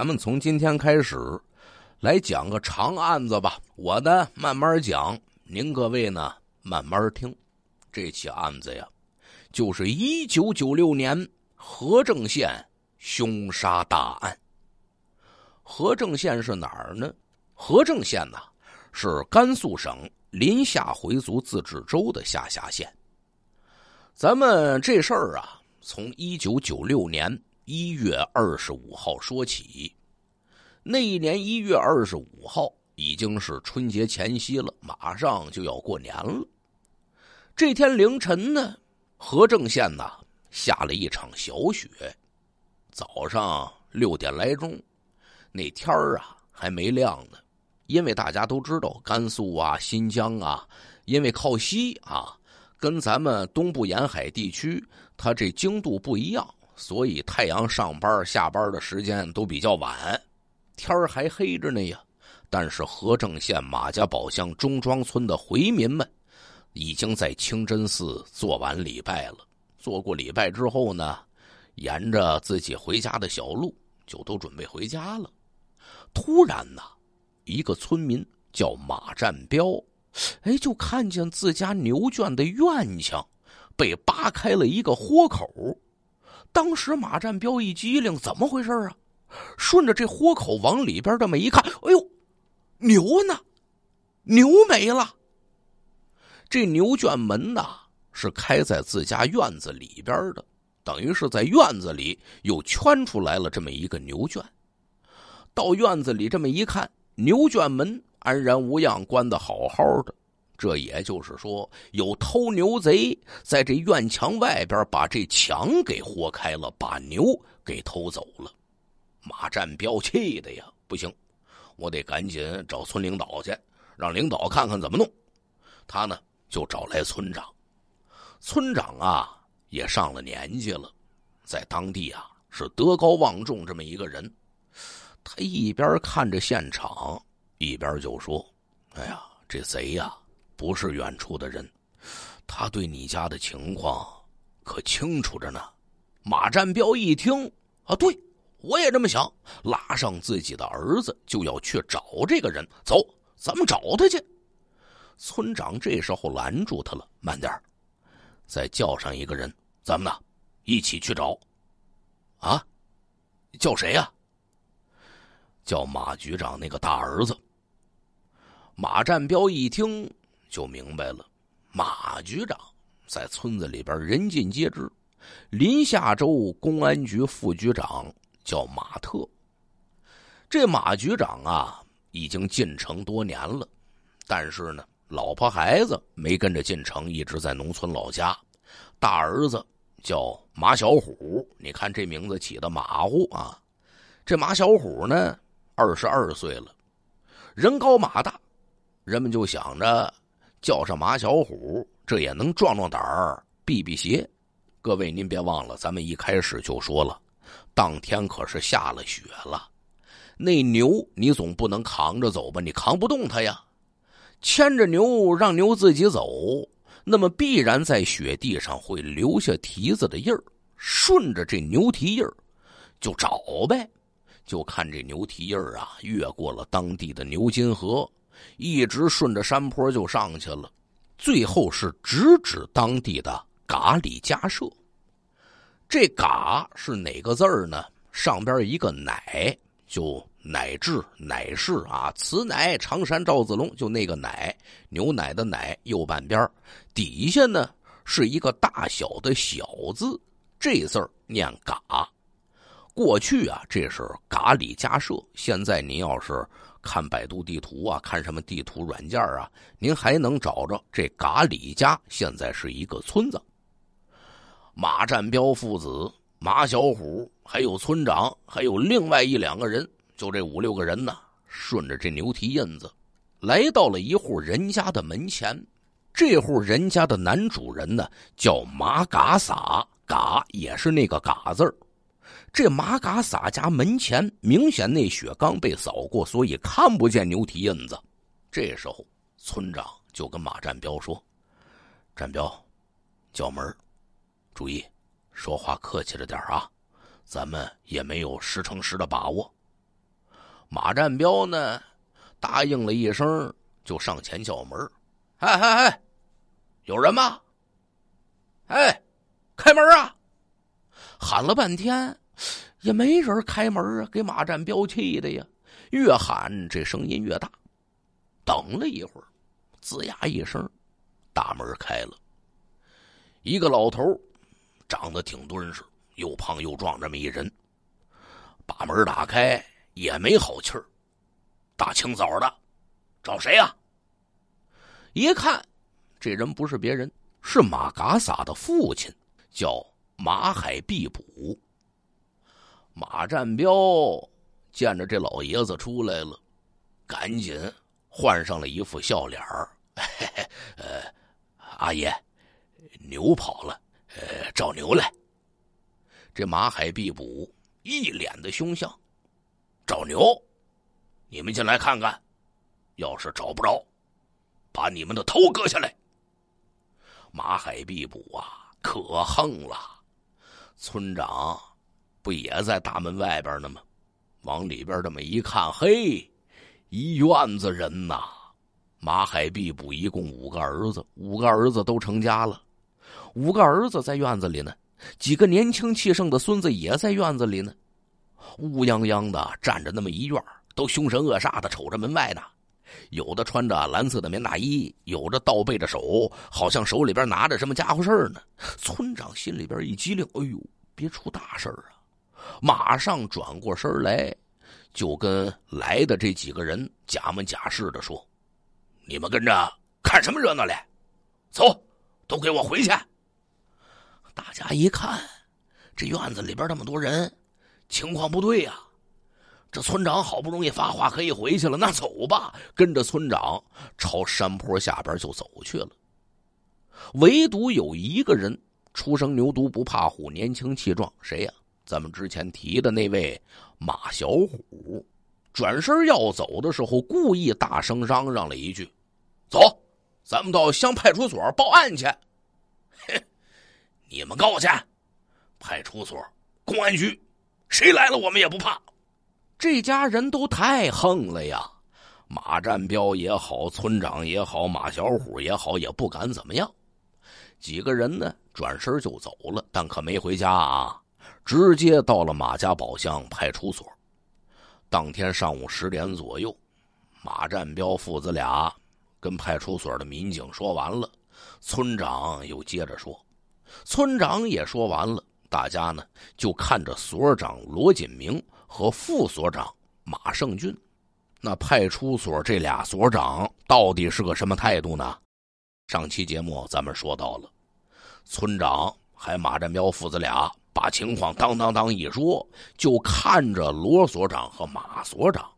咱们从今天开始，来讲个长案子吧。我呢慢慢讲，您各位呢慢慢听。这起案子呀，就是一九九六年和政县凶杀大案。和政县是哪儿呢？和政县呐，是甘肃省临夏回族自治州的下辖县。咱们这事儿啊，从一九九六年一月二十五号说起。那一年一月二十五号已经是春节前夕了，马上就要过年了。这天凌晨呢，和政县呐下了一场小雪。早上六点来钟，那天儿啊还没亮呢。因为大家都知道，甘肃啊、新疆啊，因为靠西啊，跟咱们东部沿海地区它这经度不一样，所以太阳上班、下班的时间都比较晚。天儿还黑着呢呀，但是河政县马家堡乡中庄村的回民们，已经在清真寺做完礼拜了。做过礼拜之后呢，沿着自己回家的小路，就都准备回家了。突然呢，一个村民叫马占彪，哎，就看见自家牛圈的院墙被扒开了一个豁口。当时马占彪一激灵，怎么回事啊？顺着这豁口往里边这么一看，哎呦，牛呢？牛没了。这牛圈门呐是开在自家院子里边的，等于是在院子里又圈出来了这么一个牛圈。到院子里这么一看，牛圈门安然无恙，关的好好的。这也就是说，有偷牛贼在这院墙外边把这墙给豁开了，把牛给偷走了。马占彪气的呀，不行，我得赶紧找村领导去，让领导看看怎么弄。他呢就找来村长，村长啊也上了年纪了，在当地啊是德高望重这么一个人。他一边看着现场，一边就说：“哎呀，这贼呀不是远处的人，他对你家的情况可清楚着呢。”马占彪一听啊，对。我也这么想，拉上自己的儿子就要去找这个人。走，咱们找他去。村长这时候拦住他了：“慢点再叫上一个人，咱们呢一起去找。”啊，叫谁呀？叫马局长那个大儿子。马占彪一听就明白了，马局长在村子里边人尽皆知，临夏州公安局副局长。叫马特，这马局长啊，已经进城多年了，但是呢，老婆孩子没跟着进城，一直在农村老家。大儿子叫马小虎，你看这名字起的马虎啊。这马小虎呢，二十二岁了，人高马大，人们就想着叫上马小虎，这也能壮壮胆儿，避避邪。各位，您别忘了，咱们一开始就说了。当天可是下了雪了，那牛你总不能扛着走吧？你扛不动它呀。牵着牛让牛自己走，那么必然在雪地上会留下蹄子的印儿。顺着这牛蹄印儿，就找呗。就看这牛蹄印儿啊，越过了当地的牛津河，一直顺着山坡就上去了，最后是直指当地的嘎里加社。这“嘎”是哪个字儿呢？上边一个“乃”，就乃至、乃是啊，此乃常山赵子龙，就那个“乃”，牛奶的“奶”，右半边儿，底下呢是一个大小的小字，这字儿念“嘎”。过去啊，这是嘎里家社，现在您要是看百度地图啊，看什么地图软件啊，您还能找着这嘎里家，现在是一个村子。马占彪父子、马小虎，还有村长，还有另外一两个人，就这五六个人呢，顺着这牛蹄印子，来到了一户人家的门前。这户人家的男主人呢，叫马嘎撒，嘎也是那个嘎字儿。这马嘎撒家门前明显那雪刚被扫过，所以看不见牛蹄印子。这时候，村长就跟马占彪说：“占彪，叫门。”注意，说话客气着点啊！咱们也没有十成十的把握。马占彪呢？答应了一声，就上前叫门哎嗨嗨嗨，有人吗？哎，开门啊！”喊了半天，也没人开门啊，给马占彪气的呀！越喊这声音越大。等了一会儿，吱呀一声，大门开了，一个老头。长得挺敦实，又胖又壮，这么一人。把门打开也没好气儿，大清早的，找谁啊？一看，这人不是别人，是马嘎撒的父亲，叫马海毕卜。马占彪见着这老爷子出来了，赶紧换上了一副笑脸儿：“ 呃，阿爷，牛跑了。”呃，找牛来！这马海必补一脸的凶相，找牛！你们进来看看，要是找不着，把你们的头割下来！马海必补啊，可横了！村长不也在大门外边呢吗？往里边这么一看，嘿，一院子人呐！马海必补一共五个儿子，五个儿子都成家了。五个儿子在院子里呢，几个年轻气盛的孙子也在院子里呢，乌泱泱的站着那么一院，都凶神恶煞的瞅着门外呢。有的穿着蓝色的棉大衣，有的倒背着手，好像手里边拿着什么家伙事儿呢。村长心里边一激灵，哎呦，别出大事儿啊！马上转过身来，就跟来的这几个人假模假式的说：“你们跟着看什么热闹嘞？走，都给我回去！”大家一看，这院子里边那么多人，情况不对呀！这村长好不容易发话可以回去了，那走吧，跟着村长朝山坡下边就走去了。唯独有一个人，初生牛犊不怕虎，年轻气壮，谁呀？咱们之前提的那位马小虎，转身要走的时候，故意大声嚷嚷了一句：“走，咱们到乡派出所报案去！”嘿。你们告去，派出所、公安局，谁来了我们也不怕。这家人都太横了呀！马占彪也好，村长也好，马小虎也好，也不敢怎么样。几个人呢，转身就走了，但可没回家啊，直接到了马家堡乡派出所。当天上午十点左右，马占彪父子俩跟派出所的民警说完了，村长又接着说。村长也说完了，大家呢就看着所长罗锦明和副所长马胜俊。那派出所这俩所长到底是个什么态度呢？上期节目咱们说到了，村长还马占彪父子俩把情况当当当一说，就看着罗所长和马所长。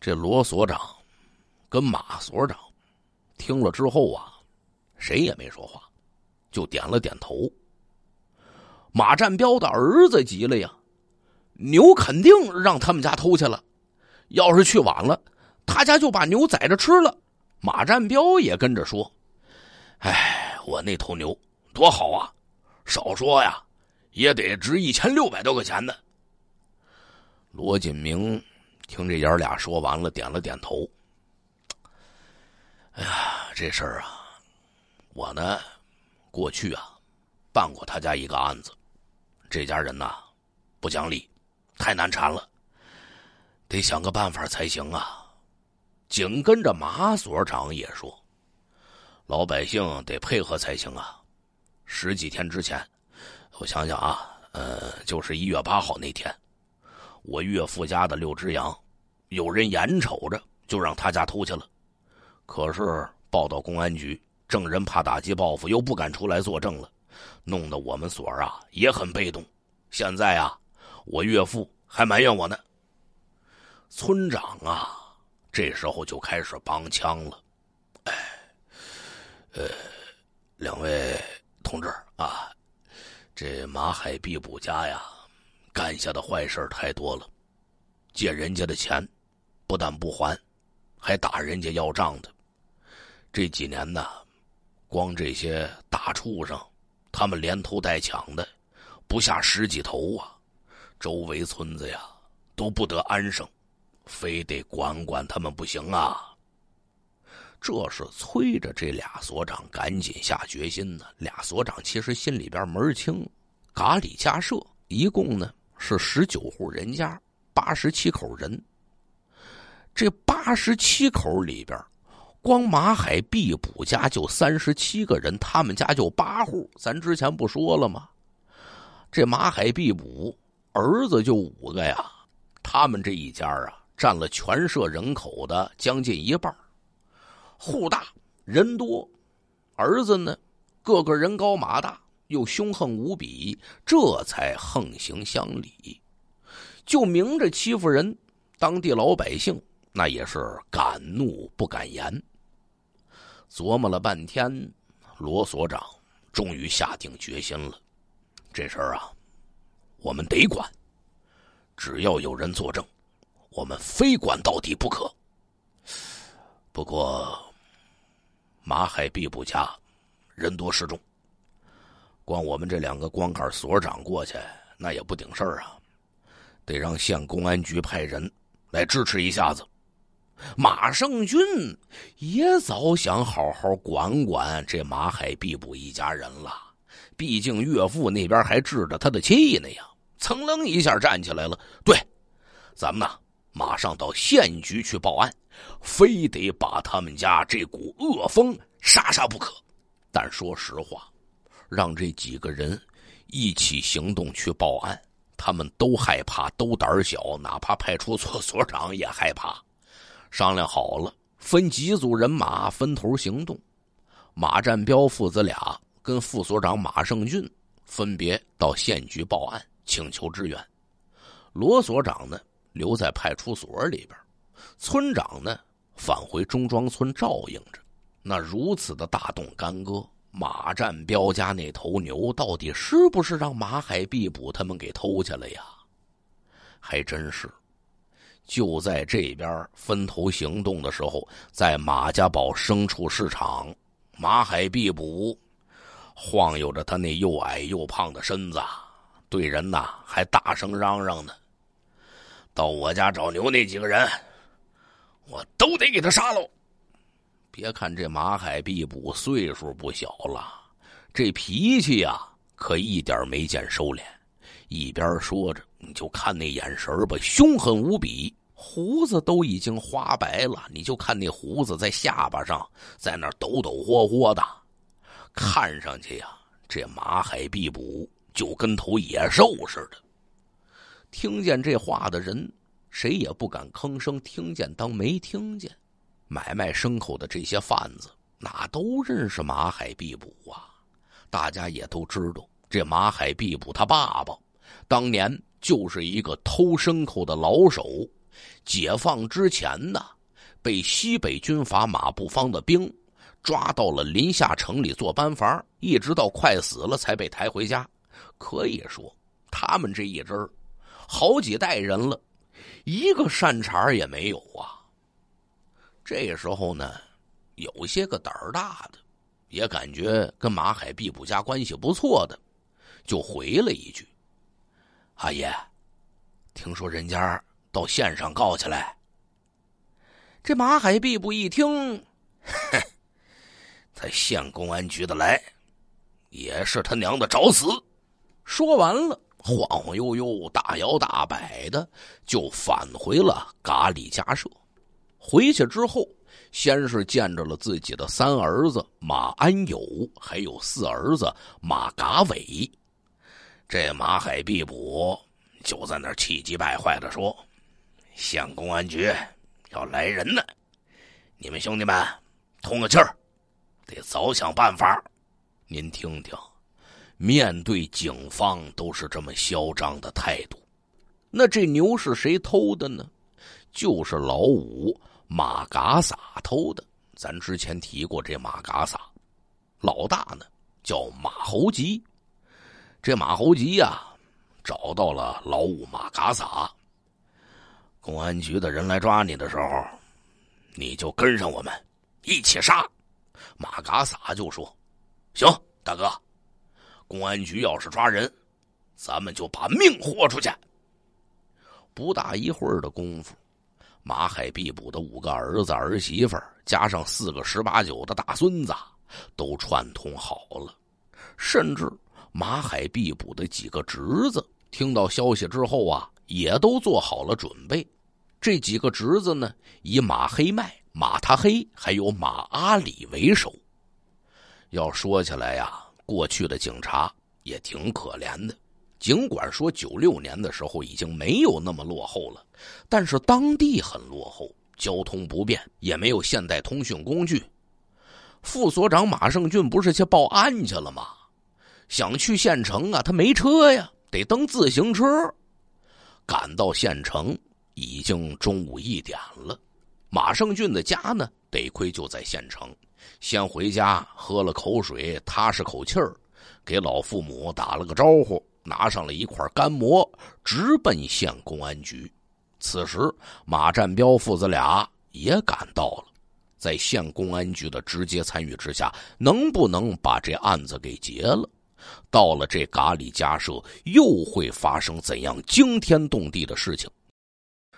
这罗所长跟马所长听了之后啊，谁也没说话。就点了点头。马占彪的儿子急了呀，牛肯定让他们家偷去了。要是去晚了，他家就把牛宰着吃了。马占彪也跟着说：“哎，我那头牛多好啊，少说呀也得值一千六百多块钱呢。”罗锦明听这爷俩说完了，点了点头。哎呀，这事儿啊，我呢。过去啊，办过他家一个案子，这家人呐不讲理，太难缠了，得想个办法才行啊。紧跟着马所长也说，老百姓得配合才行啊。十几天之前，我想想啊，呃，就是一月八号那天，我岳父家的六只羊，有人眼瞅着就让他家偷去了，可是报到公安局。证人怕打击报复，又不敢出来作证了，弄得我们所啊也很被动。现在啊，我岳父还埋怨我呢。村长啊，这时候就开始帮腔了。哎，呃，两位同志啊，这马海碧卜家呀，干下的坏事太多了，借人家的钱，不但不还，还打人家要账的。这几年呢。光这些大畜生，他们连偷带抢的，不下十几头啊！周围村子呀，都不得安生，非得管管他们不行啊！这是催着这俩所长赶紧下决心呢。俩所长其实心里边门清，嘎里家社一共呢是十九户人家，八十七口人。这八十七口里边。光马海毕补家就三十七个人，他们家就八户。咱之前不说了吗？这马海毕补儿子就五个呀，他们这一家啊，占了全社人口的将近一半户大人多，儿子呢个个人高马大，又凶横无比，这才横行乡里，就明着欺负人。当地老百姓那也是敢怒不敢言。琢磨了半天，罗所长终于下定决心了。这事儿啊，我们得管。只要有人作证，我们非管到底不可。不过，马海毕不假，人多势众，光我们这两个光杆所长过去那也不顶事儿啊。得让县公安局派人来支持一下子。马胜军也早想好好管管这马海毕布一家人了，毕竟岳父那边还治着他的气呢呀！噌楞一下站起来了，对，咱们呢马上到县局去报案，非得把他们家这股恶风杀杀不可。但说实话，让这几个人一起行动去报案，他们都害怕，都胆小，哪怕派出所 所长也害怕。商量好了，分几组人马分头行动。马占彪父子俩跟副所长马胜俊分别到县局报案，请求支援。罗所长呢留在派出所里边，村长呢返回中庄村照应着。那如此的大动干戈，马占彪家那头牛到底是不是让马海碧捕他们给偷去了呀？还真是。就在这边分头行动的时候，在马家堡牲畜市场，马海毕捕晃悠着他那又矮又胖的身子，对人呐还大声嚷嚷呢。到我家找牛那几个人，我都得给他杀喽！别看这马海必捕岁数不小了，这脾气呀可一点没见收敛。一边说着，你就看那眼神吧，凶狠无比，胡子都已经花白了。你就看那胡子在下巴上，在那抖抖霍霍的，看上去呀，这马海碧普就跟头野兽似的。听见这话的人，谁也不敢吭声，听见当没听见。买卖牲口的这些贩子，哪都认识马海碧普啊，大家也都知道这马海碧普他爸爸。当年就是一个偷牲口的老手，解放之前呢，被西北军阀马步芳的兵抓到了临夏城里做班房，一直到快死了才被抬回家。可以说，他们这一支，好几代人了，一个善茬也没有啊。这时候呢，有些个胆儿大的，也感觉跟马海碧不家关系不错的，就回了一句。阿爷，听说人家到县上告去了。这马海毕不一听，在县公安局的来，也是他娘的找死。说完了，晃晃悠悠、大摇大摆的就返回了嘎里家社。回去之后，先是见着了自己的三儿子马安友，还有四儿子马嘎伟。这马海必卜就在那气急败坏的说：“县公安局要来人呢，你们兄弟们通个气儿，得早想办法。”您听听，面对警方都是这么嚣张的态度，那这牛是谁偷的呢？就是老五马嘎撒偷的。咱之前提过，这马嘎撒老大呢，叫马猴吉。这马侯吉呀，找到了老五马嘎撒。公安局的人来抓你的时候，你就跟上我们一起杀。马嘎撒就说：“行，大哥，公安局要是抓人，咱们就把命豁出去。”不大一会儿的功夫，马海必卜的五个儿子儿媳妇加上四个十八九的大孙子，都串通好了，甚至。马海必捕的几个侄子听到消息之后啊，也都做好了准备。这几个侄子呢，以马黑麦、马他黑还有马阿里为首。要说起来呀，过去的警察也挺可怜的。尽管说九六年的时候已经没有那么落后了，但是当地很落后，交通不便，也没有现代通讯工具。副所长马胜俊不是去报案去了吗？想去县城啊，他没车呀，得蹬自行车。赶到县城已经中午一点了。马胜俊的家呢，得亏就在县城。先回家喝了口水，踏实口气儿，给老父母打了个招呼，拿上了一块干馍，直奔县公安局。此时，马占彪父子俩也赶到了，在县公安局的直接参与之下，能不能把这案子给结了？到了这嘎里加社，又会发生怎样惊天动地的事情？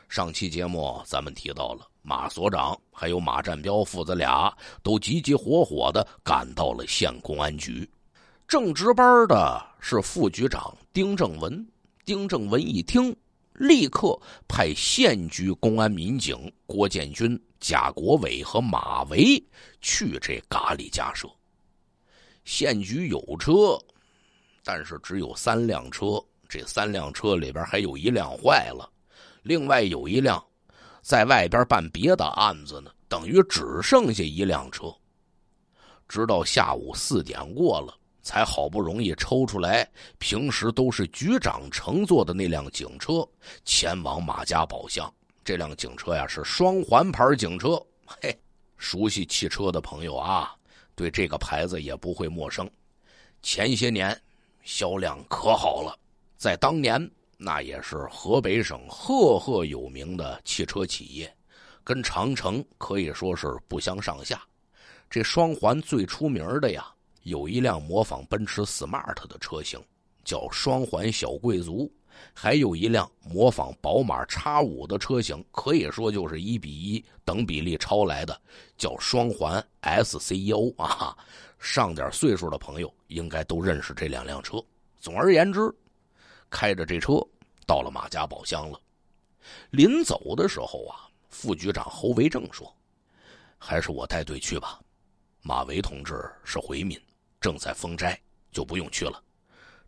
上期节目咱们提到了马所长，还有马占彪父子俩，都急急火火的赶到了县公安局。正值班的是副局长丁正文。丁正文一听，立刻派县局公安民警郭建军、贾国伟和马维去这嘎里加社。县局有车。但是只有三辆车，这三辆车里边还有一辆坏了，另外有一辆，在外边办别的案子呢，等于只剩下一辆车。直到下午四点过了，才好不容易抽出来平时都是局长乘坐的那辆警车，前往马家堡乡。这辆警车呀是双环牌警车，嘿，熟悉汽车的朋友啊，对这个牌子也不会陌生。前些年。销量可好了，在当年那也是河北省赫赫有名的汽车企业，跟长城可以说是不相上下。这双环最出名的呀，有一辆模仿奔驰 Smart 的车型，叫双环小贵族；还有一辆模仿宝马 X5 的车型，可以说就是一比一等比例超来的，叫双环 SCEO 啊。上点岁数的朋友应该都认识这两辆车。总而言之，开着这车到了马家堡乡了。临走的时候啊，副局长侯维正说：“还是我带队去吧。马维同志是回民，正在封斋，就不用去了。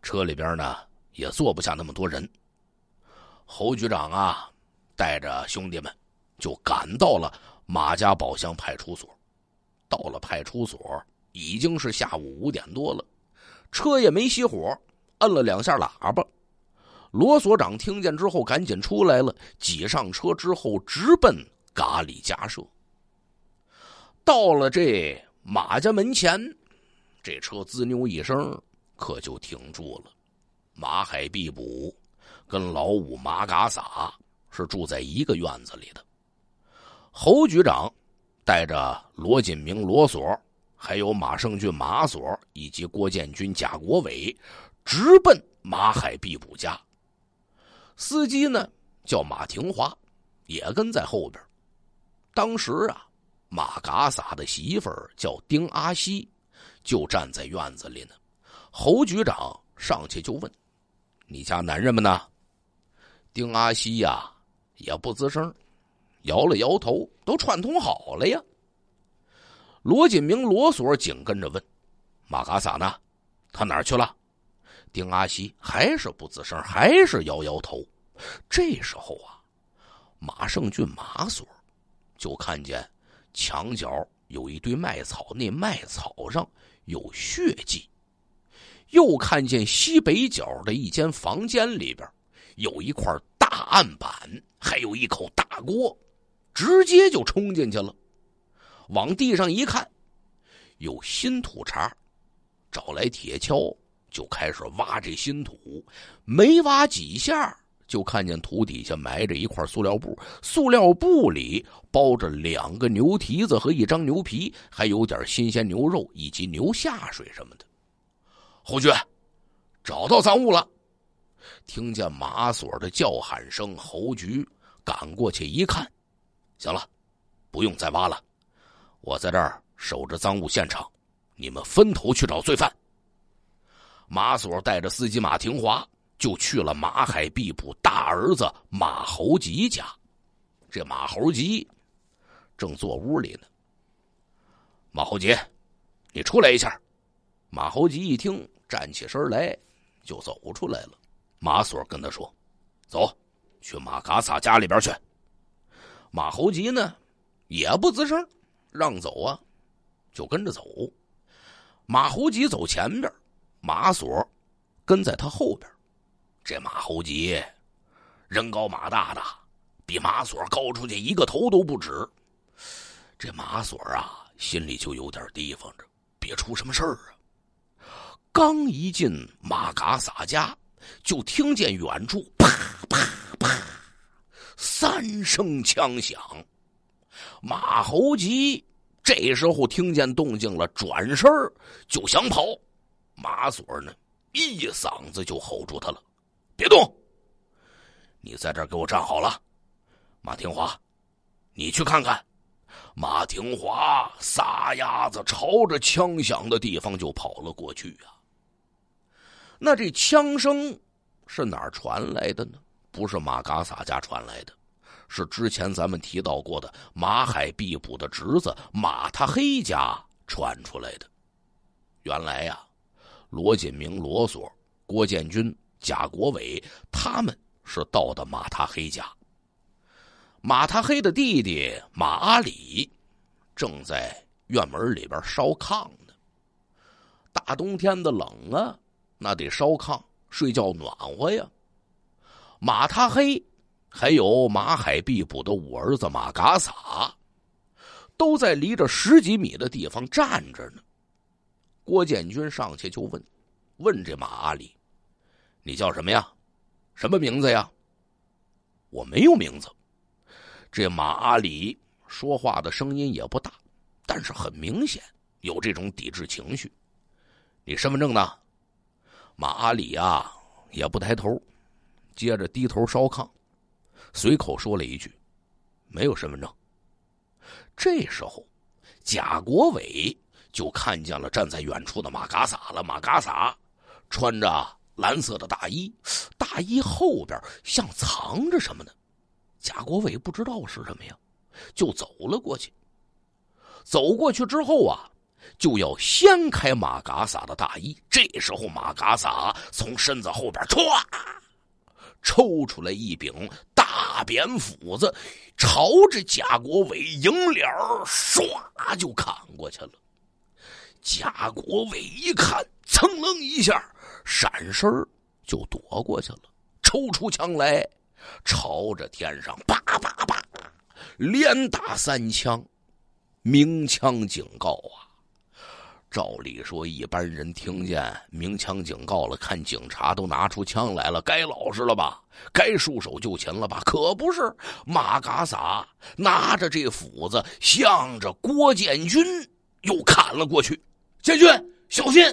车里边呢也坐不下那么多人。”侯局长啊，带着兄弟们就赶到了马家堡乡派出所。到了派出所。已经是下午五点多了，车也没熄火，摁了两下喇叭。罗所长听见之后，赶紧出来了，挤上车之后，直奔嘎里家社。到了这马家门前，这车滋溜一声，可就停住了。马海毕补跟老五马嘎撒是住在一个院子里的。侯局长带着罗锦明、罗所。还有马胜俊、马所以及郭建军、贾国伟，直奔马海毕补家。司机呢叫马廷华，也跟在后边。当时啊，马嘎撒的媳妇儿叫丁阿西，就站在院子里呢。侯局长上去就问：“你家男人们呢？”丁阿西呀，也不吱声，摇了摇头：“都串通好了呀。”罗锦明、罗锁紧跟着问：“马嘎撒呢？他哪儿去了？”丁阿西还是不吱声，还是摇摇头。这时候啊，马胜俊、马锁就看见墙角有一堆麦草，那麦草上有血迹。又看见西北角的一间房间里边有一块大案板，还有一口大锅，直接就冲进去了。往地上一看，有新土茬，找来铁锹就开始挖这新土。没挖几下，就看见土底下埋着一块塑料布，塑料布里包着两个牛蹄子和一张牛皮，还有点新鲜牛肉以及牛下水什么的。侯爵，找到赃物了。听见马所的叫喊声，侯局赶过去一看，行了，不用再挖了。我在这儿守着赃物现场，你们分头去找罪犯。马索带着司机马廷华就去了马海毕普大儿子马侯吉家。这马侯吉正坐屋里呢。马侯吉，你出来一下。马侯吉一听，站起身来，就走出来了。马索跟他说：“走去马嘎萨家里边去。”马侯吉呢，也不吱声。让走啊，就跟着走。马侯吉走前边，马锁跟在他后边。这马侯吉人高马大的，比马锁高出去一个头都不止。这马锁啊，心里就有点提防着，别出什么事儿啊。刚一进马嘎撒家，就听见远处啪啪啪三声枪响，马侯吉。这时候听见动静了，转身就想跑，马锁呢一嗓子就吼住他了：“别动！你在这儿给我站好了。”马廷华，你去看看。马廷华撒丫子朝着枪响的地方就跑了过去啊。那这枪声是哪儿传来的呢？不是马嘎撒家传来的。是之前咱们提到过的马海毕普的侄子马他黑家传出来的。原来呀，罗锦明、罗索、郭建军、贾国伟他们是到的马他黑家。马他黑的弟弟马阿里正在院门里边烧炕呢。大冬天的冷啊，那得烧炕睡觉暖和呀。马他黑。还有马海必卜的五儿子马嘎萨都在离着十几米的地方站着呢。郭建军上去就问：“问这马阿里，你叫什么呀？什么名字呀？”“我没有名字。”这马阿里说话的声音也不大，但是很明显有这种抵制情绪。“你身份证呢？”马阿里呀也不抬头，接着低头烧炕。随口说了一句：“没有身份证。”这时候，贾国伟就看见了站在远处的马嘎撒了。马嘎撒穿着蓝色的大衣，大衣后边像藏着什么呢？贾国伟不知道是什么呀，就走了过去。走过去之后啊，就要掀开马嘎撒的大衣。这时候，马嘎撒从身子后边唰。抽出来一柄大扁斧子，朝着贾国伟迎脸儿唰就砍过去了。贾国伟一看，噌楞一下闪身就躲过去了，抽出枪来，朝着天上叭叭叭连打三枪，鸣枪警告啊！照理说，一般人听见鸣枪警告了，看警察都拿出枪来了，该老实了吧？该束手就擒了吧？可不是，马嘎撒拿着这斧子，向着郭建军又砍了过去。建军，小心！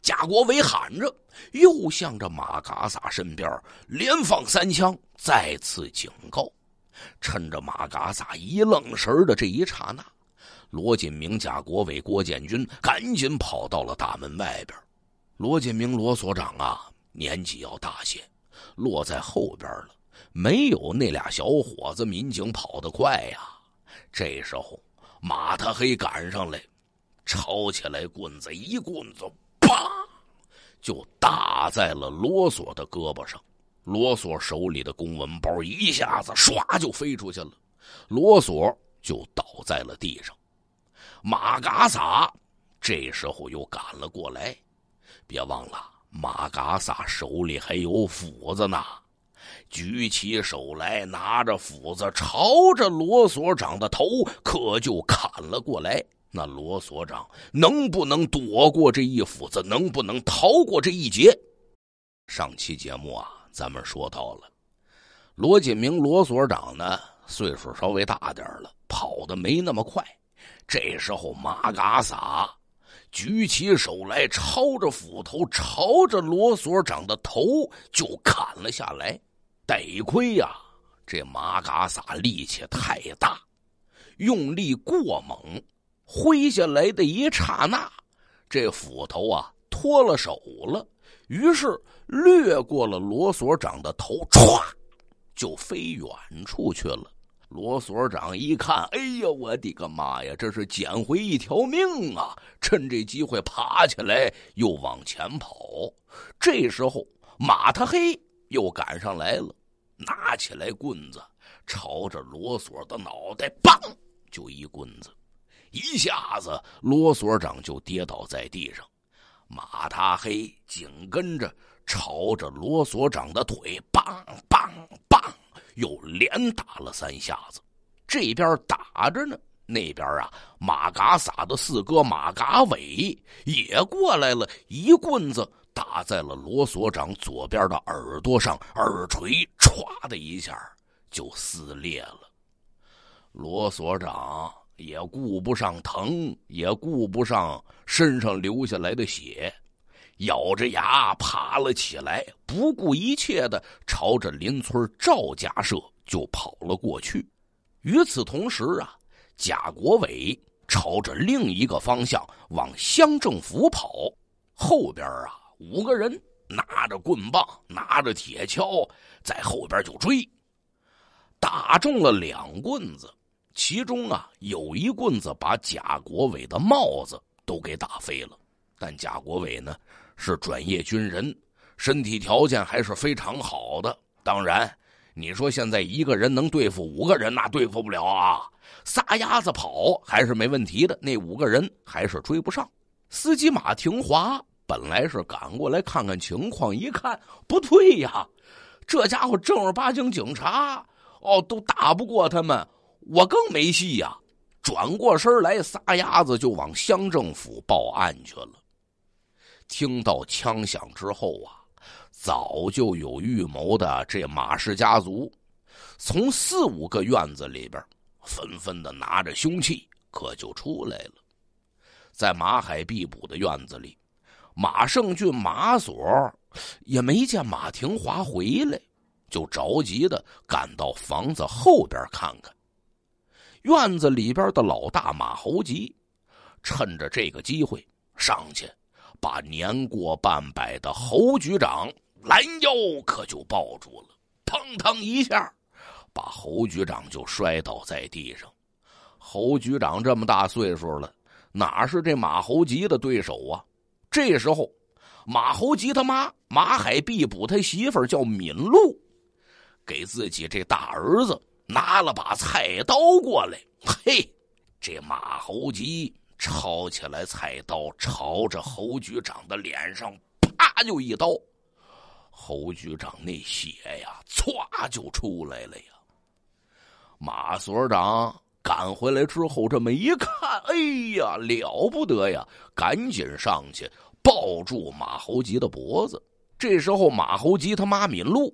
贾国伟喊着，又向着马嘎撒身边连放三枪，再次警告。趁着马嘎撒一愣神的这一刹那。罗锦明、贾国伟、郭建军赶紧跑到了大门外边。罗锦明，罗所长啊，年纪要大些，落在后边了。没有那俩小伙子，民警跑得快呀。这时候马特黑赶上来，抄起来棍子，一棍子啪就打在了罗所的胳膊上。罗所手里的公文包一下子唰就飞出去了，罗所就倒在了地上。马嘎撒这时候又赶了过来，别忘了，马嘎撒手里还有斧子呢。举起手来，拿着斧子，朝着罗所长的头可就砍了过来。那罗所长能不能躲过这一斧子？能不能逃过这一劫？上期节目啊，咱们说到了，罗锦明，罗所长呢，岁数稍微大点了，跑的没那么快。这时候，马嘎撒举起手来，抄着斧头，朝着罗所长的头就砍了下来。得亏呀，这马嘎撒力气太大，用力过猛，挥下来的一刹那，这斧头啊脱了手了，于是掠过了罗所长的头，歘就飞远处去了。罗所长一看，哎呀，我的个妈呀！这是捡回一条命啊！趁这机会爬起来，又往前跑。这时候，马他黑又赶上来了，拿起来棍子，朝着罗所的脑袋，梆，就一棍子，一下子，罗所长就跌倒在地上。马他黑紧跟着，朝着罗所长的腿，梆梆。又连打了三下子，这边打着呢，那边啊，马嘎撒的四哥马嘎伟也过来了一棍子，打在了罗所长左边的耳朵上，耳垂唰的一下就撕裂了。罗所长也顾不上疼，也顾不上身上流下来的血。咬着牙爬了起来，不顾一切的朝着邻村赵家社就跑了过去。与此同时啊，贾国伟朝着另一个方向往乡政府跑，后边啊五个人拿着棍棒、拿着铁锹在后边就追，打中了两棍子，其中啊有一棍子把贾国伟的帽子都给打飞了，但贾国伟呢。是转业军人，身体条件还是非常好的。当然，你说现在一个人能对付五个人，那对付不了啊。撒丫子跑还是没问题的，那五个人还是追不上。司机马廷华本来是赶过来看看情况，一看不对呀，这家伙正儿八经警察哦，都打不过他们，我更没戏呀。转过身来，撒丫子就往乡政府报案去了。听到枪响之后啊，早就有预谋的这马氏家族，从四五个院子里边纷纷的拿着凶器，可就出来了。在马海必捕的院子里，马胜俊、马索也没见马廷华回来，就着急的赶到房子后边看看。院子里边的老大马猴吉，趁着这个机会上去。把年过半百的侯局长拦腰可就抱住了，砰砰一下，把侯局长就摔倒在地上。侯局长这么大岁数了，哪是这马侯吉的对手啊？这时候，马侯吉他妈马海碧补他媳妇叫敏露，给自己这大儿子拿了把菜刀过来。嘿，这马侯吉。抄起来菜刀，朝着侯局长的脸上啪就一刀，侯局长那血呀，唰就出来了呀。马所长赶回来之后，这么一看，哎呀，了不得呀！赶紧上去抱住马侯吉的脖子。这时候，马侯吉他妈敏露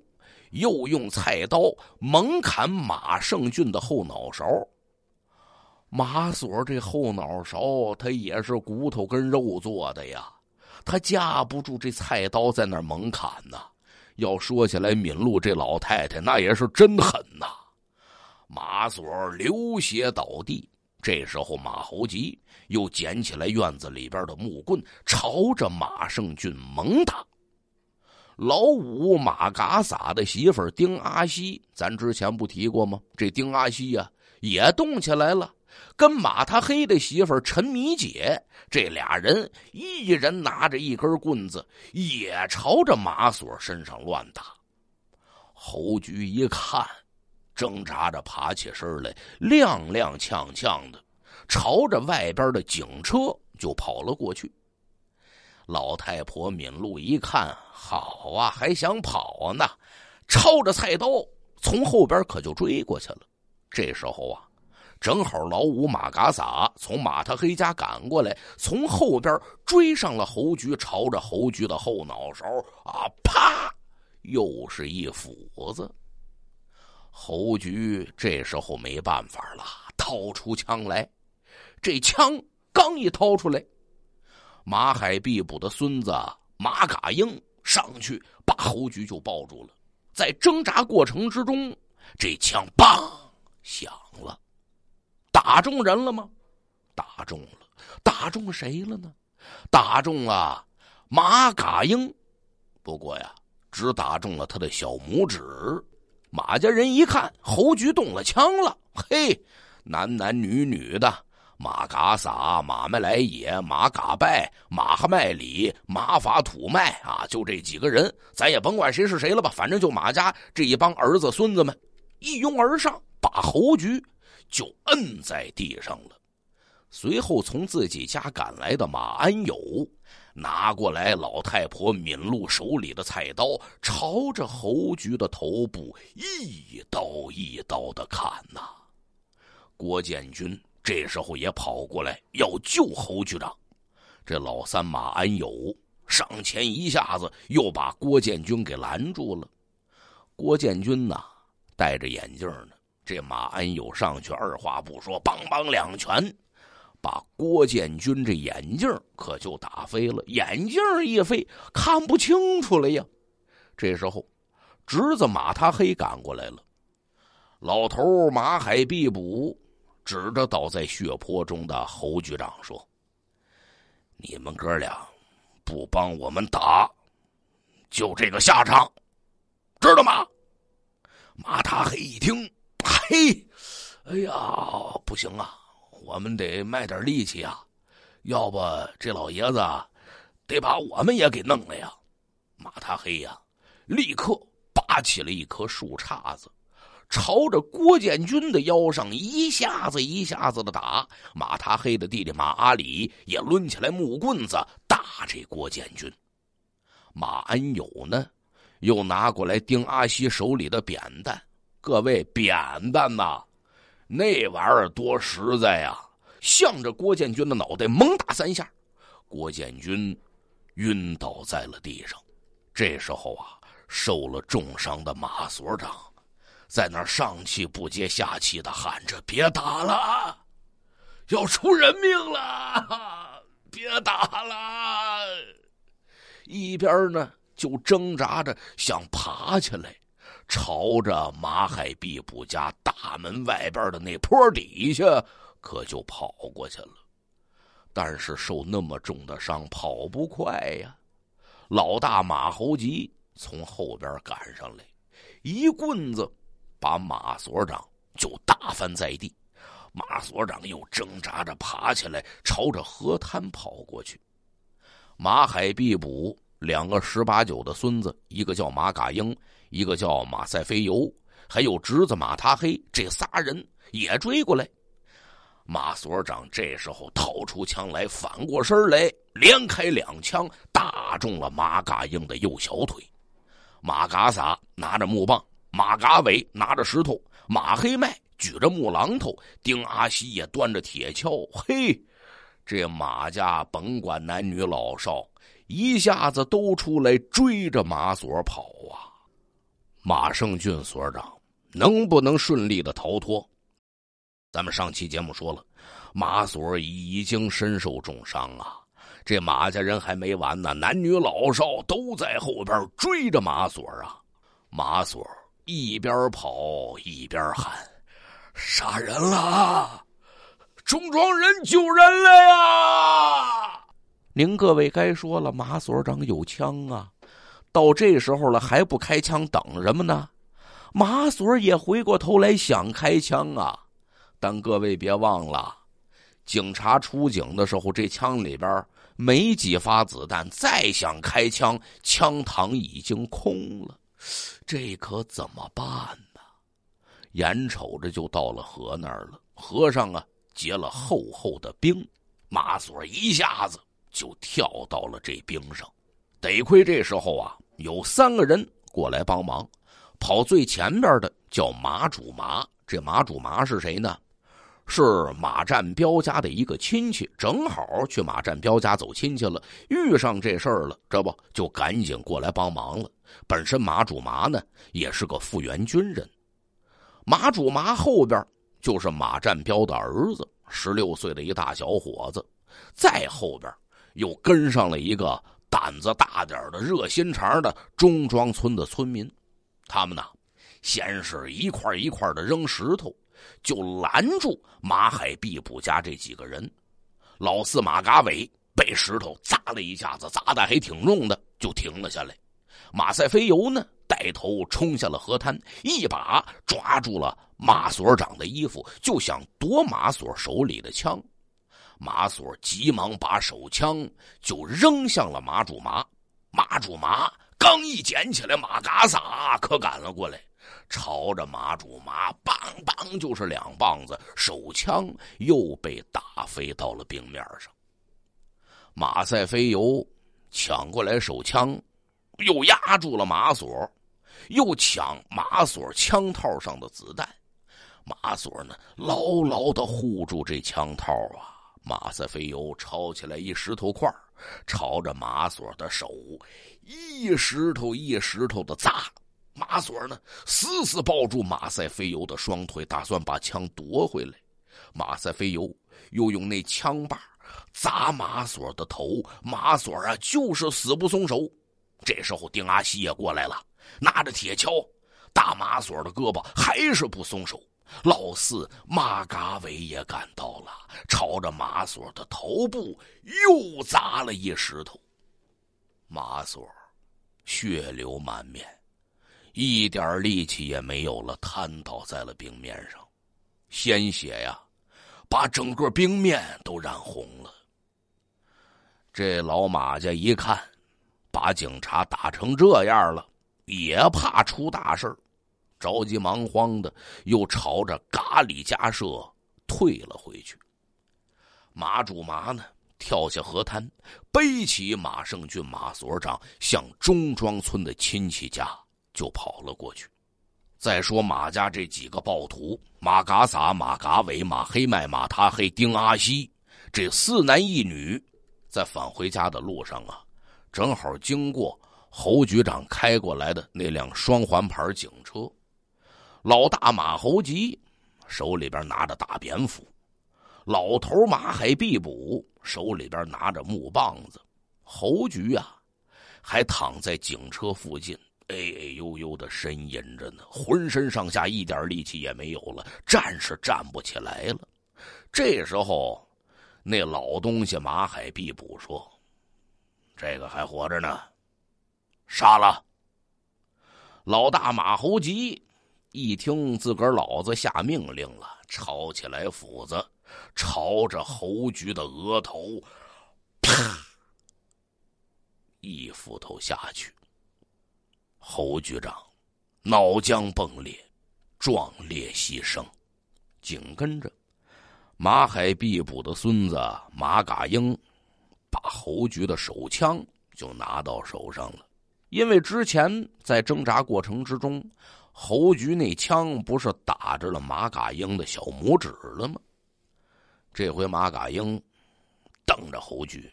又用菜刀猛砍马胜俊的后脑勺。马所这后脑勺，他也是骨头跟肉做的呀，他架不住这菜刀在那儿猛砍呐。要说起来，敏露这老太太那也是真狠呐，马所流血倒地。这时候，马侯吉又捡起来院子里边的木棍，朝着马胜俊猛打。老五马嘎撒的媳妇丁阿西，咱之前不提过吗？这丁阿西呀，也动起来了。跟马他黑的媳妇陈米姐，这俩人一人拿着一根棍子，也朝着马锁身上乱打。侯局一看，挣扎着爬起身来，踉踉跄跄的，朝着外边的警车就跑了过去。老太婆闵露一看，好啊，还想跑啊，那抄着菜刀从后边可就追过去了。这时候啊。正好老五马嘎撒从马特黑家赶过来，从后边追上了侯局，朝着侯局的后脑勺啊，啪，又是一斧子。侯局这时候没办法了，掏出枪来。这枪刚一掏出来，马海毕卜的孙子马嘎英上去把侯局就抱住了。在挣扎过程之中，这枪 b 响了。打中人了吗？打中了，打中谁了呢？打中了马嘎英，不过呀，只打中了他的小拇指。马家人一看，侯局动了枪了，嘿，男男女女的，马嘎撒、马麦来也、马嘎拜、马哈麦里、马法土麦啊，就这几个人，咱也甭管谁是谁了吧，反正就马家这一帮儿子孙子们，一拥而上，把侯局。就摁在地上了，随后从自己家赶来的马安友，拿过来老太婆闵露手里的菜刀，朝着侯局的头部一刀一刀的砍呐。郭建军这时候也跑过来要救侯局长，这老三马安友上前一下子又把郭建军给拦住了。郭建军呐，戴着眼镜呢。这马安友上去，二话不说，梆梆两拳，把郭建军这眼镜可就打飞了。眼镜一飞，看不清楚了呀。这时候，侄子马塔黑赶过来了。老头马海碧捕，指着倒在血泊中的侯局长说：“你们哥俩不帮我们打，就这个下场，知道吗？”马塔黑一听。嘿，哎呀，不行啊！我们得卖点力气啊，要不这老爷子得把我们也给弄了呀！马踏黑呀，立刻拔起了一棵树杈子，朝着郭建军的腰上一下子一下子的打。马踏黑的弟弟马阿里也抡起来木棍子打这郭建军。马恩友呢，又拿过来丁阿西手里的扁担。各位，扁担呐，那玩意儿多实在呀！向着郭建军的脑袋猛打三下，郭建军晕倒在了地上。这时候啊，受了重伤的马所长在那上气不接下气的喊着：“别打了，要出人命了！别打了！”一边呢，就挣扎着想爬起来。朝着马海毕普家大门外边的那坡底下，可就跑过去了。但是受那么重的伤，跑不快呀。老大马猴吉从后边赶上来，一棍子把马所长就打翻在地。马所长又挣扎着爬起来，朝着河滩跑过去。马海毕补两个十八九的孙子，一个叫马嘎英。一个叫马赛飞游，还有侄子马塔黑，这仨人也追过来。马所长这时候掏出枪来，反过身来，连开两枪，打中了马嘎英的右小腿。马嘎撒拿着木棒，马嘎伟拿着石头，马黑麦举着木榔头，丁阿西也端着铁锹。嘿，这马家甭管男女老少，一下子都出来追着马所跑啊！马胜俊所长能不能顺利的逃脱？咱们上期节目说了，马所已经身受重伤啊！这马家人还没完呢，男女老少都在后边追着马所啊！马所一边跑一边喊：“杀人了，中庄人救人了呀！”您各位该说了，马所长有枪啊！到这时候了还不开枪，等什么呢？马锁也回过头来想开枪啊，但各位别忘了，警察出警的时候，这枪里边没几发子弹，再想开枪，枪膛已经空了，这可怎么办呢？眼瞅着就到了河那儿了，河上啊结了厚厚的冰，马锁一下子就跳到了这冰上，得亏这时候啊。有三个人过来帮忙，跑最前边的叫马主麻。这马主麻是谁呢？是马占彪家的一个亲戚，正好去马占彪家走亲戚了，遇上这事儿了，这不就赶紧过来帮忙了。本身马主麻呢也是个复员军人。马主麻后边就是马占彪的儿子，十六岁的一大小伙子。再后边又跟上了一个。胆子大点的、热心肠的中庄村的村民，他们呢，先是一块一块的扔石头，就拦住马海毕布家这几个人。老四马嘎伟被石头砸了一下子，砸的还挺重的，就停了下来。马赛飞游呢，带头冲下了河滩，一把抓住了马所长的衣服，就想夺马所手里的枪。马索急忙把手枪就扔向了马主麻，马主麻刚一捡起来，马嘎撒可赶了过来，朝着马主麻梆梆就是两棒子，手枪又被打飞到了冰面上。马赛飞油抢过来手枪，又压住了马索，又抢马索枪套上的子弹，马索呢牢牢的护住这枪套啊。马赛飞油抄起来一石头块朝着马索的手一石头一石头的砸。马索呢死死抱住马赛飞油的双腿，打算把枪夺回来。马赛飞油又用那枪把砸马索的头。马索啊就是死不松手。这时候丁阿西也过来了，拿着铁锹打马索的胳膊，还是不松手。老四马嘎伟也赶到了，朝着马索的头部又砸了一石头。马索血流满面，一点力气也没有了，瘫倒在了冰面上，鲜血呀，把整个冰面都染红了。这老马家一看，把警察打成这样了，也怕出大事儿。着急忙慌的，又朝着嘎里加社退了回去。马主麻呢，跳下河滩，背起马胜俊、马所长，向中庄村的亲戚家就跑了过去。再说马家这几个暴徒：马嘎撒、马嘎伟、马黑麦、马他黑、丁阿西，这四男一女，在返回家的路上啊，正好经过侯局长开过来的那辆双环牌警车。老大马猴吉，手里边拿着大蝙蝠，老头马海毕捕手里边拿着木棒子。侯局啊，还躺在警车附近，哎哎呦呦的呻吟着呢，浑身上下一点力气也没有了，站是站不起来了。这时候，那老东西马海毕捕说：“这个还活着呢，杀了。”老大马猴吉。一听自个儿老子下命令了，抄起来斧子，朝着侯局的额头，啪！一斧头下去，侯局长脑浆迸裂，壮烈牺牲。紧跟着，马海必捕的孙子马嘎英，把侯局的手枪就拿到手上了，因为之前在挣扎过程之中。侯局那枪不是打着了马嘎英的小拇指了吗？这回马嘎英瞪着侯局，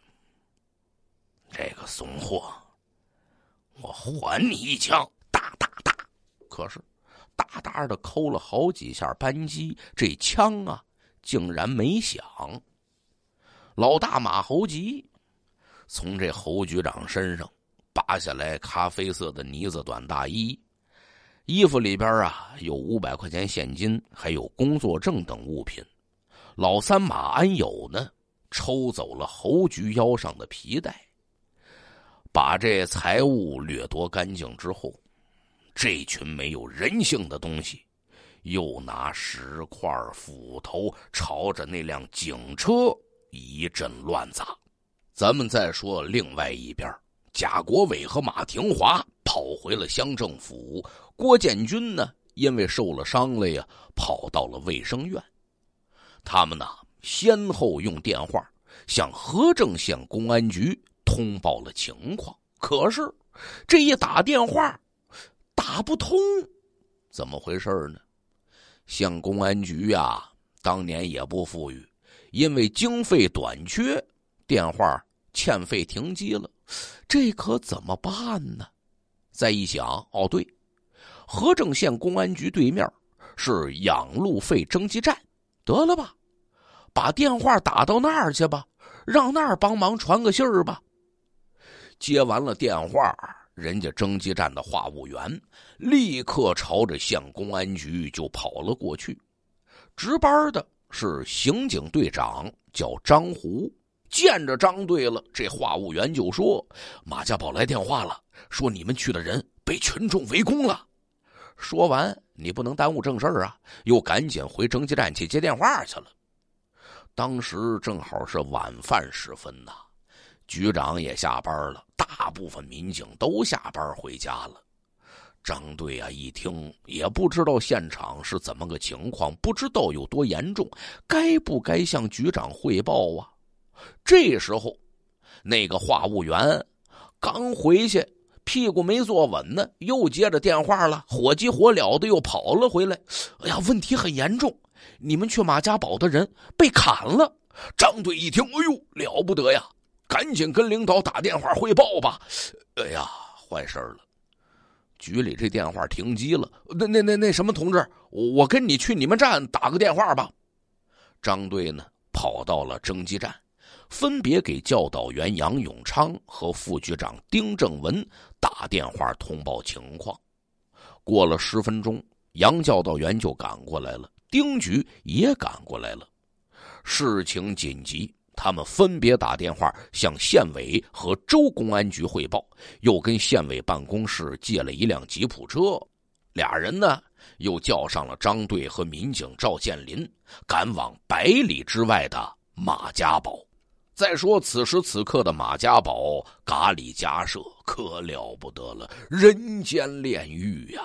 这个怂货，我还你一枪！哒哒哒，可是哒哒的扣了好几下扳机，这枪啊竟然没响。老大马侯吉从这侯局长身上扒下来咖啡色的呢子短大衣。衣服里边啊，有五百块钱现金，还有工作证等物品。老三马安友呢，抽走了侯局腰上的皮带，把这财物掠夺干净之后，这群没有人性的东西，又拿石块、斧头朝着那辆警车一阵乱砸。咱们再说另外一边，贾国伟和马廷华跑回了乡政府。郭建军呢，因为受了伤了呀，跑到了卫生院。他们呢，先后用电话向和正县公安局通报了情况。可是，这一打电话，打不通，怎么回事呢？县公安局呀，当年也不富裕，因为经费短缺，电话欠费停机了。这可怎么办呢？再一想，哦，对。和政县公安局对面是养路费征集站，得了吧，把电话打到那儿去吧，让那儿帮忙传个信儿吧。接完了电话，人家征集站的话务员立刻朝着县公安局就跑了过去。值班的是刑警队长，叫张胡。见着张队了，这话务员就说：“马家宝来电话了，说你们去的人被群众围攻了。”说完，你不能耽误正事儿啊！又赶紧回征集站去接电话去了。当时正好是晚饭时分呐，局长也下班了，大部分民警都下班回家了。张队啊，一听也不知道现场是怎么个情况，不知道有多严重，该不该向局长汇报啊？这时候，那个话务员刚回去。屁股没坐稳呢，又接着电话了，火急火燎的又跑了回来。哎呀，问题很严重，你们去马家堡的人被砍了。张队一听，哎呦，了不得呀，赶紧跟领导打电话汇报吧。哎呀，坏事了，局里这电话停机了。那那那那什么同志，我跟你去你们站打个电话吧。张队呢，跑到了征集站，分别给教导员杨永昌和副局长丁正文。打电话通报情况，过了十分钟，杨教导员就赶过来了，丁局也赶过来了。事情紧急，他们分别打电话向县委和州公安局汇报，又跟县委办公室借了一辆吉普车。俩人呢，又叫上了张队和民警赵建林，赶往百里之外的马家堡。再说此时此刻的马家堡嘎里家社可了不得了，人间炼狱呀！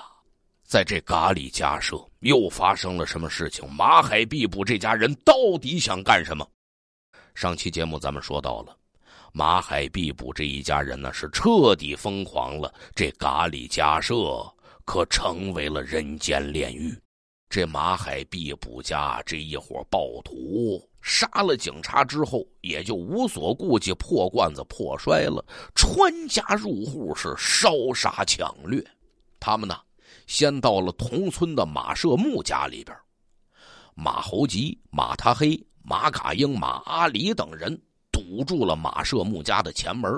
在这嘎里家社又发生了什么事情？马海毕布这家人到底想干什么？上期节目咱们说到了，马海毕布这一家人呢是彻底疯狂了，这嘎里家社可成为了人间炼狱。这马海毕布家这一伙暴徒杀了警察之后，也就无所顾忌，破罐子破摔了，穿家入户是烧杀抢掠。他们呢，先到了同村的马舍木家里边，马侯吉、马他黑、马卡英、马阿里等人堵住了马舍木家的前门，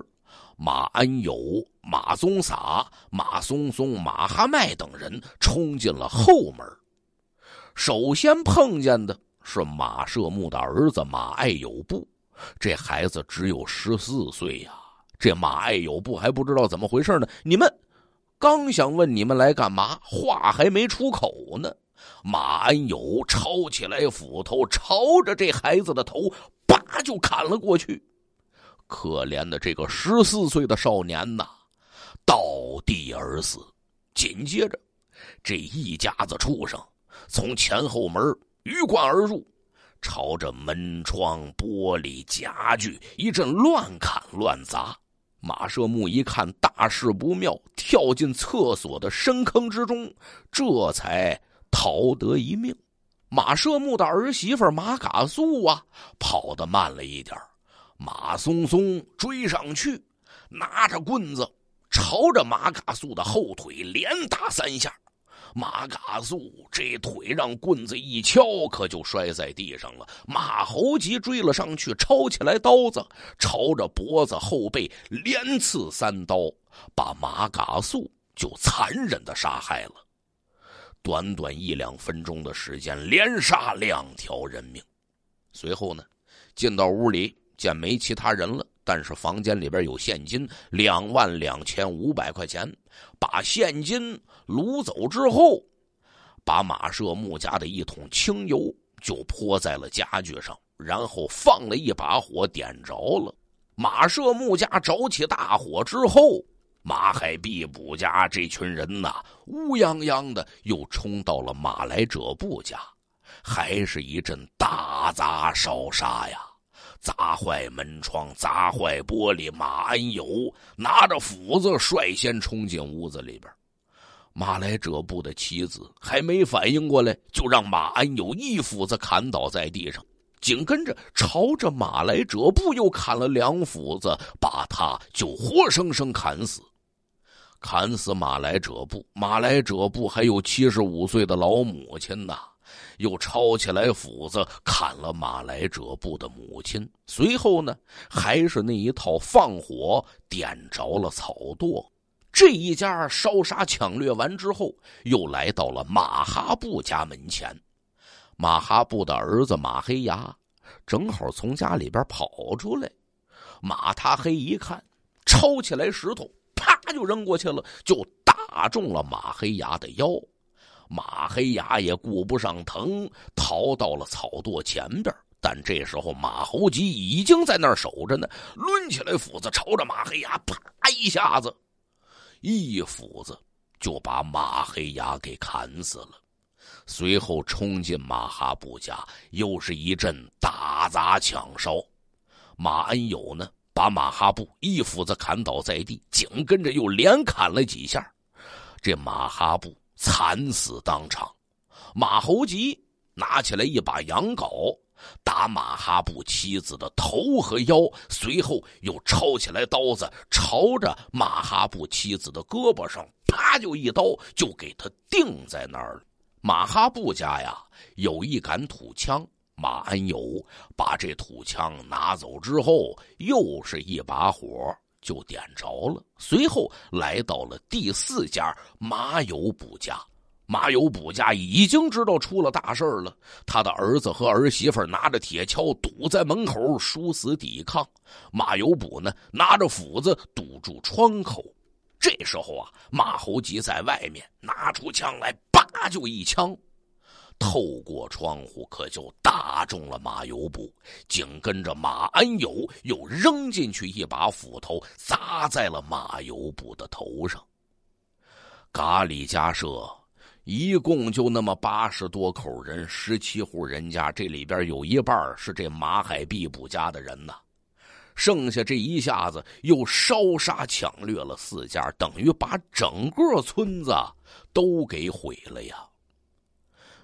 马安友、马宗撒、马松松、马哈麦等人冲进了后门。首先碰见的是马舍木的儿子马爱有布，这孩子只有十四岁呀。这马爱有布还不知道怎么回事呢。你们刚想问你们来干嘛，话还没出口呢，马安友抄起来斧头，朝着这孩子的头叭就砍了过去。可怜的这个十四岁的少年呐，倒地而死。紧接着，这一家子畜生。从前后门鱼贯而入，朝着门窗玻璃家具一阵乱砍乱砸。马舍木一看大事不妙，跳进厕所的深坑之中，这才逃得一命。马舍木的儿媳妇马嘎素啊，跑得慢了一点马松松追上去，拿着棍子朝着马嘎素的后腿连打三下。马嘎素这腿让棍子一敲，可就摔在地上了。马猴吉追了上去，抄起来刀子，朝着脖子后背连刺三刀，把马嘎素就残忍的杀害了。短短一两分钟的时间，连杀两条人命。随后呢，进到屋里，见没其他人了。但是房间里边有现金两万两千五百块钱，把现金掳走之后，把马舍木家的一桶清油就泼在了家具上，然后放了一把火点着了。马舍木家着起大火之后，马海毕卜家这群人呐，乌泱泱的又冲到了马来者布家，还是一阵打砸烧杀呀。砸坏门窗，砸坏玻璃。马安友拿着斧子，率先冲进屋子里边。马来者布的妻子还没反应过来，就让马安友一斧子砍倒在地上，紧跟着朝着马来者布又砍了两斧子，把他就活生生砍死。砍死马来者布，马来者布还有七十五岁的老母亲呐。又抄起来斧子砍了马来者布的母亲，随后呢还是那一套放火，点着了草垛。这一家烧杀抢掠完之后，又来到了马哈布家门前。马哈布的儿子马黑牙正好从家里边跑出来，马他黑一看，抄起来石头，啪就扔过去了，就打中了马黑牙的腰。马黑牙也顾不上疼，逃到了草垛前边。但这时候，马猴吉已经在那儿守着呢，抡起来斧子，朝着马黑牙啪一下子，一斧子就把马黑牙给砍死了。随后冲进马哈布家，又是一阵打砸抢烧。马恩友呢，把马哈布一斧子砍倒在地，紧跟着又连砍了几下，这马哈布。惨死当场，马猴吉拿起来一把羊镐，打马哈布妻子的头和腰，随后又抄起来刀子，朝着马哈布妻子的胳膊上啪就一刀，就给他钉在那儿了。马哈布家呀有一杆土枪，马安友把这土枪拿走之后，又是一把火。就点着了，随后来到了第四家马有补家。马有补家已经知道出了大事了，他的儿子和儿媳妇拿着铁锹堵在门口殊死抵抗。马有补呢，拿着斧子堵住窗口。这时候啊，马猴吉在外面拿出枪来，叭就一枪。透过窗户，可就打中了马油布。紧跟着马安友又扔进去一把斧头，砸在了马油布的头上。嘎里家社一共就那么八十多口人，十七户人家，这里边有一半是这马海毕布家的人呐。剩下这一下子又烧杀抢掠了四家，等于把整个村子都给毁了呀。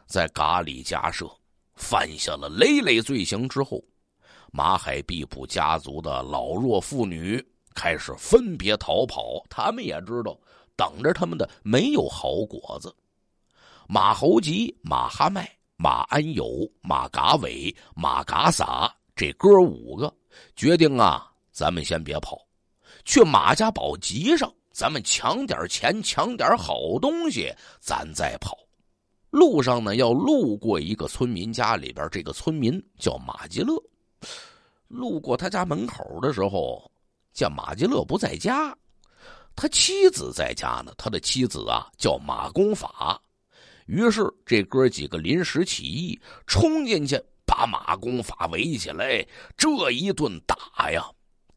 在嘎里加社犯下了累累罪行之后，马海毕普家族的老弱妇女开始分别逃跑。他们也知道，等着他们的没有好果子。马侯吉、马哈迈、马安友、马嘎伟、马嘎撒这哥五个决定啊，咱们先别跑，去马家堡集上，咱们抢点钱，抢点好东西，咱再跑。路上呢，要路过一个村民家里边，这个村民叫马吉乐。路过他家门口的时候，见马吉乐不在家，他妻子在家呢。他的妻子啊叫马公法。于是这哥几个临时起意，冲进去把马公法围起来，这一顿打呀，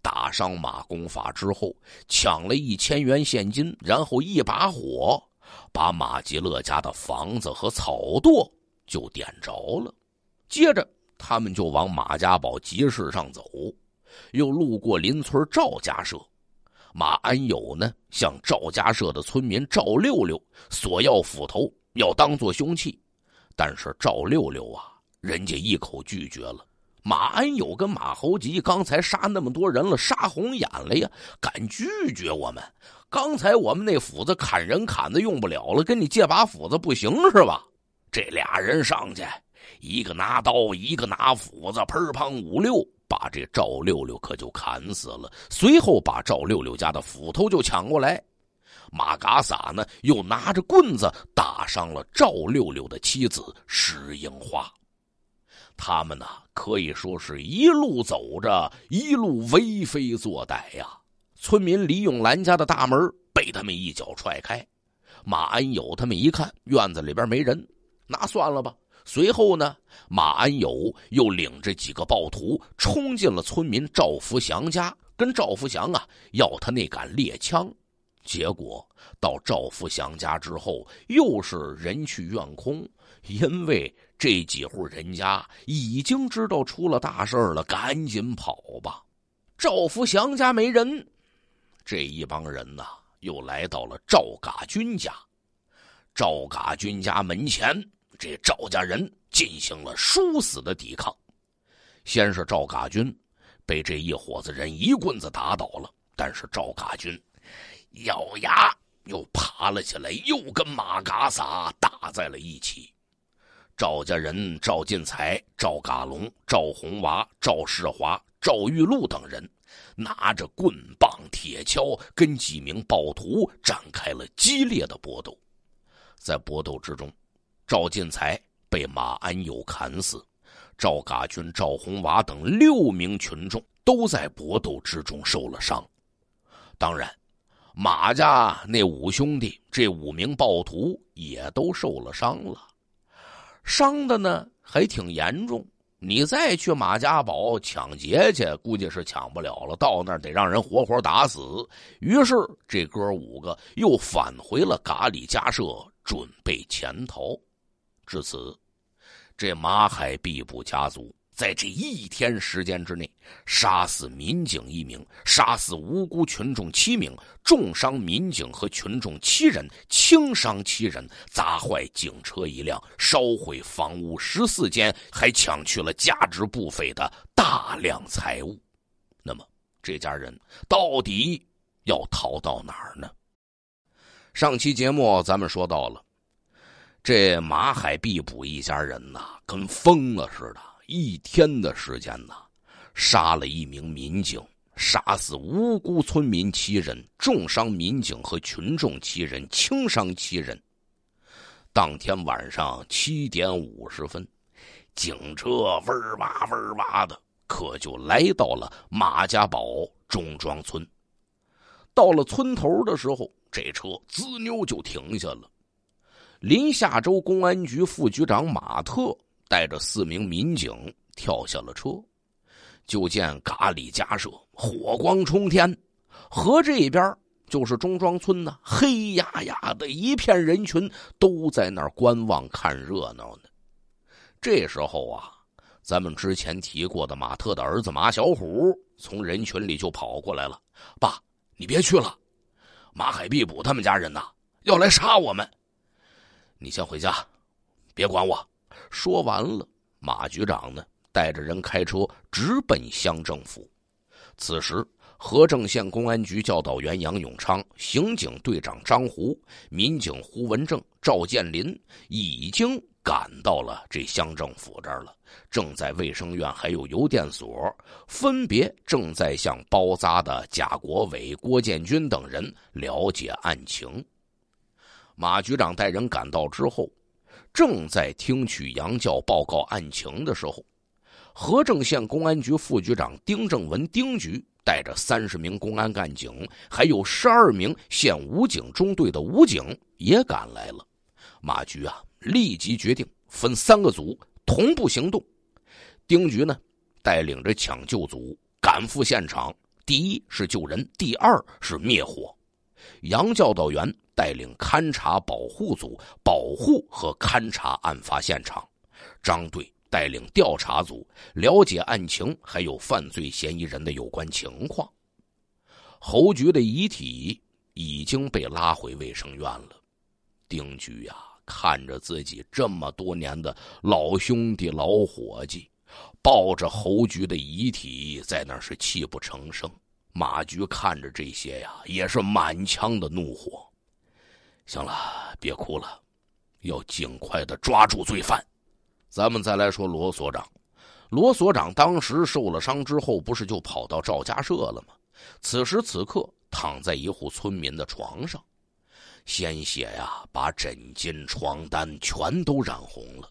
打伤马公法之后，抢了一千元现金，然后一把火。把马吉乐家的房子和草垛就点着了，接着他们就往马家堡集市上走，又路过邻村赵家社。马安友呢，向赵家社的村民赵六六索要斧头，要当做凶器，但是赵六六啊，人家一口拒绝了。马安友跟马侯吉刚才杀那么多人了，杀红眼了呀，敢拒绝我们？刚才我们那斧子砍人砍的用不了了，跟你借把斧子不行是吧？这俩人上去，一个拿刀，一个拿斧子，砰砰五六，把这赵六六可就砍死了。随后把赵六六家的斧头就抢过来，马嘎撒呢又拿着棍子打伤了赵六六的妻子石英花。他们呢可以说是一路走着一路为非作歹呀。村民李永兰家的大门被他们一脚踹开，马安友他们一看院子里边没人，那算了吧。随后呢，马安友又领着几个暴徒冲进了村民赵福祥家，跟赵福祥啊要他那杆猎枪。结果到赵福祥家之后，又是人去院空，因为这几户人家已经知道出了大事了，赶紧跑吧。赵福祥家没人。这一帮人呐，又来到了赵嘎军家。赵嘎军家门前，这赵家人进行了殊死的抵抗。先是赵嘎军被这一伙子人一棍子打倒了，但是赵嘎军咬牙又爬了起来，又跟马嘎撒打在了一起。赵家人：赵进才、赵嘎龙、赵红娃、赵世华、赵玉露等人。拿着棍棒、铁锹，跟几名暴徒展开了激烈的搏斗。在搏斗之中，赵进才被马安友砍死，赵嘎军、赵红娃等六名群众都在搏斗之中受了伤。当然，马家那五兄弟这五名暴徒也都受了伤了，伤的呢还挺严重。你再去马家堡抢劫去，估计是抢不了了。到那儿得让人活活打死。于是这哥五个又返回了嘎里家舍，准备潜逃。至此，这马海毕布家族。在这一天时间之内，杀死民警一名，杀死无辜群众七名，重伤民警和群众七人，轻伤七人，砸坏警车一辆，烧毁房屋十四间，还抢去了价值不菲的大量财物。那么，这家人到底要逃到哪儿呢？上期节目咱们说到了，这马海毕捕一家人呐，跟疯了似的。一天的时间呢，杀了一名民警，杀死无辜村民七人，重伤民警和群众七人，轻伤七人。当天晚上七点五十分，警车嗡儿哇嗡儿哇的，可就来到了马家堡中庄村。到了村头的时候，这车滋溜就停下了。临夏州公安局副局长马特。带着四名民警跳下了车，就见嘎里加舍火光冲天，河这边就是中庄村呢，黑压压的一片人群都在那儿观望看热闹呢。这时候啊，咱们之前提过的马特的儿子马小虎从人群里就跑过来了：“爸，你别去了，马海毕卜他们家人呐要来杀我们，你先回家，别管我。”说完了，马局长呢，带着人开车直奔乡政府。此时，和政县公安局教导员杨永昌、刑警队长张胡、民警胡文正、赵建林已经赶到了这乡政府这儿了，正在卫生院还有邮电所分别正在向包扎的贾国伟、郭建军等人了解案情。马局长带人赶到之后。正在听取杨教报告案情的时候，和政县公安局副局长丁正文（丁局）带着三十名公安干警，还有十二名县武警中队的武警也赶来了。马局啊，立即决定分三个组同步行动。丁局呢，带领着抢救组赶赴现场，第一是救人，第二是灭火。杨教导员带领勘察保护组保护和勘察案发现场，张队带领调查组了解案情，还有犯罪嫌疑人的有关情况。侯局的遗体已经被拉回卫生院了。丁局呀，看着自己这么多年的老兄弟、老伙计，抱着侯局的遗体在那是泣不成声。马局看着这些呀，也是满腔的怒火。行了，别哭了，要尽快的抓住罪犯。咱们再来说罗所长。罗所长当时受了伤之后，不是就跑到赵家社了吗？此时此刻，躺在一户村民的床上，鲜血呀，把枕巾、床单全都染红了。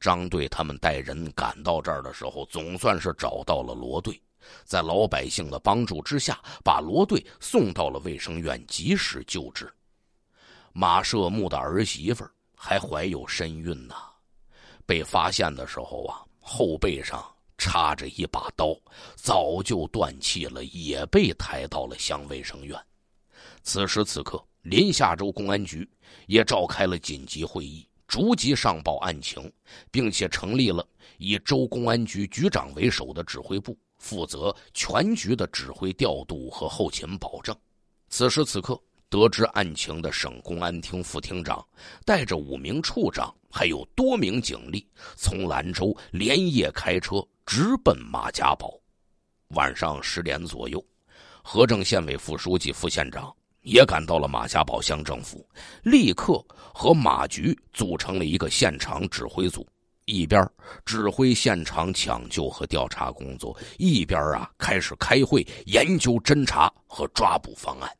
张队他们带人赶到这儿的时候，总算是找到了罗队。在老百姓的帮助之下，把罗队送到了卫生院及时救治。马舍木的儿媳妇还怀有身孕呢，被发现的时候啊，后背上插着一把刀，早就断气了，也被抬到了乡卫生院。此时此刻，临夏州公安局也召开了紧急会议，逐级上报案情，并且成立了以州公安局局长为首的指挥部。负责全局的指挥调度和后勤保证。此时此刻，得知案情的省公安厅副厅长带着五名处长，还有多名警力，从兰州连夜开车直奔马家堡。晚上十点左右，和政县委副书记、副县长也赶到了马家堡乡政府，立刻和马局组成了一个现场指挥组。一边指挥现场抢救和调查工作，一边啊开始开会研究侦查和抓捕方案。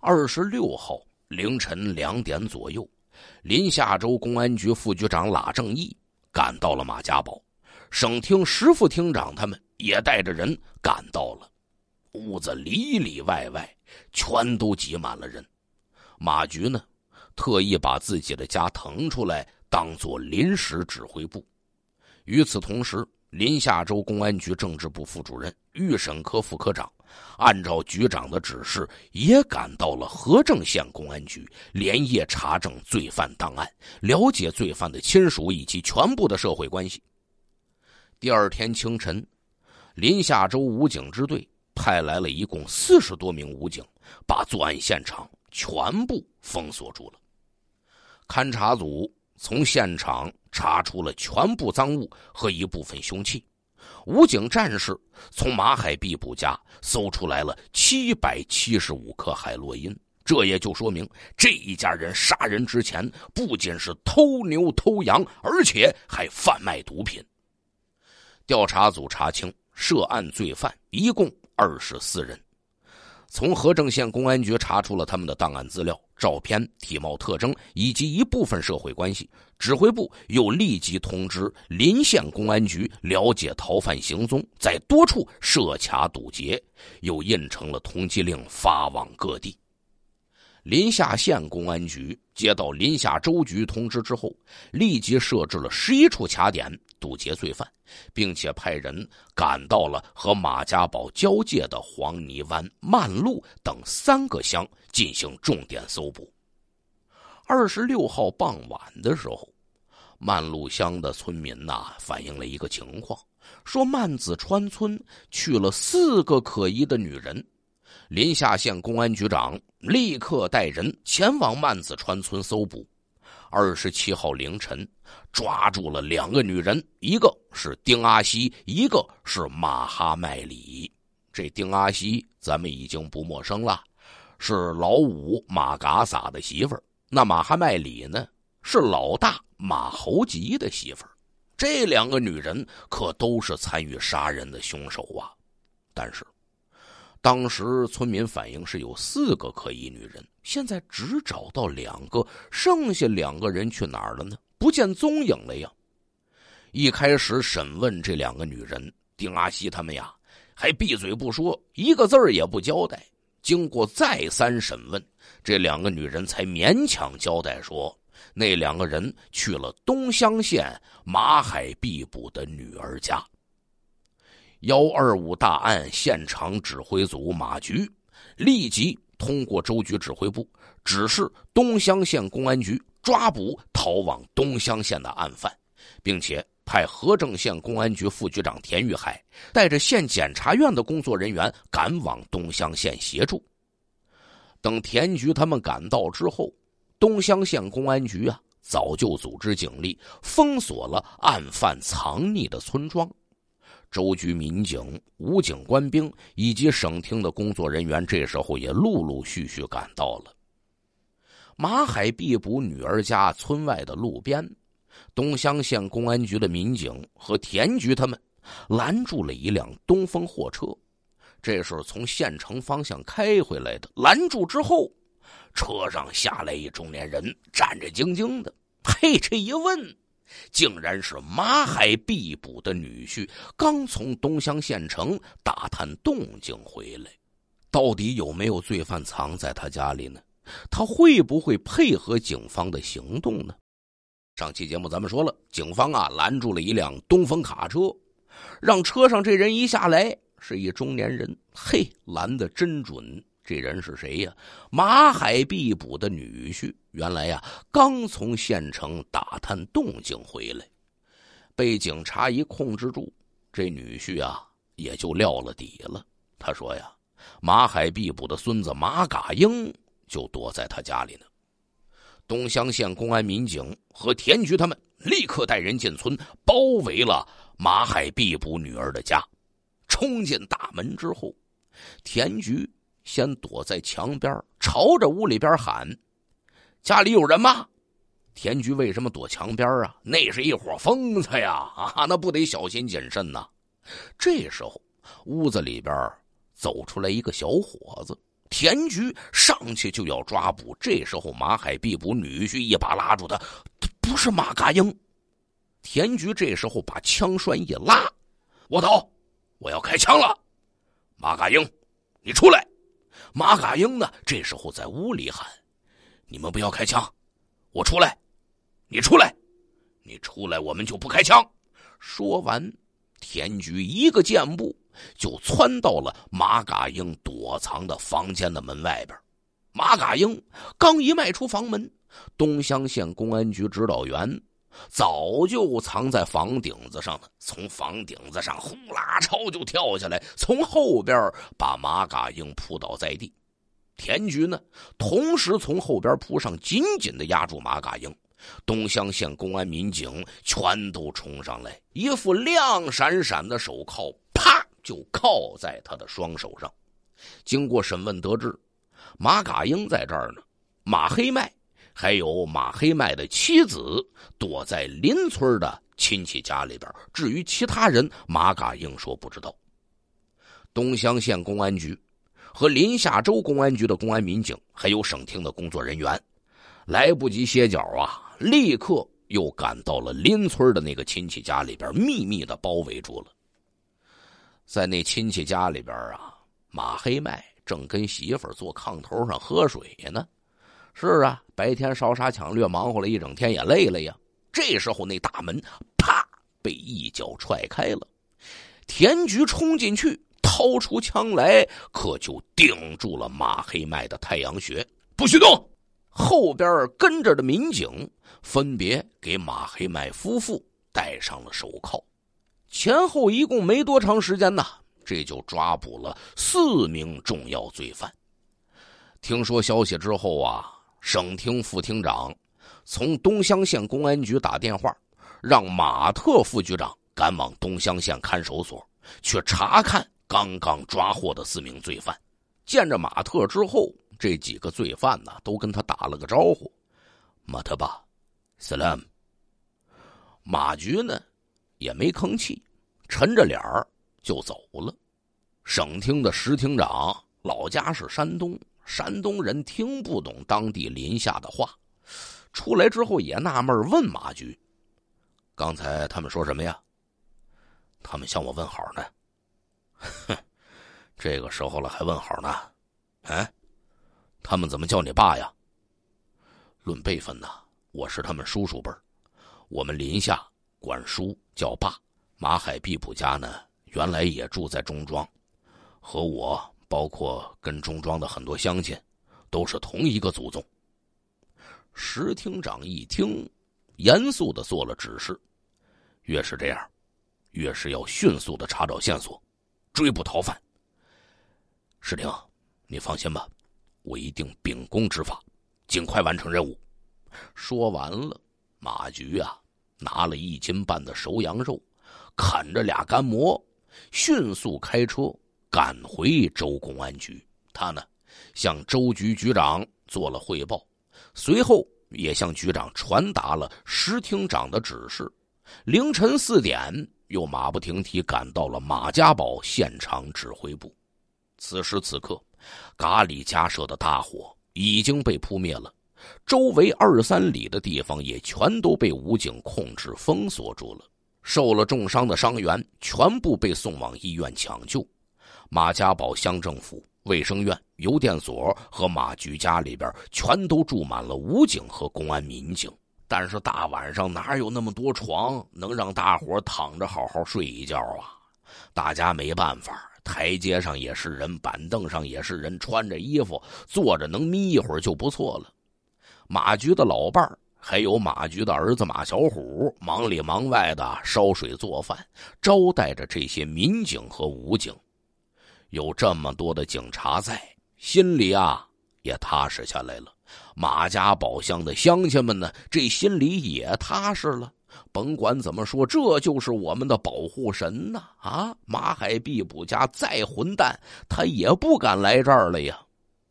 二十六号凌晨两点左右，临夏州公安局副局长拉正义赶到了马家堡，省厅石副厅长他们也带着人赶到了，屋子里里外外全都挤满了人。马局呢，特意把自己的家腾出来。当做临时指挥部。与此同时，临夏州公安局政治部副主任、预审科副科长，按照局长的指示，也赶到了和政县公安局，连夜查证罪犯档案，了解罪犯的亲属以及全部的社会关系。第二天清晨，临夏州武警支队派来了一共四十多名武警，把作案现场全部封锁住了。勘查组。从现场查出了全部赃物和一部分凶器，武警战士从马海毕布家搜出来了七百七十五克海洛因，这也就说明这一家人杀人之前不仅是偷牛偷羊，而且还贩卖毒品。调查组查清，涉案罪犯一共二十四人。从和政县公安局查出了他们的档案资料、照片、体貌特征以及一部分社会关系。指挥部又立即通知临县公安局了解逃犯行踪，在多处设卡堵截，又印成了通缉令发往各地。临夏县公安局接到临夏州局通知之后，立即设置了十一处卡点。堵截罪犯，并且派人赶到了和马家堡交界的黄泥湾、曼路等三个乡进行重点搜捕。二十六号傍晚的时候，曼路乡的村民呐反映了一个情况，说曼子川村去了四个可疑的女人。临夏县公安局长立刻带人前往曼子川村搜捕。二十七号凌晨，抓住了两个女人，一个是丁阿西，一个是马哈麦里。这丁阿西咱们已经不陌生了，是老五马嘎撒的媳妇儿。那马哈麦里呢，是老大马侯吉的媳妇儿。这两个女人可都是参与杀人的凶手啊！但是。当时村民反映是有四个可疑女人，现在只找到两个，剩下两个人去哪儿了呢？不见踪影了呀！一开始审问这两个女人，丁阿西他们呀，还闭嘴不说，一个字儿也不交代。经过再三审问，这两个女人才勉强交代说，那两个人去了东乡县马海毕补的女儿家。幺二五大案现场指挥组马局立即通过州局指挥部指示东乡县公安局抓捕逃往东乡县的案犯，并且派河正县公安局副局长田玉海带着县检察院的工作人员赶往东乡县协助。等田局他们赶到之后，东乡县公安局啊早就组织警力封锁了案犯藏匿的村庄。州局民警、武警官兵以及省厅的工作人员，这时候也陆陆续续赶到了。马海被捕女儿家村外的路边，东乡县公安局的民警和田局他们拦住了一辆东风货车，这是从县城方向开回来的。拦住之后，车上下来一中年人，战战兢兢的。嘿，这一问。竟然是马海必捕的女婿，刚从东乡县城打探动静回来。到底有没有罪犯藏在他家里呢？他会不会配合警方的行动呢？上期节目咱们说了，警方啊拦住了一辆东风卡车，让车上这人一下来，是一中年人。嘿，拦的真准。这人是谁呀？马海必捕的女婿，原来呀，刚从县城打探动静回来，被警察一控制住，这女婿啊也就撂了底了。他说呀，马海必捕的孙子马嘎英就躲在他家里呢。东乡县公安民警和田菊他们立刻带人进村，包围了马海必捕女儿的家。冲进大门之后，田菊。先躲在墙边，朝着屋里边喊：“家里有人吗？”田菊为什么躲墙边啊？那是一伙疯子呀！啊，那不得小心谨慎呐！这时候，屋子里边走出来一个小伙子，田菊上去就要抓捕。这时候，马海必捕女婿一把拉住他：“不是马嘎英。”田菊这时候把枪栓一拉：“卧倒！我要开枪了！”马嘎英，你出来！马嘎英呢？这时候在屋里喊：“你们不要开枪，我出来，你出来，你出来，我们就不开枪。”说完，田菊一个箭步就窜到了马嘎英躲藏的房间的门外边。马嘎英刚一迈出房门，东乡县公安局指导员。早就藏在房顶子上了，从房顶子上呼啦超就跳下来，从后边把马嘎英扑倒在地。田菊呢，同时从后边扑上，紧紧的压住马嘎英。东乡县公安民警全都冲上来，一副亮闪闪的手铐，啪就铐在他的双手上。经过审问，得知马嘎英在这儿呢，马黑麦。还有马黑麦的妻子躲在邻村的亲戚家里边。至于其他人，马嘎硬说不知道。东乡县公安局和临夏州公安局的公安民警，还有省厅的工作人员，来不及歇脚啊，立刻又赶到了邻村的那个亲戚家里边，秘密的包围住了。在那亲戚家里边啊，马黑麦正跟媳妇坐炕头上喝水呢。是啊，白天烧杀抢掠，忙活了一整天也累了呀。这时候，那大门啪被一脚踹开了，田菊冲进去，掏出枪来，可就顶住了马黑麦的太阳穴。不许动！后边跟着的民警分别给马黑麦夫妇戴上了手铐。前后一共没多长时间呢，这就抓捕了四名重要罪犯。听说消息之后啊。省厅副厅长从东乡县公安局打电话，让马特副局长赶往东乡县看守所去查看刚刚抓获的四名罪犯。见着马特之后，这几个罪犯呢都跟他打了个招呼：“马特爸，死了。”马局呢也没吭气，沉着脸儿就走了。省厅的石厅长老家是山东。山东人听不懂当地林下的话，出来之后也纳闷问马局：“刚才他们说什么呀？”他们向我问好呢。哼，这个时候了还问好呢？啊，他们怎么叫你爸呀？论辈分呢，我是他们叔叔辈儿。我们林下管叔叫爸。马海毕普家呢，原来也住在中庄，和我。包括跟中庄的很多乡亲，都是同一个祖宗。石厅长一听，严肃的做了指示：越是这样，越是要迅速的查找线索，追捕逃犯。石厅，你放心吧，我一定秉公执法，尽快完成任务。说完了，马局啊，拿了一斤半的熟羊肉，啃着俩干馍，迅速开车。赶回州公安局，他呢，向州局局长做了汇报，随后也向局长传达了石厅长的指示。凌晨四点，又马不停蹄赶到了马家堡现场指挥部。此时此刻，嘎里家舍的大火已经被扑灭了，周围二三里的地方也全都被武警控制、封锁住了。受了重伤的伤员全部被送往医院抢救。马家堡乡政府、卫生院、邮电所和马局家里边全都住满了武警和公安民警，但是大晚上哪有那么多床能让大伙躺着好好睡一觉啊？大家没办法，台阶上也是人，板凳上也是人，穿着衣服坐着能眯一会儿就不错了。马局的老伴儿还有马局的儿子马小虎忙里忙外的烧水做饭，招待着这些民警和武警。有这么多的警察在，心里啊也踏实下来了。马家堡乡的乡亲们呢，这心里也踏实了。甭管怎么说，这就是我们的保护神呐、啊，马海毕补家再混蛋，他也不敢来这儿了呀。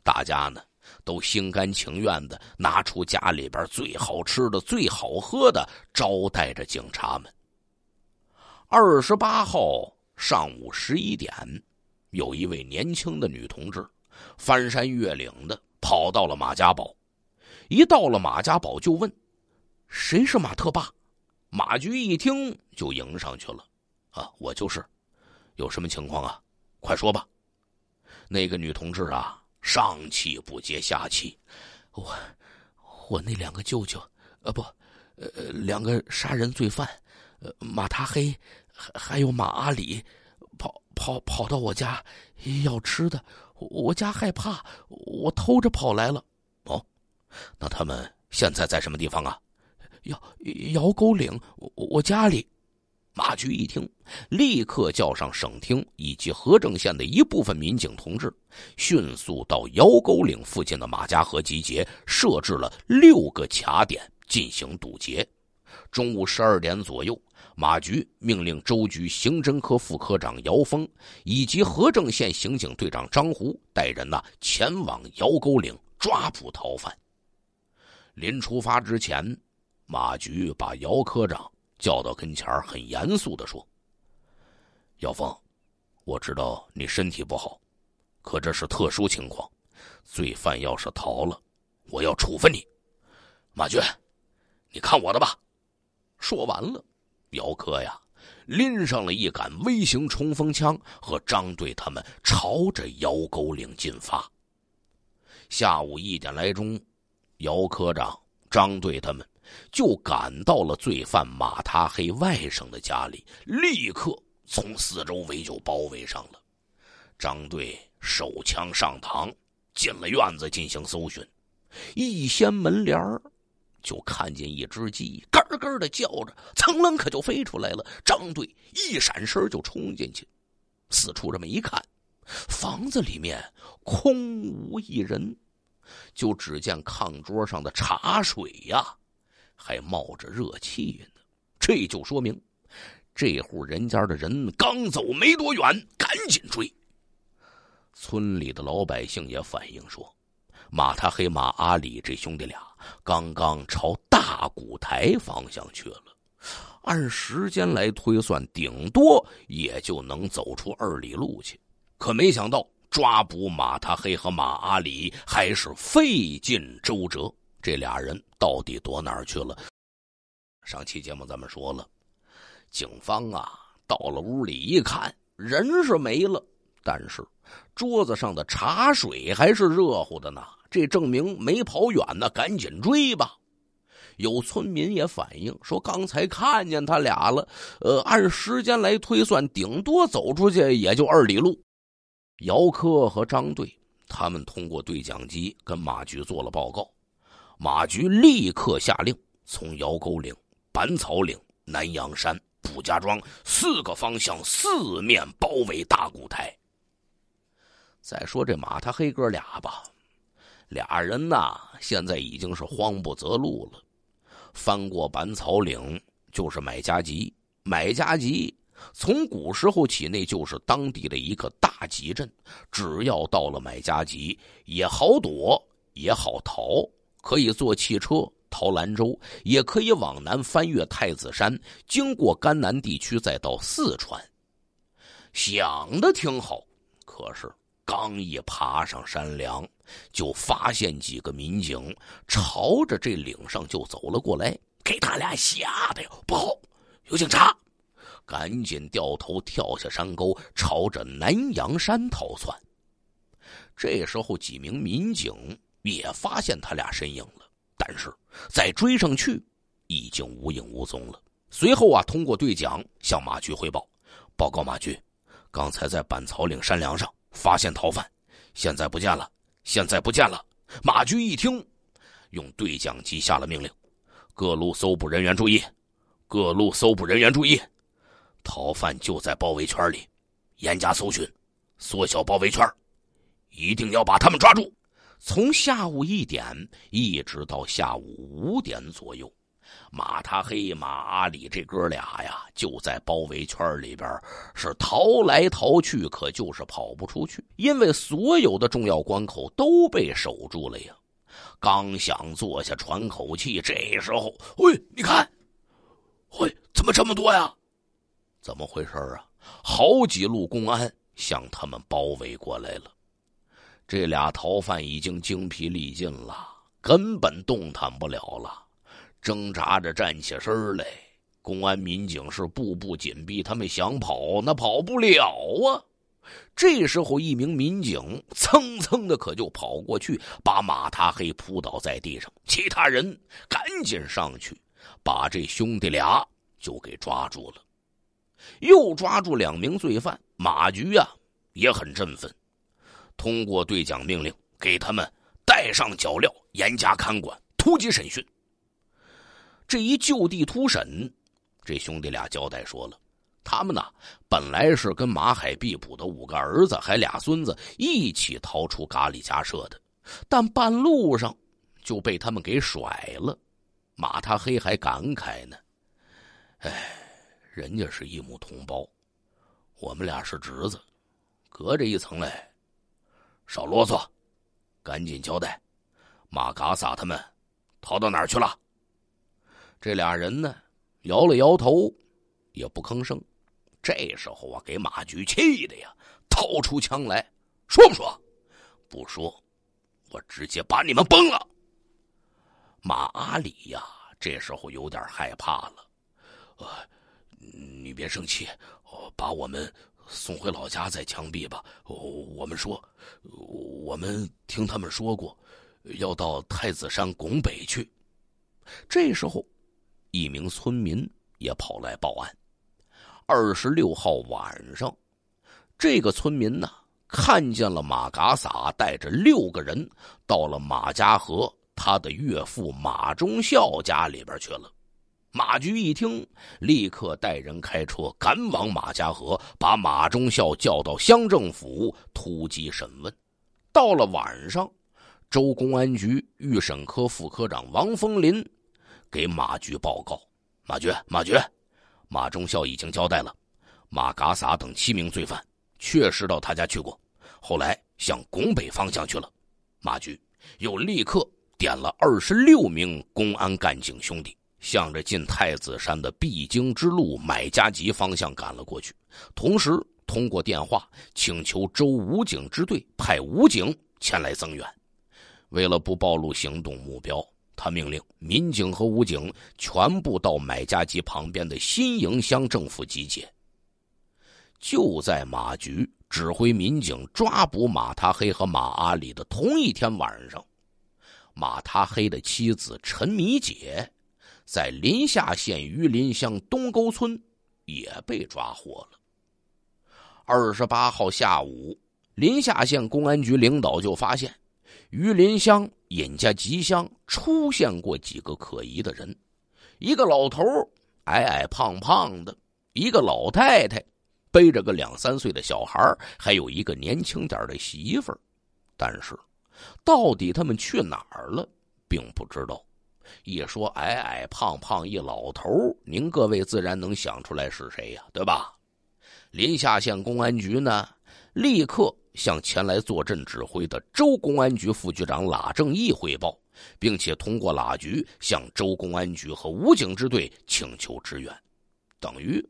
大家呢都心甘情愿的拿出家里边最好吃的、最好喝的招待着警察们。二十八号上午十一点。有一位年轻的女同志，翻山越岭的跑到了马家堡，一到了马家堡就问：“谁是马特爸？”马局一听就迎上去了：“啊，我就是。有什么情况啊？快说吧。”那个女同志啊，上气不接下气：“我，我那两个舅舅，呃不，呃两个杀人罪犯，呃马达黑，还还有马阿里。”跑跑到我家要吃的，我家害怕，我偷着跑来了。哦，那他们现在在什么地方啊？窑窑沟岭，我我家里。马局一听，立刻叫上省厅以及河正县的一部分民警同志，迅速到窑沟岭附近的马家河集结，设置了六个卡点进行堵截。中午十二点左右，马局命令周局刑侦科副科长姚峰以及和正县刑警队长张胡带人呐前往姚沟岭抓捕逃犯。临出发之前，马局把姚科长叫到跟前很严肃的说：“姚峰，我知道你身体不好，可这是特殊情况。罪犯要是逃了，我要处分你。马军，你看我的吧。”说完了，姚科呀，拎上了一杆微型冲锋枪，和张队他们朝着姚沟岭进发。下午一点来钟，姚科长、张队他们就赶到了罪犯马他黑外甥的家里，立刻从四周围就包围上了。张队手枪上膛，进了院子进行搜寻，一掀门帘儿。就看见一只鸡“咯咯”的叫着，噌楞可就飞出来了。张队一闪身就冲进去，四处这么一看，房子里面空无一人，就只见炕桌上的茶水呀还冒着热气呢。这就说明这户人家的人刚走没多远，赶紧追。村里的老百姓也反映说：“马他黑、马阿里这兄弟俩。”刚刚朝大鼓台方向去了，按时间来推算，顶多也就能走出二里路去。可没想到，抓捕马踏黑和马阿里还是费尽周折。这俩人到底躲哪儿去了？上期节目咱们说了，警方啊到了屋里一看，人是没了，但是桌子上的茶水还是热乎的呢。这证明没跑远呢，赶紧追吧！有村民也反映说，刚才看见他俩了。呃，按时间来推算，顶多走出去也就二里路。姚科和张队他们通过对讲机跟马局做了报告，马局立刻下令，从姚沟岭、板草岭、南阳山、卜家庄四个方向四面包围大骨台。再说这马他黑哥俩吧。俩人呐，现在已经是慌不择路了。翻过板草岭，就是买家集。买家集从古时候起，那就是当地的一个大集镇。只要到了买家集，也好躲，也好逃，可以坐汽车逃兰州，也可以往南翻越太子山，经过甘南地区，再到四川。想的挺好，可是。刚一爬上山梁，就发现几个民警朝着这岭上就走了过来，给他俩吓的呀！不好，有警察，赶紧掉头跳下山沟，朝着南阳山逃窜。这时候，几名民警也发现他俩身影了，但是再追上去，已经无影无踪了。随后啊，通过对讲向马局汇报，报告马局，刚才在板草岭山梁上。发现逃犯，现在不见了，现在不见了。马军一听，用对讲机下了命令：各路搜捕人员注意，各路搜捕人员注意，逃犯就在包围圈里，严加搜寻，缩小包围圈，一定要把他们抓住。从下午一点一直到下午五点左右。马他黑马阿里这哥俩呀，就在包围圈里边，是逃来逃去，可就是跑不出去，因为所有的重要关口都被守住了呀。刚想坐下喘口气，这时候，喂，你看，嘿，怎么这么多呀？怎么回事啊？好几路公安向他们包围过来了。这俩逃犯已经精疲力尽了，根本动弹不了了。挣扎着站起身来，公安民警是步步紧逼，他们想跑那跑不了啊！这时候，一名民警蹭蹭的可就跑过去，把马踏黑扑倒在地上，其他人赶紧上去把这兄弟俩就给抓住了，又抓住两名罪犯。马局啊也很振奋，通过对讲命令给他们戴上脚镣，严加看管，突击审讯。这一就地突审，这兄弟俩交代说了，他们呢本来是跟马海毕普的五个儿子还俩孙子一起逃出嘎里加社的，但半路上就被他们给甩了。马他黑还感慨呢：“哎，人家是一母同胞，我们俩是侄子，隔着一层嘞，少啰嗦，赶紧交代，马嘎撒他们逃到哪儿去了？”这俩人呢，摇了摇头，也不吭声。这时候啊，给马局气的呀，掏出枪来说：“不说，不说，我直接把你们崩了。”马阿里呀，这时候有点害怕了：“呃，你别生气，把我们送回老家再枪毙吧。我们说，我们听他们说过，要到太子山拱北去。”这时候。一名村民也跑来报案。二十六号晚上，这个村民呢，看见了马嘎撒带着六个人到了马家河他的岳父马忠孝家里边去了。马局一听，立刻带人开车赶往马家河，把马忠孝叫到乡政府突击审问。到了晚上，州公安局预审科副科长王风林。给马局报告，马局，马局，马忠孝已经交代了，马嘎撒等七名罪犯确实到他家去过，后来向拱北方向去了。马局又立刻点了二十六名公安干警兄弟，向着进太子山的必经之路买家集方向赶了过去，同时通过电话请求州武警支队派武警前来增援，为了不暴露行动目标。他命令民警和武警全部到买家集旁边的新营乡政府集结。就在马局指挥民警抓捕马他黑和马阿里的同一天晚上，马他黑的妻子陈米姐在临夏县榆林乡东沟村也被抓获了。二十八号下午，临夏县公安局领导就发现。榆林乡尹家集乡出现过几个可疑的人，一个老头矮矮胖胖的，一个老太太，背着个两三岁的小孩还有一个年轻点的媳妇儿。但是，到底他们去哪儿了，并不知道。一说矮矮胖胖一老头您各位自然能想出来是谁呀，对吧？临夏县公安局呢，立刻。向前来坐镇指挥的州公安局副局长喇正义汇报，并且通过喇局向州公安局和武警支队请求支援，等于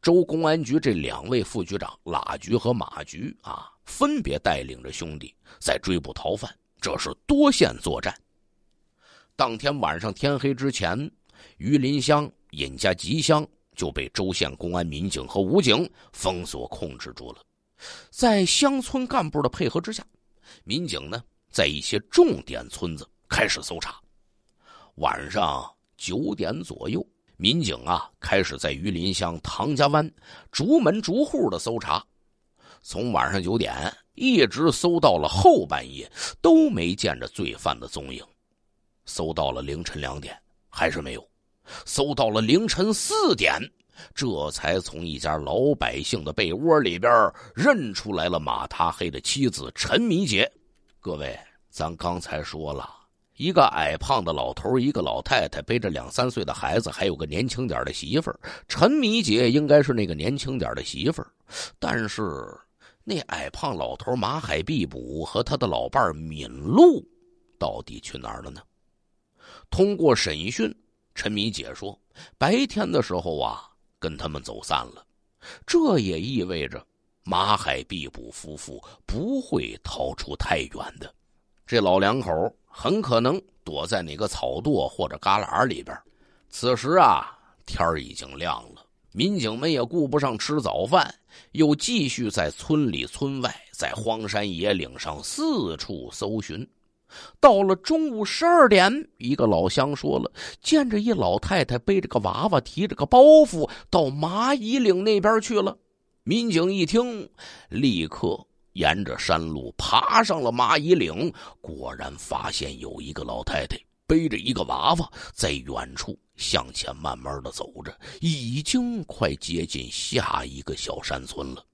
州公安局这两位副局长喇局和马局啊，分别带领着兄弟在追捕逃犯，这是多线作战。当天晚上天黑之前，榆林乡尹家集乡就被州县公安民警和武警封锁控制住了。在乡村干部的配合之下，民警呢在一些重点村子开始搜查。晚上九点左右，民警啊开始在榆林乡唐家湾逐门逐户的搜查。从晚上九点一直搜到了后半夜，都没见着罪犯的踪影。搜到了凌晨两点，还是没有。搜到了凌晨四点。这才从一家老百姓的被窝里边认出来了马踏黑的妻子陈迷姐。各位，咱刚才说了一个矮胖的老头，一个老太太背着两三岁的孩子，还有个年轻点的媳妇儿。陈迷姐应该是那个年轻点的媳妇儿，但是那矮胖老头马海毕卜和他的老伴敏露，到底去哪儿了呢？通过审讯，陈迷姐说，白天的时候啊。跟他们走散了，这也意味着马海毕卜夫妇不会逃出太远的，这老两口很可能躲在哪个草垛或者旮旯里边。此时啊，天已经亮了，民警们也顾不上吃早饭，又继续在村里、村外，在荒山野岭上四处搜寻。到了中午十二点，一个老乡说了：“见着一老太太背着个娃娃，提着个包袱，到蚂蚁岭那边去了。”民警一听，立刻沿着山路爬上了蚂蚁岭，果然发现有一个老太太背着一个娃娃，在远处向前慢慢的走着，已经快接近下一个小山村了。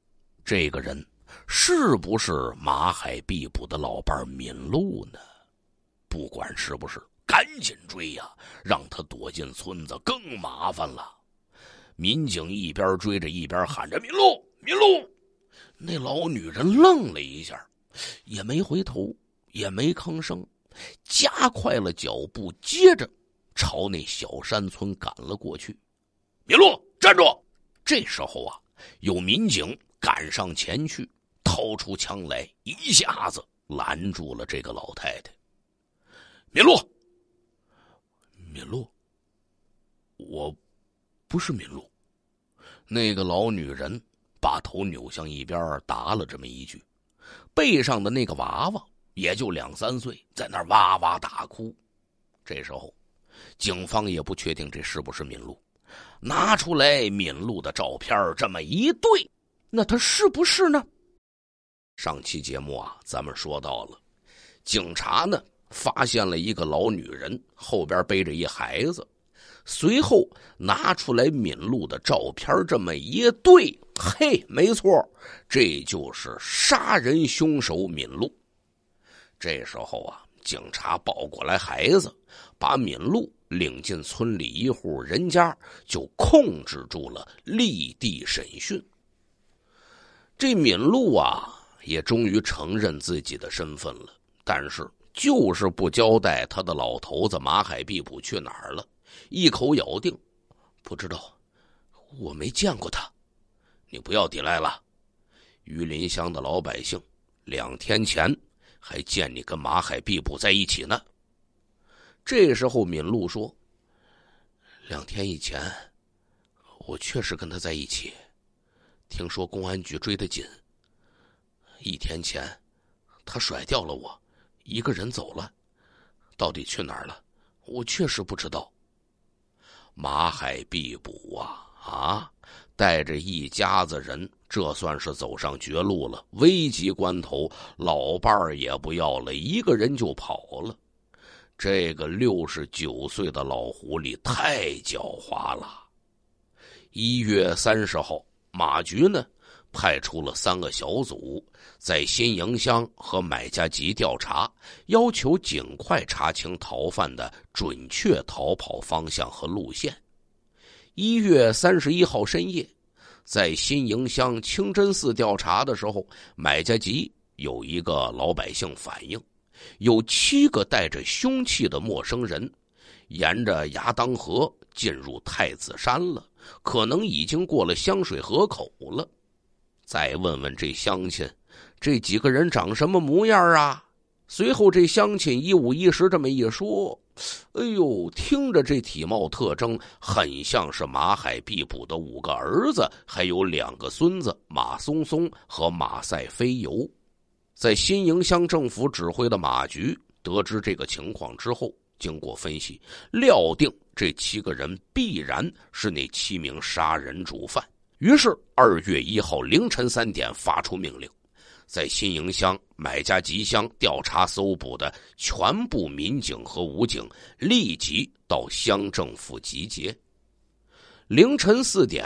这个人。是不是马海必捕的老伴敏露呢？不管是不是，赶紧追呀！让他躲进村子更麻烦了。民警一边追着，一边喊着：“敏露，敏露！”那老女人愣了一下，也没回头，也没吭声，加快了脚步，接着朝那小山村赶了过去。敏露，站住！这时候啊，有民警赶上前去。掏出枪来，一下子拦住了这个老太太。敏露，敏露，我不是敏露。那个老女人把头扭向一边，答了这么一句：“背上的那个娃娃也就两三岁，在那哇哇大哭。”这时候，警方也不确定这是不是敏露，拿出来敏露的照片，这么一对，那她是不是呢？上期节目啊，咱们说到了，警察呢发现了一个老女人，后边背着一孩子，随后拿出来敏露的照片，这么一对，嘿，没错，这就是杀人凶手敏露。这时候啊，警察抱过来孩子，把敏露领进村里一户人家，就控制住了，立地审讯。这敏露啊。也终于承认自己的身份了，但是就是不交代他的老头子马海毕普去哪儿了，一口咬定，不知道，我没见过他，你不要抵赖了。榆林乡的老百姓两天前还见你跟马海毕普在一起呢。这时候，敏露说：“两天以前，我确实跟他在一起，听说公安局追得紧。”一天前，他甩掉了我，一个人走了。到底去哪儿了？我确实不知道。马海必捕啊啊！带着一家子人，这算是走上绝路了。危急关头，老伴儿也不要了，一个人就跑了。这个六十九岁的老狐狸太狡猾了。一月三十号，马局呢？派出了三个小组，在新营乡和买家集调查，要求尽快查清逃犯的准确逃跑方向和路线。一月三十一号深夜，在新营乡清真寺调查的时候，买家集有一个老百姓反映，有七个带着凶器的陌生人，沿着牙当河进入太子山了，可能已经过了香水河口了。再问问这乡亲，这几个人长什么模样啊？随后这乡亲一五一十这么一说，哎呦，听着这体貌特征，很像是马海毕捕的五个儿子，还有两个孙子马松松和马赛飞游。在新营乡政府指挥的马局得知这个情况之后，经过分析，料定这七个人必然是那七名杀人主犯。于是，二月一号凌晨三点发出命令，在新营乡、买家集乡调查搜捕的全部民警和武警立即到乡政府集结。凌晨四点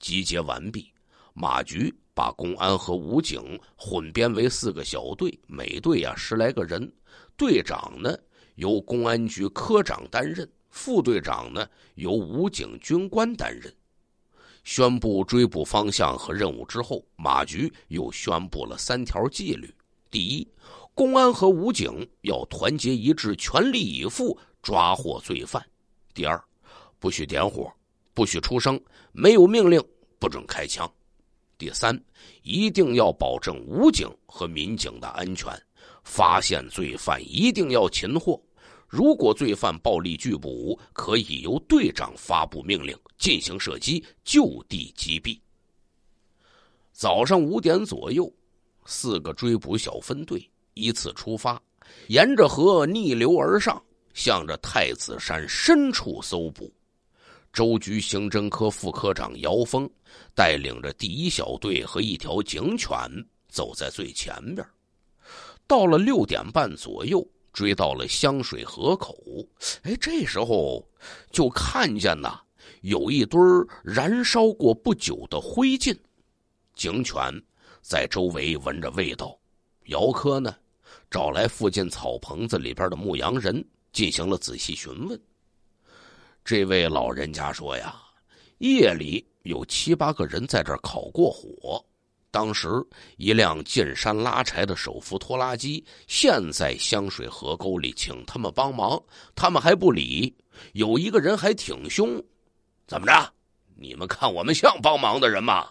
集结完毕，马局把公安和武警混编为四个小队，每队啊十来个人，队长呢由公安局科长担任，副队长呢由武警军官担任。宣布追捕方向和任务之后，马局又宣布了三条纪律：第一，公安和武警要团结一致，全力以赴抓获罪犯；第二，不许点火，不许出声，没有命令不准开枪；第三，一定要保证武警和民警的安全，发现罪犯一定要擒获。如果罪犯暴力拒捕，可以由队长发布命令进行射击，就地击毙。早上五点左右，四个追捕小分队依次出发，沿着河逆流而上，向着太子山深处搜捕。州局刑侦科副科长姚峰带领着第一小队和一条警犬走在最前边。到了六点半左右。追到了香水河口，哎，这时候就看见呐，有一堆燃烧过不久的灰烬，警犬在周围闻着味道，姚科呢，找来附近草棚子里边的牧羊人进行了仔细询问。这位老人家说呀，夜里有七八个人在这儿烤过火。当时，一辆进山拉柴的手扶拖拉机陷在香水河沟里，请他们帮忙，他们还不理。有一个人还挺凶，怎么着？你们看我们像帮忙的人吗？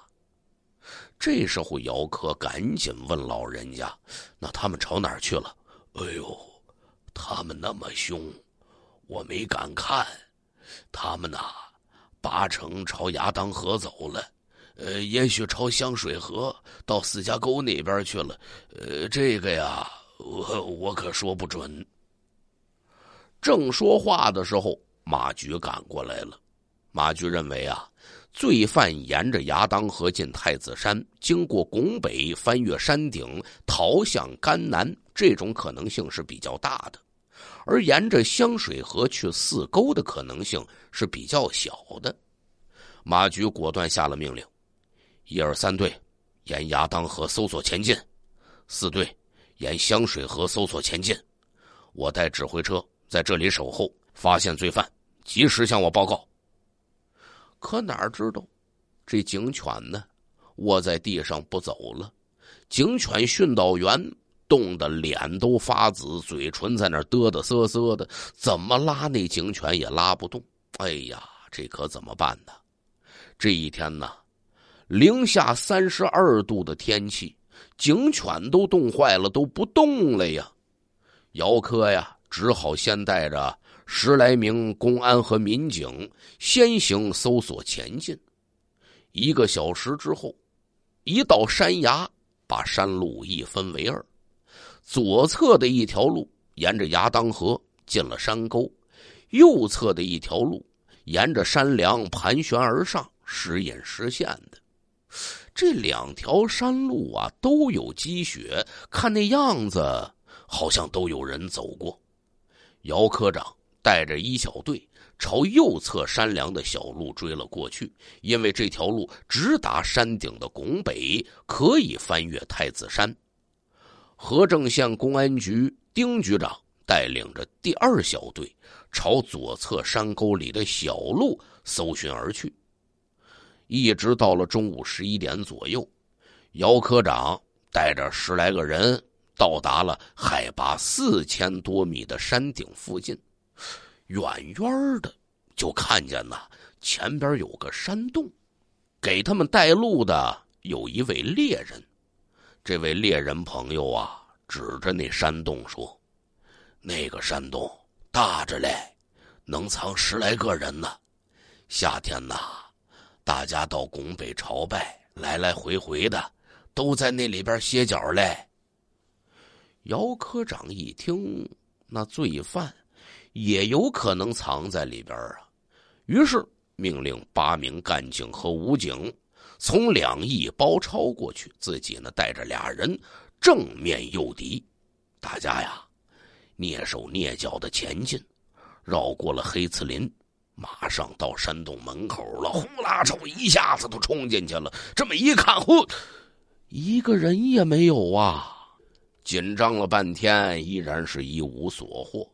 这时候，姚科赶紧问老人家：“那他们朝哪儿去了？”“哎呦，他们那么凶，我没敢看。他们呐，八成朝牙当河走了。”呃，也许朝香水河到四家沟那边去了。呃，这个呀，我我可说不准。正说话的时候，马局赶过来了。马局认为啊，罪犯沿着牙当河进太子山，经过拱北翻越山顶逃向甘南，这种可能性是比较大的；而沿着香水河去四沟的可能性是比较小的。马局果断下了命令。一二三队沿牙当河搜索前进，四队沿香水河搜索前进。我带指挥车在这里守候，发现罪犯及时向我报告。可哪知道，这警犬呢，卧在地上不走了。警犬训导员冻得脸都发紫，嘴唇在那嘚嘚瑟瑟的，怎么拉那警犬也拉不动。哎呀，这可怎么办呢？这一天呢？零下三十二度的天气，警犬都冻坏了，都不动了呀。姚科呀，只好先带着十来名公安和民警先行搜索前进。一个小时之后，一到山崖，把山路一分为二，左侧的一条路沿着崖当河进了山沟，右侧的一条路沿着山梁盘旋而上，时隐时现的。这两条山路啊，都有积雪，看那样子，好像都有人走过。姚科长带着一小队朝右侧山梁的小路追了过去，因为这条路直达山顶的拱北，可以翻越太子山。和正县公安局丁局长带领着第二小队朝左侧山沟里的小路搜寻而去。一直到了中午十一点左右，姚科长带着十来个人到达了海拔四千多米的山顶附近，远远的就看见呐，前边有个山洞，给他们带路的有一位猎人，这位猎人朋友啊，指着那山洞说：“那个山洞大着嘞，能藏十来个人呢，夏天呐。”大家到拱北朝拜，来来回回的都在那里边歇脚嘞。姚科长一听，那罪犯也有可能藏在里边啊，于是命令八名干警和武警从两翼包抄过去，自己呢带着俩人正面诱敌。大家呀，蹑手蹑脚的前进，绕过了黑刺林。马上到山洞门口了，呼啦着一下子都冲进去了。这么一看，嚯，一个人也没有啊！紧张了半天，依然是一无所获。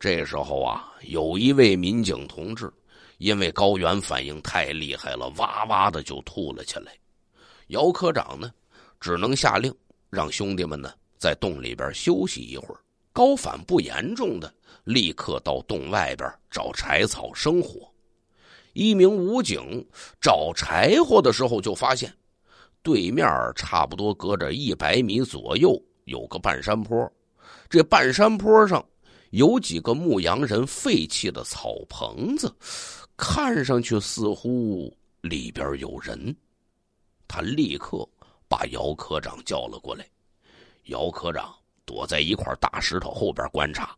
这时候啊，有一位民警同志因为高原反应太厉害了，哇哇的就吐了起来。姚科长呢，只能下令让兄弟们呢在洞里边休息一会儿。高反不严重的，立刻到洞外边找柴草生火。一名武警找柴火的时候，就发现对面差不多隔着一百米左右有个半山坡，这半山坡上有几个牧羊人废弃的草棚子，看上去似乎里边有人。他立刻把姚科长叫了过来，姚科长。躲在一块大石头后边观察，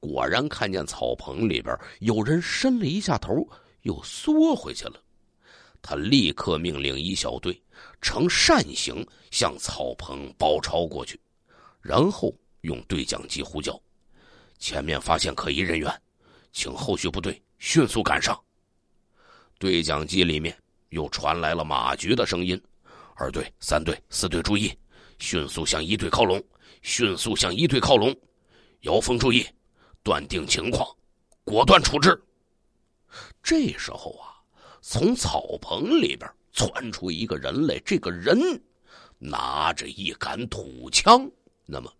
果然看见草棚里边有人伸了一下头，又缩回去了。他立刻命令一小队呈扇形向草棚包抄过去，然后用对讲机呼叫：“前面发现可疑人员，请后续部队迅速赶上。”对讲机里面又传来了马局的声音：“二队、三队、四队注意，迅速向一队靠拢。”迅速向一队靠拢，姚峰注意，断定情况，果断处置。这时候啊，从草棚里边窜出一个人来，这个人拿着一杆土枪，那么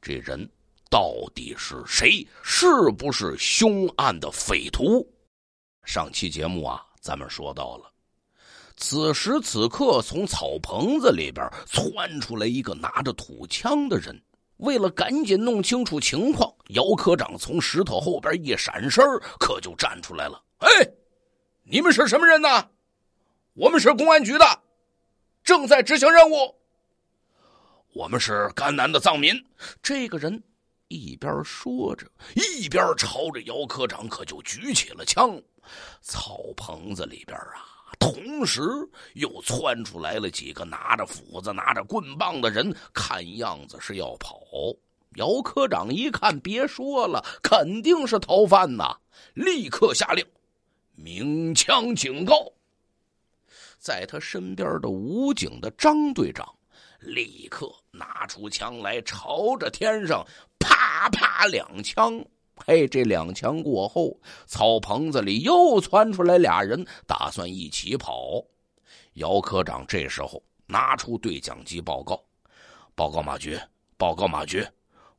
这人到底是谁？是不是凶案的匪徒？上期节目啊，咱们说到了。此时此刻，从草棚子里边窜出来一个拿着土枪的人。为了赶紧弄清楚情况，姚科长从石头后边一闪身可就站出来了。哎，你们是什么人呢？我们是公安局的，正在执行任务。我们是甘南的藏民。这个人一边说着，一边朝着姚科长可就举起了枪。草棚子里边啊。同时又窜出来了几个拿着斧子、拿着棍棒的人，看样子是要跑。姚科长一看，别说了，肯定是逃犯呐！立刻下令，鸣枪警告。在他身边的武警的张队长，立刻拿出枪来，朝着天上啪啪两枪。嘿，这两枪过后，草棚子里又窜出来俩人，打算一起跑。姚科长这时候拿出对讲机报告：“报告马局，报告马局，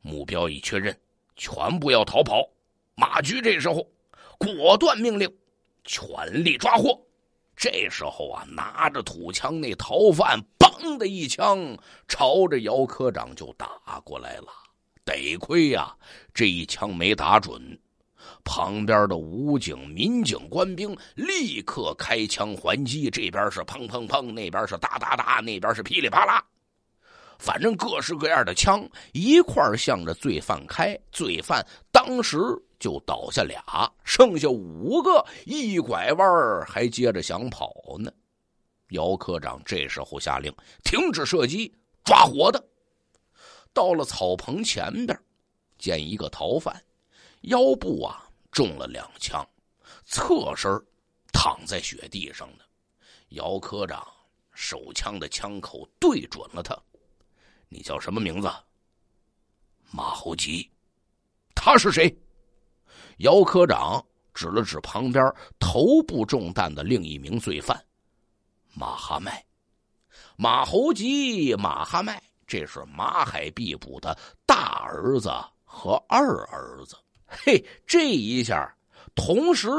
目标已确认，全部要逃跑。”马局这时候果断命令：“全力抓获。”这时候啊，拿着土枪那逃犯“嘣”的一枪，朝着姚科长就打过来了。得亏呀，这一枪没打准，旁边的武警、民警、官兵立刻开枪还击。这边是砰砰砰，那边是哒哒哒，那边是噼里啪啦，反正各式各样的枪一块向着罪犯开。罪犯当时就倒下俩，剩下五个一拐弯还接着想跑呢。姚科长这时候下令停止射击，抓活的。到了草棚前边，见一个逃犯，腰部啊中了两枪，侧身躺在雪地上呢。姚科长手枪的枪口对准了他：“你叫什么名字？”马侯吉。他是谁？姚科长指了指旁边头部中弹的另一名罪犯：“马哈迈。”“马侯吉，马哈迈。”这是马海毕捕的大儿子和二儿子，嘿，这一下，同时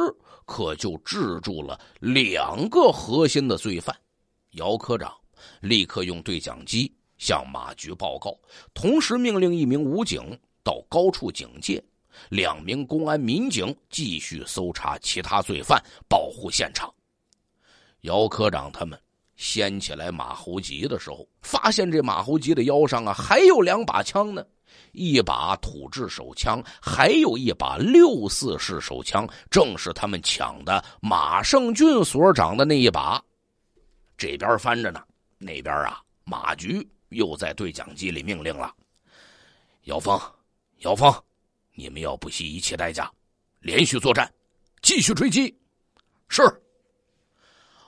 可就制住了两个核心的罪犯。姚科长立刻用对讲机向马局报告，同时命令一名武警到高处警戒，两名公安民警继续搜查其他罪犯，保护现场。姚科长他们。掀起来马猴吉的时候，发现这马猴吉的腰上啊，还有两把枪呢，一把土制手枪，还有一把六四式手枪，正是他们抢的马胜俊所长的那一把。这边翻着呢，那边啊，马局又在对讲机里命令了：“姚峰，姚峰，你们要不惜一切代价，连续作战，继续追击。”是。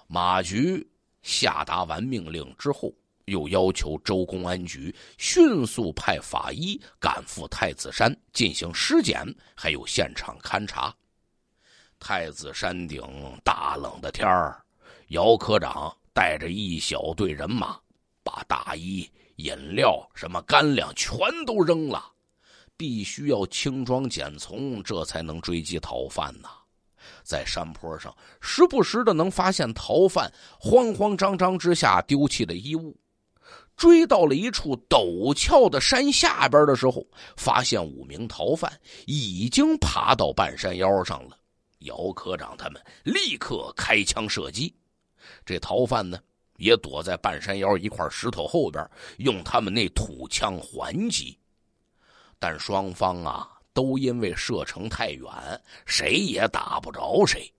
马局。下达完命令之后，又要求州公安局迅速派法医赶赴太子山进行尸检，还有现场勘查。太子山顶大冷的天儿，姚科长带着一小队人马，把大衣、饮料、什么干粮全都扔了，必须要轻装简从，这才能追击逃犯呢。在山坡上，时不时的能发现逃犯慌慌张张之下丢弃的衣物。追到了一处陡峭的山下边的时候，发现五名逃犯已经爬到半山腰上了。姚科长他们立刻开枪射击，这逃犯呢也躲在半山腰一块石头后边，用他们那土枪还击。但双方啊。都因为射程太远，谁也打不着谁。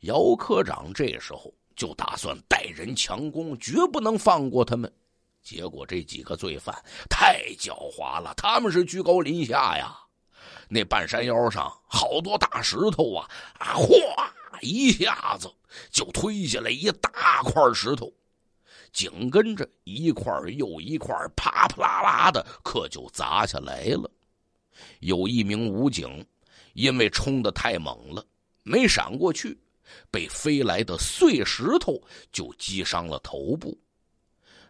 姚科长这时候就打算带人强攻，绝不能放过他们。结果这几个罪犯太狡猾了，他们是居高临下呀。那半山腰上好多大石头啊，啊，哗！一下子就推下来一大块石头，紧跟着一块又一块，啪啪啦啦的，可就砸下来了。有一名武警，因为冲的太猛了，没闪过去，被飞来的碎石头就击伤了头部。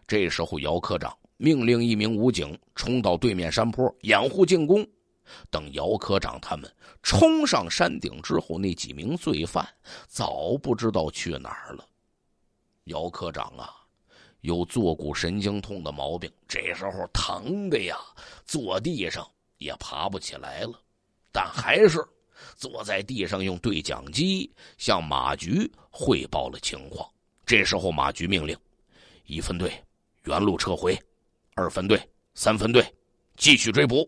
这时候，姚科长命令一名武警冲到对面山坡掩护进攻。等姚科长他们冲上山顶之后，那几名罪犯早不知道去哪儿了。姚科长啊，有坐骨神经痛的毛病，这时候疼的呀，坐地上。也爬不起来了，但还是坐在地上用对讲机向马局汇报了情况。这时候，马局命令：一分队原路撤回，二分队、三分队继续追捕。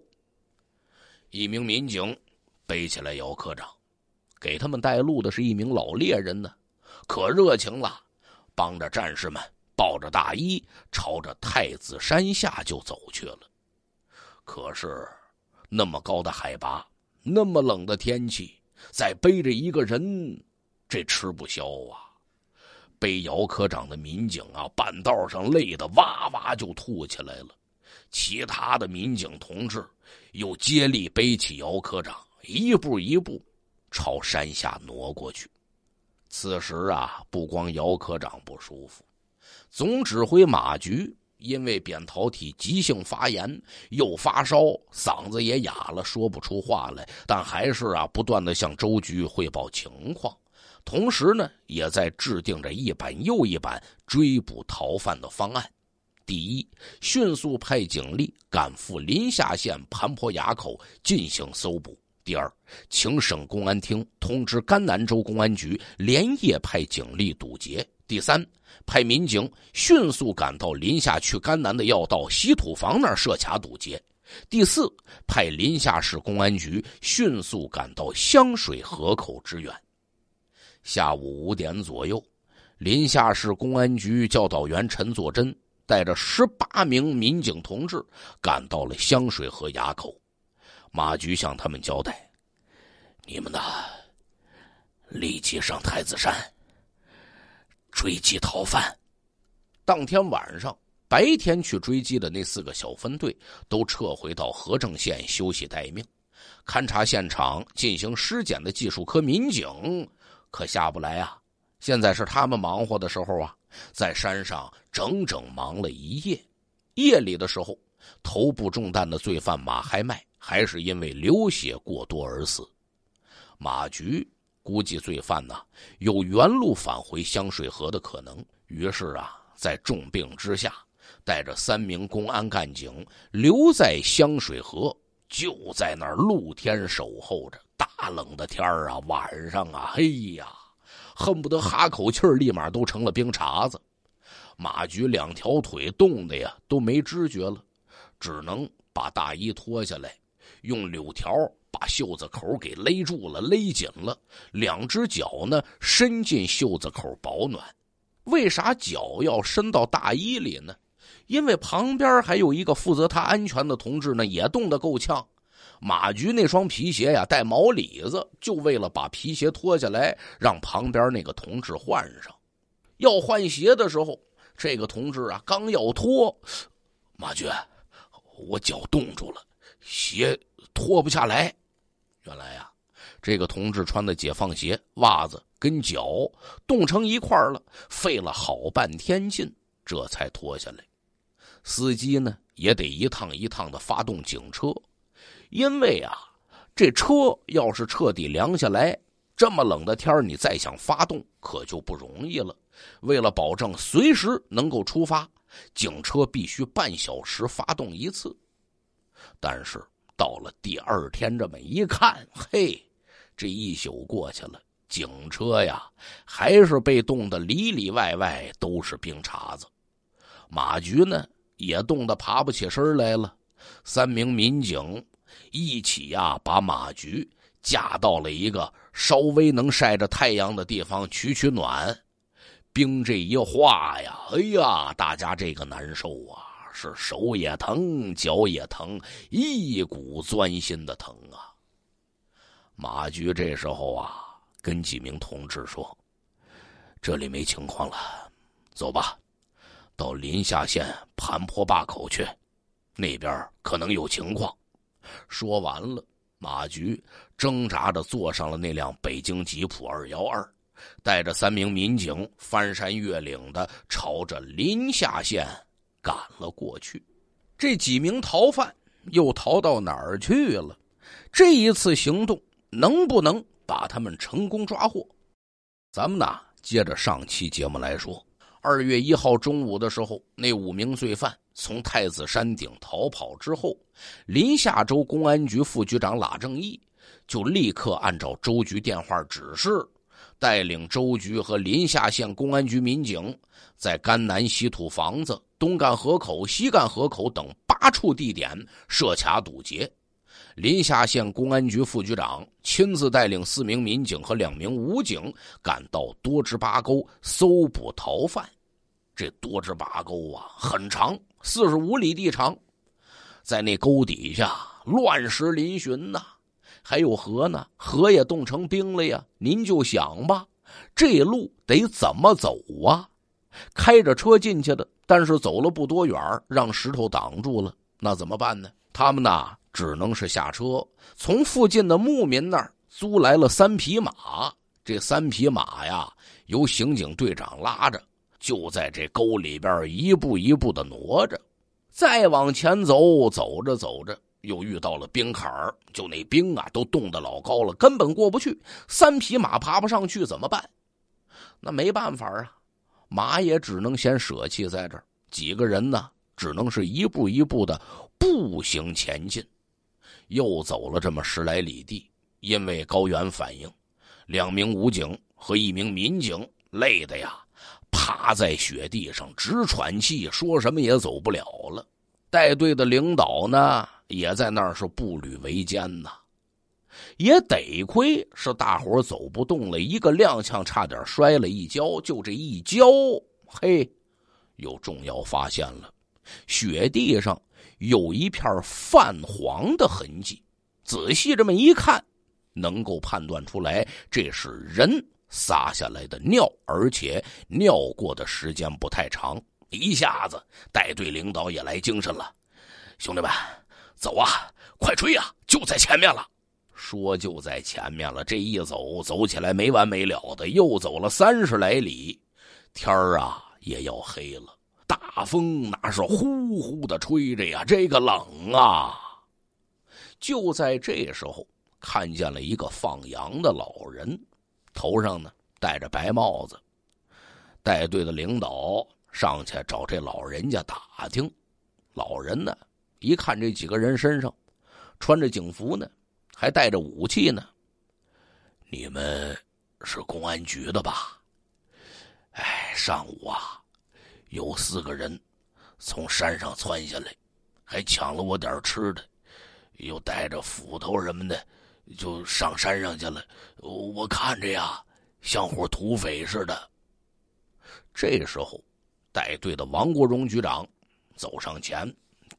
一名民警背起来姚科长，给他们带路的是一名老猎人呢，可热情了，帮着战士们抱着大衣，朝着太子山下就走去了。可是。那么高的海拔，那么冷的天气，再背着一个人，这吃不消啊！被姚科长的民警啊，半道上累得哇哇就吐起来了。其他的民警同志又接力背起姚科长，一步一步朝山下挪过去。此时啊，不光姚科长不舒服，总指挥马局。因为扁桃体急性发炎，又发烧，嗓子也哑了，说不出话来。但还是啊，不断的向周局汇报情况，同时呢，也在制定着一版又一版追捕逃犯的方案。第一，迅速派警力赶赴临夏县盘坡崖口进行搜捕。第二，请省公安厅通知甘南州公安局连夜派警力堵截。第三，派民警迅速赶到临夏去甘南的要道西土房那儿设卡堵截。第四，派临夏市公安局迅速赶到香水河口支援。下午五点左右，临夏市公安局教导员陈作真带着十八名民警同志赶到了香水河崖口。马局向他们交代：“你们呢，立即上太子山追击逃犯。当天晚上，白天去追击的那四个小分队都撤回到河政县休息待命，勘察现场、进行尸检的技术科民警可下不来啊！现在是他们忙活的时候啊！在山上整整忙了一夜，夜里的时候，头部中弹的罪犯马海麦。”还是因为流血过多而死。马局估计罪犯呢有原路返回香水河的可能，于是啊，在重病之下，带着三名公安干警留在香水河，就在那儿露天守候着。大冷的天儿啊，晚上啊，嘿呀，恨不得哈口气儿，立马都成了冰碴子。马局两条腿冻的呀都没知觉了，只能把大衣脱下来。用柳条把袖子口给勒住了，勒紧了。两只脚呢，伸进袖子口保暖。为啥脚要伸到大衣里呢？因为旁边还有一个负责他安全的同志呢，也冻得够呛。马局那双皮鞋呀，带毛里子，就为了把皮鞋脱下来，让旁边那个同志换上。要换鞋的时候，这个同志啊，刚要脱，马局，我脚冻住了，鞋。脱不下来，原来呀，这个同志穿的解放鞋、袜子跟脚冻成一块了，费了好半天劲，这才脱下来。司机呢也得一趟一趟的发动警车，因为啊，这车要是彻底凉下来，这么冷的天你再想发动可就不容易了。为了保证随时能够出发，警车必须半小时发动一次，但是。到了第二天，这么一看，嘿，这一宿过去了，警车呀还是被冻得里里外外都是冰碴子。马局呢也冻得爬不起身来了。三名民警一起呀，把马局架到了一个稍微能晒着太阳的地方取取暖。冰这一化呀，哎呀，大家这个难受啊。是手也疼，脚也疼，一股钻心的疼啊！马局这时候啊，跟几名同志说：“这里没情况了，走吧，到临夏县盘坡坝口去，那边可能有情况。”说完了，马局挣扎着坐上了那辆北京吉普二幺二，带着三名民警翻山越岭的朝着临夏县。赶了过去，这几名逃犯又逃到哪儿去了？这一次行动能不能把他们成功抓获？咱们呢，接着上期节目来说。二月一号中午的时候，那五名罪犯从太子山顶逃跑之后，临夏州公安局副局长拉正义就立刻按照周局电话指示，带领周局和临夏县公安局民警在甘南西土房子。东干河口、西干河口等八处地点设卡堵截，临夏县公安局副局长亲自带领四名民警和两名武警赶到多支八沟搜捕逃犯。这多支八沟啊，很长，四十五里地长，在那沟底下乱石嶙峋呐，还有河呢，河也冻成冰了呀。您就想吧，这路得怎么走啊？开着车进去的，但是走了不多远让石头挡住了。那怎么办呢？他们呢，只能是下车，从附近的牧民那儿租来了三匹马。这三匹马呀，由刑警队长拉着，就在这沟里边一步一步的挪着。再往前走，走着走着，又遇到了冰坎儿。就那冰啊，都冻得老高了，根本过不去。三匹马爬不上去，怎么办？那没办法啊。马也只能先舍弃在这儿，几个人呢，只能是一步一步的步行前进，又走了这么十来里地。因为高原反应，两名武警和一名民警累的呀，趴在雪地上直喘气，说什么也走不了了。带队的领导呢，也在那儿是步履维艰呐。也得亏是大伙走不动了，一个踉跄，差点摔了一跤。就这一跤，嘿，有重要发现了，雪地上有一片泛黄的痕迹。仔细这么一看，能够判断出来，这是人撒下来的尿，而且尿过的时间不太长。一下子，带队领导也来精神了，兄弟们，走啊，快追啊，就在前面了。说就在前面了，这一走走起来没完没了的，又走了三十来里，天儿啊也要黑了，大风那是呼呼的吹着呀，这个冷啊！就在这时候，看见了一个放羊的老人，头上呢戴着白帽子，带队的领导上去找这老人家打听，老人呢一看这几个人身上穿着警服呢。还带着武器呢。你们是公安局的吧？哎，上午啊，有四个人从山上窜下来，还抢了我点吃的，又带着斧头什么的，就上山上去了。我看着呀，像伙土匪似的。这时候，带队的王国荣局长走上前，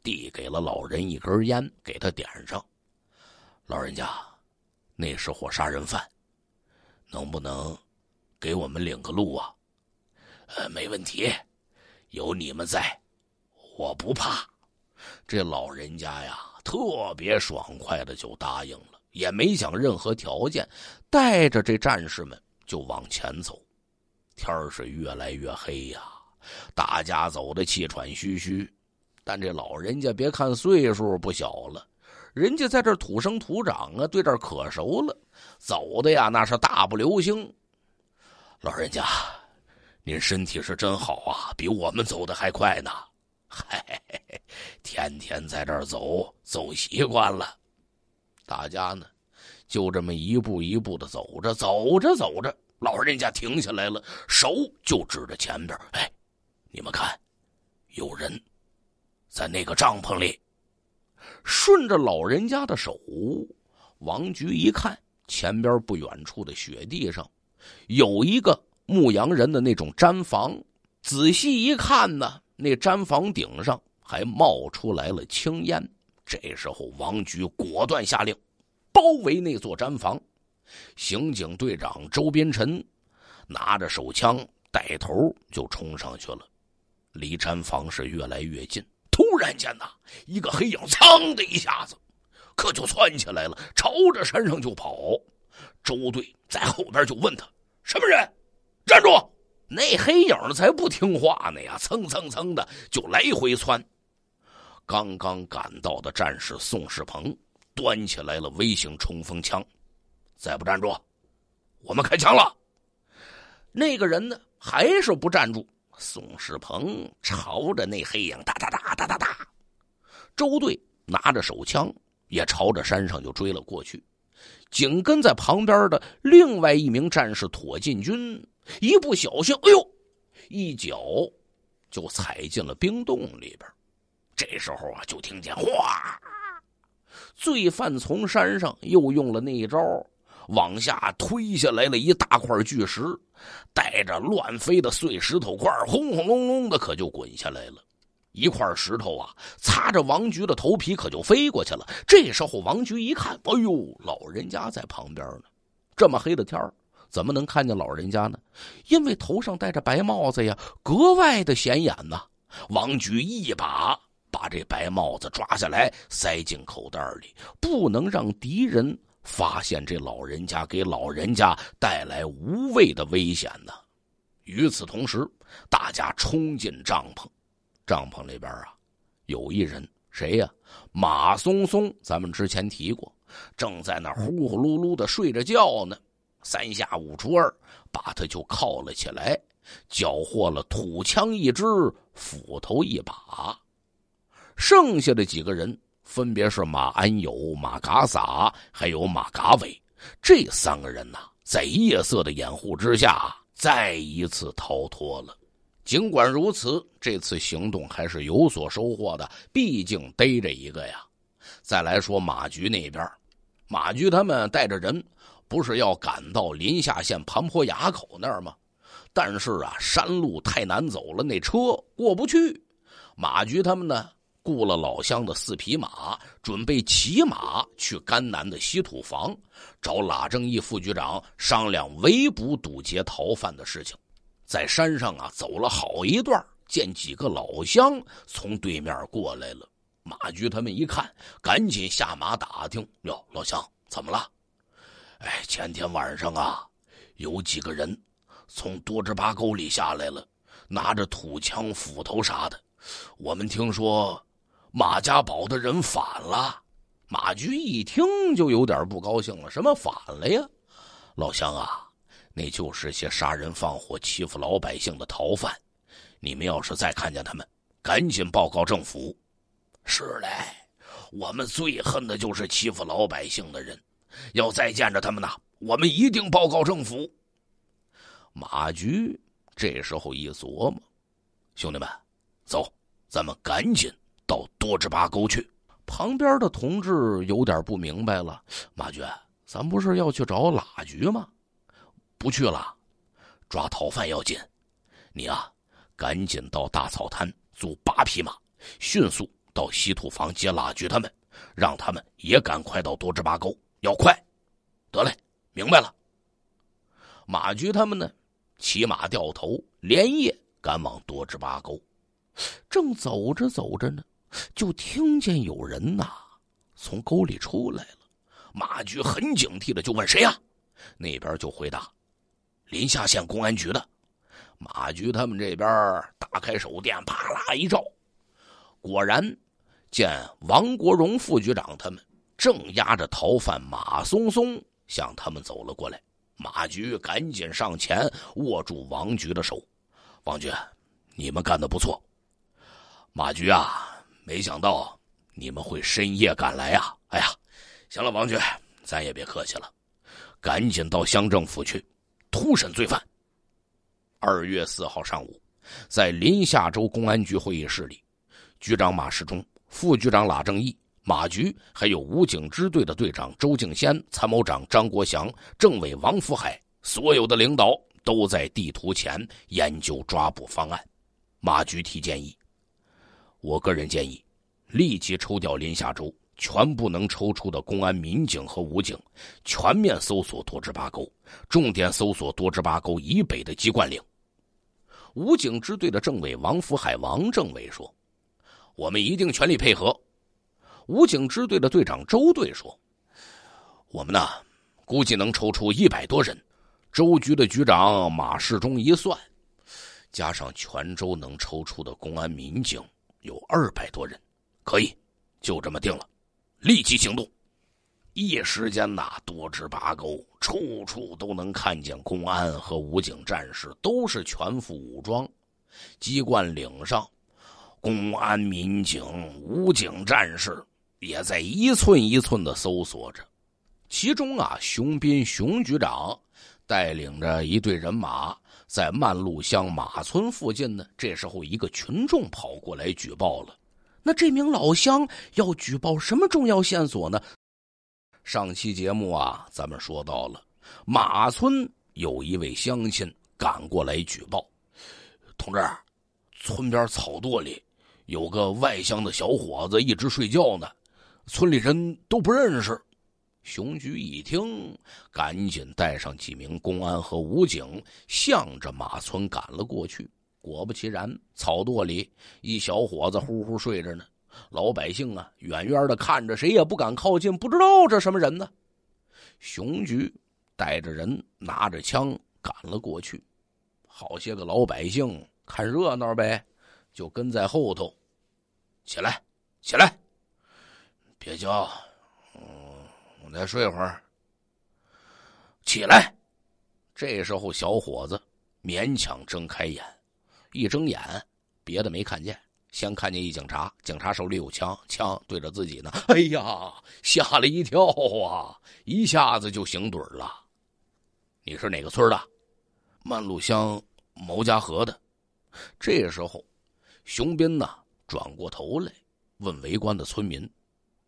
递给了老人一根烟，给他点上。老人家，那是伙杀人犯，能不能给我们领个路啊？呃，没问题，有你们在，我不怕。这老人家呀，特别爽快的就答应了，也没讲任何条件，带着这战士们就往前走。天儿是越来越黑呀，大家走的气喘吁吁，但这老人家别看岁数不小了。人家在这儿土生土长啊，对这儿可熟了，走的呀那是大步流星。老人家，您身体是真好啊，比我们走的还快呢。嘿，天天在这儿走，走习惯了。大家呢，就这么一步一步的走着，走着走着，老人家停下来了，手就指着前边，哎，你们看，有人在那个帐篷里。顺着老人家的手，王菊一看，前边不远处的雪地上，有一个牧羊人的那种毡房。仔细一看呢，那毡房顶上还冒出来了青烟。这时候，王菊果断下令，包围那座毡房。刑警队长周斌臣拿着手枪带头就冲上去了，离毡房是越来越近。突然间呐，一个黑影噌的一下子，可就窜起来了，朝着山上就跑。周队在后边就问他：“什么人？站住！”那黑影才不听话呢呀，蹭蹭蹭的就来回窜。刚刚赶到的战士宋世鹏端起来了微型冲锋枪：“再不站住，我们开枪了！”那个人呢，还是不站住。宋世鹏朝着那黑影哒哒哒哒哒哒，周队拿着手枪也朝着山上就追了过去，紧跟在旁边的另外一名战士妥进军一不小心，哎呦，一脚就踩进了冰洞里边。这时候啊，就听见哗，罪犯从山上又用了那一招。往下推下来了一大块巨石，带着乱飞的碎石头块，轰轰隆隆的可就滚下来了。一块石头啊，擦着王菊的头皮可就飞过去了。这时候王菊一看，哎呦，老人家在旁边呢。这么黑的天，怎么能看见老人家呢？因为头上戴着白帽子呀，格外的显眼呐。王菊一把把这白帽子抓下来，塞进口袋里，不能让敌人。发现这老人家给老人家带来无谓的危险呢。与此同时，大家冲进帐篷，帐篷里边啊，有一人，谁呀？马松松，咱们之前提过，正在那呼呼噜噜的睡着觉呢。三下五除二，把他就铐了起来，缴获了土枪一支，斧头一把，剩下的几个人。分别是马安友、马嘎撒，还有马嘎伟，这三个人呐，在夜色的掩护之下，再一次逃脱了。尽管如此，这次行动还是有所收获的，毕竟逮着一个呀。再来说马局那边，马局他们带着人，不是要赶到临夏县盘坡垭口那儿吗？但是啊，山路太难走了，那车过不去。马局他们呢？雇了老乡的四匹马，准备骑马去甘南的西土房，找喇正义副局长商量围捕堵截逃犯的事情。在山上啊，走了好一段，见几个老乡从对面过来了。马驹他们一看，赶紧下马打听：“哟，老乡，怎么了？”“哎，前天晚上啊，有几个人从多支巴沟里下来了，拿着土枪、斧头啥的。我们听说。”马家堡的人反了，马局一听就有点不高兴了。什么反了呀，老乡啊，那就是些杀人放火、欺负老百姓的逃犯。你们要是再看见他们，赶紧报告政府。是嘞，我们最恨的就是欺负老百姓的人，要再见着他们呢，我们一定报告政府。马局这时候一琢磨，兄弟们，走，咱们赶紧。到多智巴沟去，旁边的同志有点不明白了。马军，咱不是要去找喇局吗？不去了，抓逃犯要紧。你啊，赶紧到大草滩租八匹马，迅速到稀土房接喇局他们，让他们也赶快到多智巴沟，要快。得嘞，明白了。马局他们呢，骑马掉头，连夜赶往多智巴沟。正走着走着呢。就听见有人呐，从沟里出来了。马局很警惕的就问：“谁呀？”那边就回答：“临夏县公安局的。”马局他们这边打开手电，啪啦一照，果然见王国荣副局长他们正押着逃犯马松松向他们走了过来。马局赶紧上前握住王局的手：“王局，你们干的不错。”马局啊。没想到你们会深夜赶来呀！哎呀，行了，王局，咱也别客气了，赶紧到乡政府去，突审罪犯。二月四号上午，在临夏州公安局会议室里，局长马世忠、副局长喇正义、马局，还有武警支队的队长周敬先、参谋长张国祥、政委王福海，所有的领导都在地图前研究抓捕方案。马局提建议。我个人建议，立即抽调临夏州全部能抽出的公安民警和武警，全面搜索多支八沟，重点搜索多支八沟以北的鸡冠岭。武警支队的政委王福海王政委说：“我们一定全力配合。”武警支队的队长周队说：“我们呢，估计能抽出一百多人。”周局的局长马世忠一算，加上泉州能抽出的公安民警。有二百多人，可以，就这么定了，立即行动。一时间呐，多枝拔钩，处处都能看见公安和武警战士，都是全副武装。鸡冠岭上，公安民警、武警战士也在一寸一寸的搜索着。其中啊，熊斌、熊局长带领着一队人马。在曼鹿乡马村附近呢，这时候一个群众跑过来举报了。那这名老乡要举报什么重要线索呢？上期节目啊，咱们说到了马村有一位乡亲赶过来举报，同志，村边草垛里有个外乡的小伙子一直睡觉呢，村里人都不认识。熊局一听，赶紧带上几名公安和武警，向着马村赶了过去。果不其然，草垛里一小伙子呼呼睡着呢。老百姓啊，远远的看着，谁也不敢靠近，不知道这什么人呢。熊局带着人拿着枪赶了过去，好些个老百姓看热闹呗，就跟在后头。起来，起来，别叫。再睡会儿，起来。这时候，小伙子勉强睁开眼，一睁眼，别的没看见，先看见一警察，警察手里有枪，枪对着自己呢。哎呀，吓了一跳啊！一下子就醒盹了。你是哪个村的？曼路乡毛家河的。这时候，熊斌呢转过头来问围观的村民：“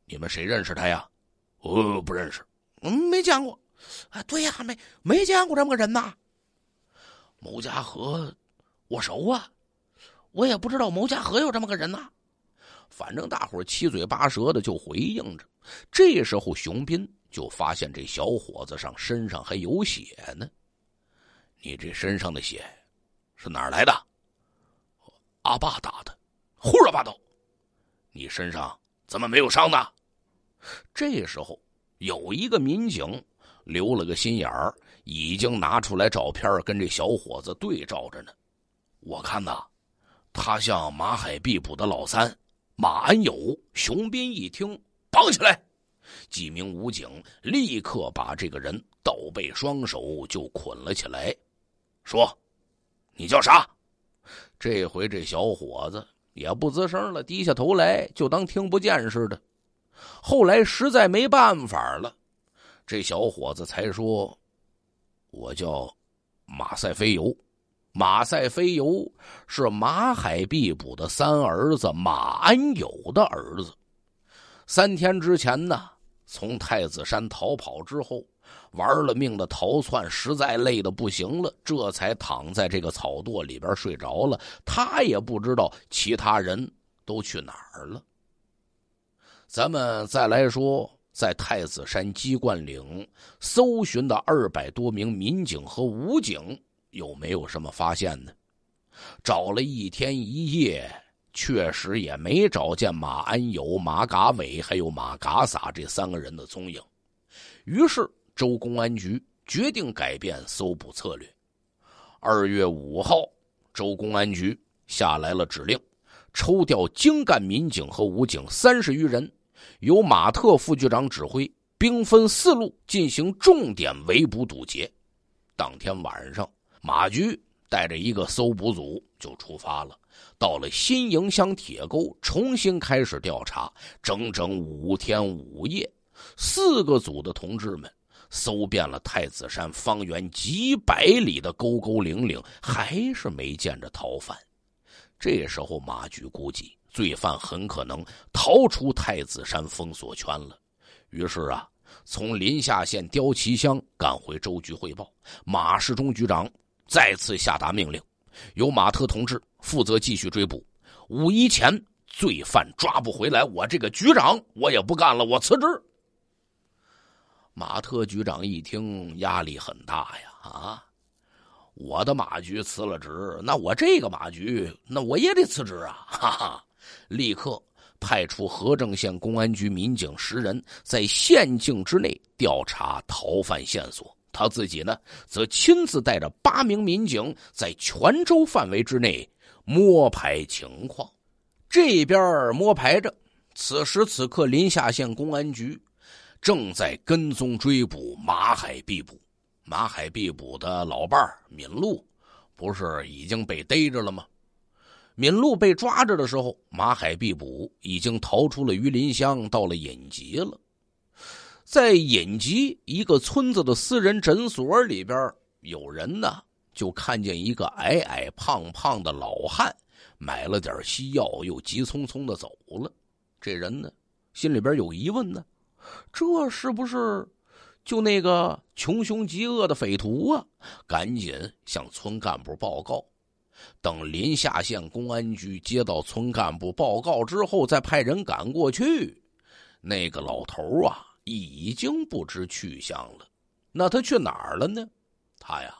你们谁认识他呀？”呃，不认识，嗯，没见过啊！对呀，没没见过这么个人呐。牟家河，我熟啊，我也不知道牟家河有这么个人呐。反正大伙七嘴八舌的就回应着。这时候，熊斌就发现这小伙子上身上还有血呢。你这身上的血是哪儿来的？阿爸打的，胡说八道！你身上怎么没有伤呢？这时候，有一个民警留了个心眼儿，已经拿出来照片跟这小伙子对照着呢。我看呐，他像马海毕普的老三马安友。熊斌一听，绑起来。几名武警立刻把这个人倒背双手就捆了起来，说：“你叫啥？”这回这小伙子也不吱声了，低下头来，就当听不见似的。后来实在没办法了，这小伙子才说：“我叫马赛飞游，马赛飞游是马海碧补的三儿子马安友的儿子。三天之前呢，从太子山逃跑之后，玩了命的逃窜，实在累的不行了，这才躺在这个草垛里边睡着了。他也不知道其他人都去哪儿了。”咱们再来说，在太子山鸡冠岭搜寻的二百多名民警和武警有没有什么发现呢？找了一天一夜，确实也没找见马安友、马嘎伟还有马嘎撒这三个人的踪影。于是，州公安局决定改变搜捕策略。二月五号，州公安局下来了指令，抽调精干民警和武警三十余人。由马特副局长指挥，兵分四路进行重点围捕堵截。当天晚上，马局带着一个搜捕组就出发了，到了新营乡铁沟，重新开始调查。整整五天五夜，四个组的同志们搜遍了太子山方圆几百里的沟沟岭岭，还是没见着逃犯。这时候，马局估计。罪犯很可能逃出太子山封锁圈了，于是啊，从临夏县刁旗乡赶回州局汇报。马世忠局长再次下达命令，由马特同志负责继续追捕。五一前罪犯抓不回来，我这个局长我也不干了，我辞职。马特局长一听，压力很大呀！啊，我的马局辞了职，那我这个马局，那我也得辞职啊！哈哈。立刻派出河政县公安局民警十人，在县境之内调查逃犯线索。他自己呢，则亲自带着八名民警在泉州范围之内摸排情况。这边摸排着，此时此刻，临夏县公安局正在跟踪追捕马海必捕。马海必捕的老伴敏露，不是已经被逮着了吗？敏路被抓着的时候，马海必卜已经逃出了榆林乡，到了隐集了。在隐集一个村子的私人诊所里边，有人呢就看见一个矮矮胖胖的老汉买了点西药，又急匆匆的走了。这人呢心里边有疑问呢，这是不是就那个穷凶极恶的匪徒啊？赶紧向村干部报告。等临夏县公安局接到村干部报告之后，再派人赶过去。那个老头啊，已经不知去向了。那他去哪儿了呢？他呀，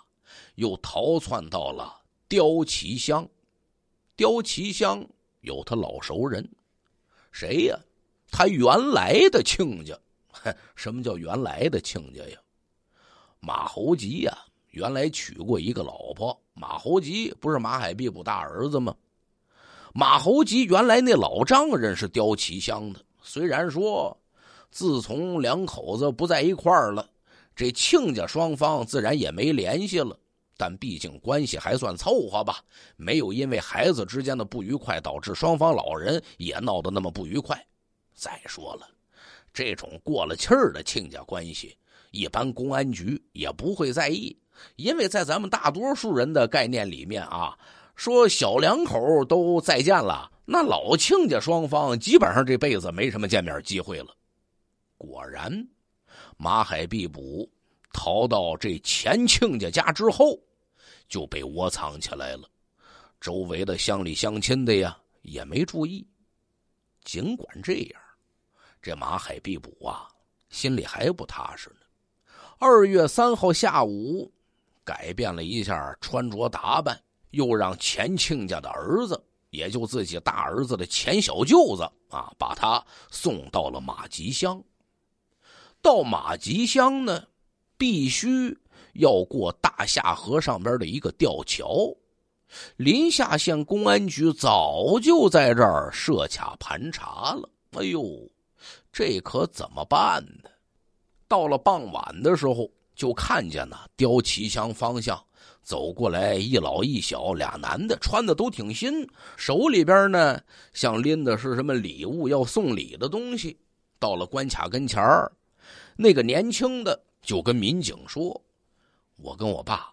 又逃窜到了刁旗乡。刁旗乡有他老熟人，谁呀？他原来的亲家。什么叫原来的亲家呀？马侯吉呀。原来娶过一个老婆，马侯吉不是马海碧不大儿子吗？马侯吉原来那老丈人是刁旗乡的。虽然说，自从两口子不在一块儿了，这亲家双方自然也没联系了。但毕竟关系还算凑合吧，没有因为孩子之间的不愉快导致双方老人也闹得那么不愉快。再说了，这种过了气儿的亲家关系，一般公安局也不会在意。因为在咱们大多数人的概念里面啊，说小两口都再见了，那老亲家双方基本上这辈子没什么见面机会了。果然，马海碧补逃到这前亲家家之后，就被窝藏起来了。周围的乡里乡亲的呀也没注意。尽管这样，这马海碧补啊心里还不踏实呢。二月三号下午。改变了一下穿着打扮，又让钱亲家的儿子，也就自己大儿子的钱小舅子啊，把他送到了马集乡。到马集乡呢，必须要过大夏河上边的一个吊桥。临夏县公安局早就在这儿设卡盘查了。哎呦，这可怎么办呢？到了傍晚的时候。就看见了刁旗乡方向走过来一老一小俩男的，穿的都挺新，手里边呢像拎的是什么礼物要送礼的东西。到了关卡跟前儿，那个年轻的就跟民警说：“我跟我爸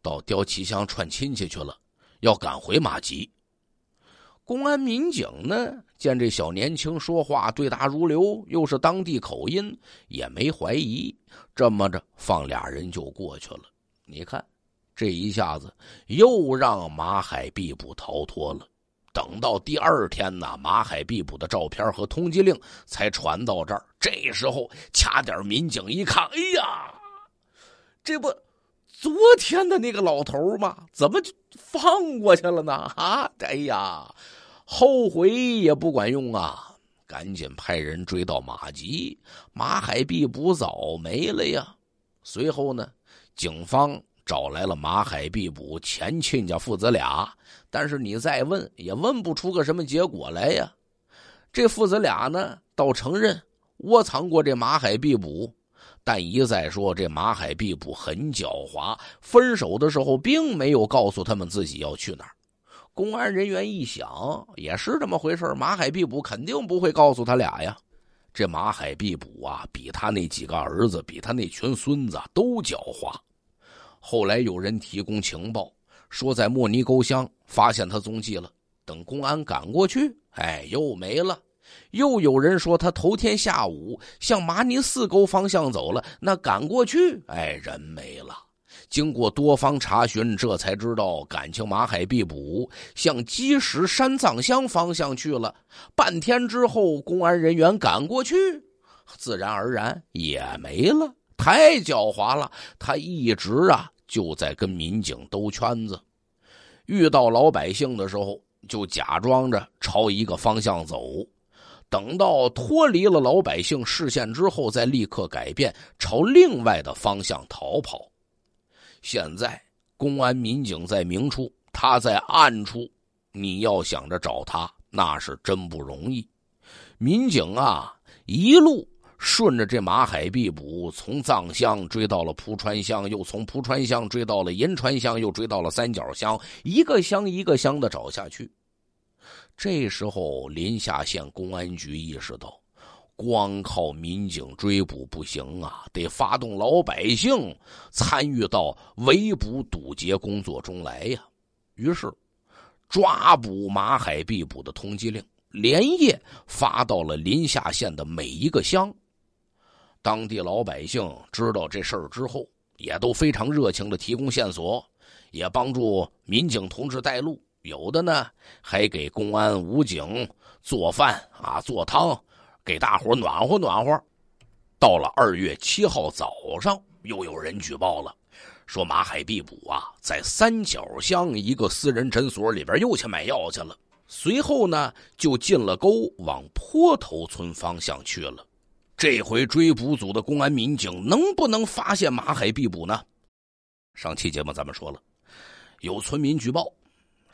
到刁旗乡串亲戚去了，要赶回马集。”公安民警呢，见这小年轻说话对答如流，又是当地口音，也没怀疑，这么着放俩人就过去了。你看，这一下子又让马海毕捕逃脱了。等到第二天呢，马海毕捕的照片和通缉令才传到这儿。这时候，掐点民警一看，哎呀，这不昨天的那个老头吗？怎么就放过去了呢？啊，哎呀！后悔也不管用啊！赶紧派人追到马吉，马海碧补早没了呀。随后呢，警方找来了马海碧补前亲家父子俩，但是你再问也问不出个什么结果来呀。这父子俩呢，倒承认窝藏过这马海碧补，但一再说这马海碧补很狡猾，分手的时候并没有告诉他们自己要去哪儿。公安人员一想，也是这么回事。马海必卜肯定不会告诉他俩呀。这马海必卜啊，比他那几个儿子，比他那群孙子都狡猾。后来有人提供情报，说在莫尼沟乡发现他踪迹了。等公安赶过去，哎，又没了。又有人说他头天下午向麻尼四沟方向走了。那赶过去，哎，人没了。经过多方查询，这才知道感情马海必捕，向积石山藏乡方向去了。半天之后，公安人员赶过去，自然而然也没了。太狡猾了，他一直啊就在跟民警兜圈子。遇到老百姓的时候，就假装着朝一个方向走，等到脱离了老百姓视线之后，再立刻改变朝另外的方向逃跑。现在公安民警在明处，他在暗处。你要想着找他，那是真不容易。民警啊，一路顺着这马海必捕，从藏乡追到了蒲川乡，又从蒲川乡追到了银川乡，又追到了三角乡，一个乡一个乡的找下去。这时候，临夏县公安局意识到。光靠民警追捕不行啊，得发动老百姓参与到围捕堵截工作中来呀。于是，抓捕马海毕捕的通缉令连夜发到了临夏县的每一个乡。当地老百姓知道这事儿之后，也都非常热情的提供线索，也帮助民警同志带路，有的呢还给公安武警做饭啊，做汤。给大伙暖和暖和。到了二月七号早上，又有人举报了，说马海必捕啊，在三角乡一个私人诊所里边又去买药去了。随后呢，就进了沟，往坡头村方向去了。这回追捕组的公安民警能不能发现马海必捕呢？上期节目咱们说了，有村民举报。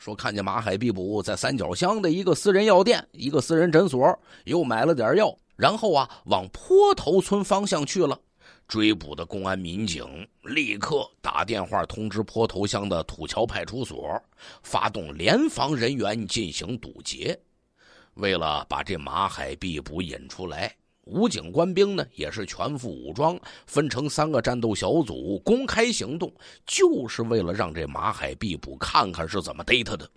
说看见马海碧补在三角乡的一个私人药店、一个私人诊所又买了点药，然后啊往坡头村方向去了。追捕的公安民警立刻打电话通知坡头乡的土桥派出所，发动联防人员进行堵截，为了把这马海碧补引出来。武警官兵呢，也是全副武装，分成三个战斗小组，公开行动，就是为了让这马海碧普看看是怎么逮他的。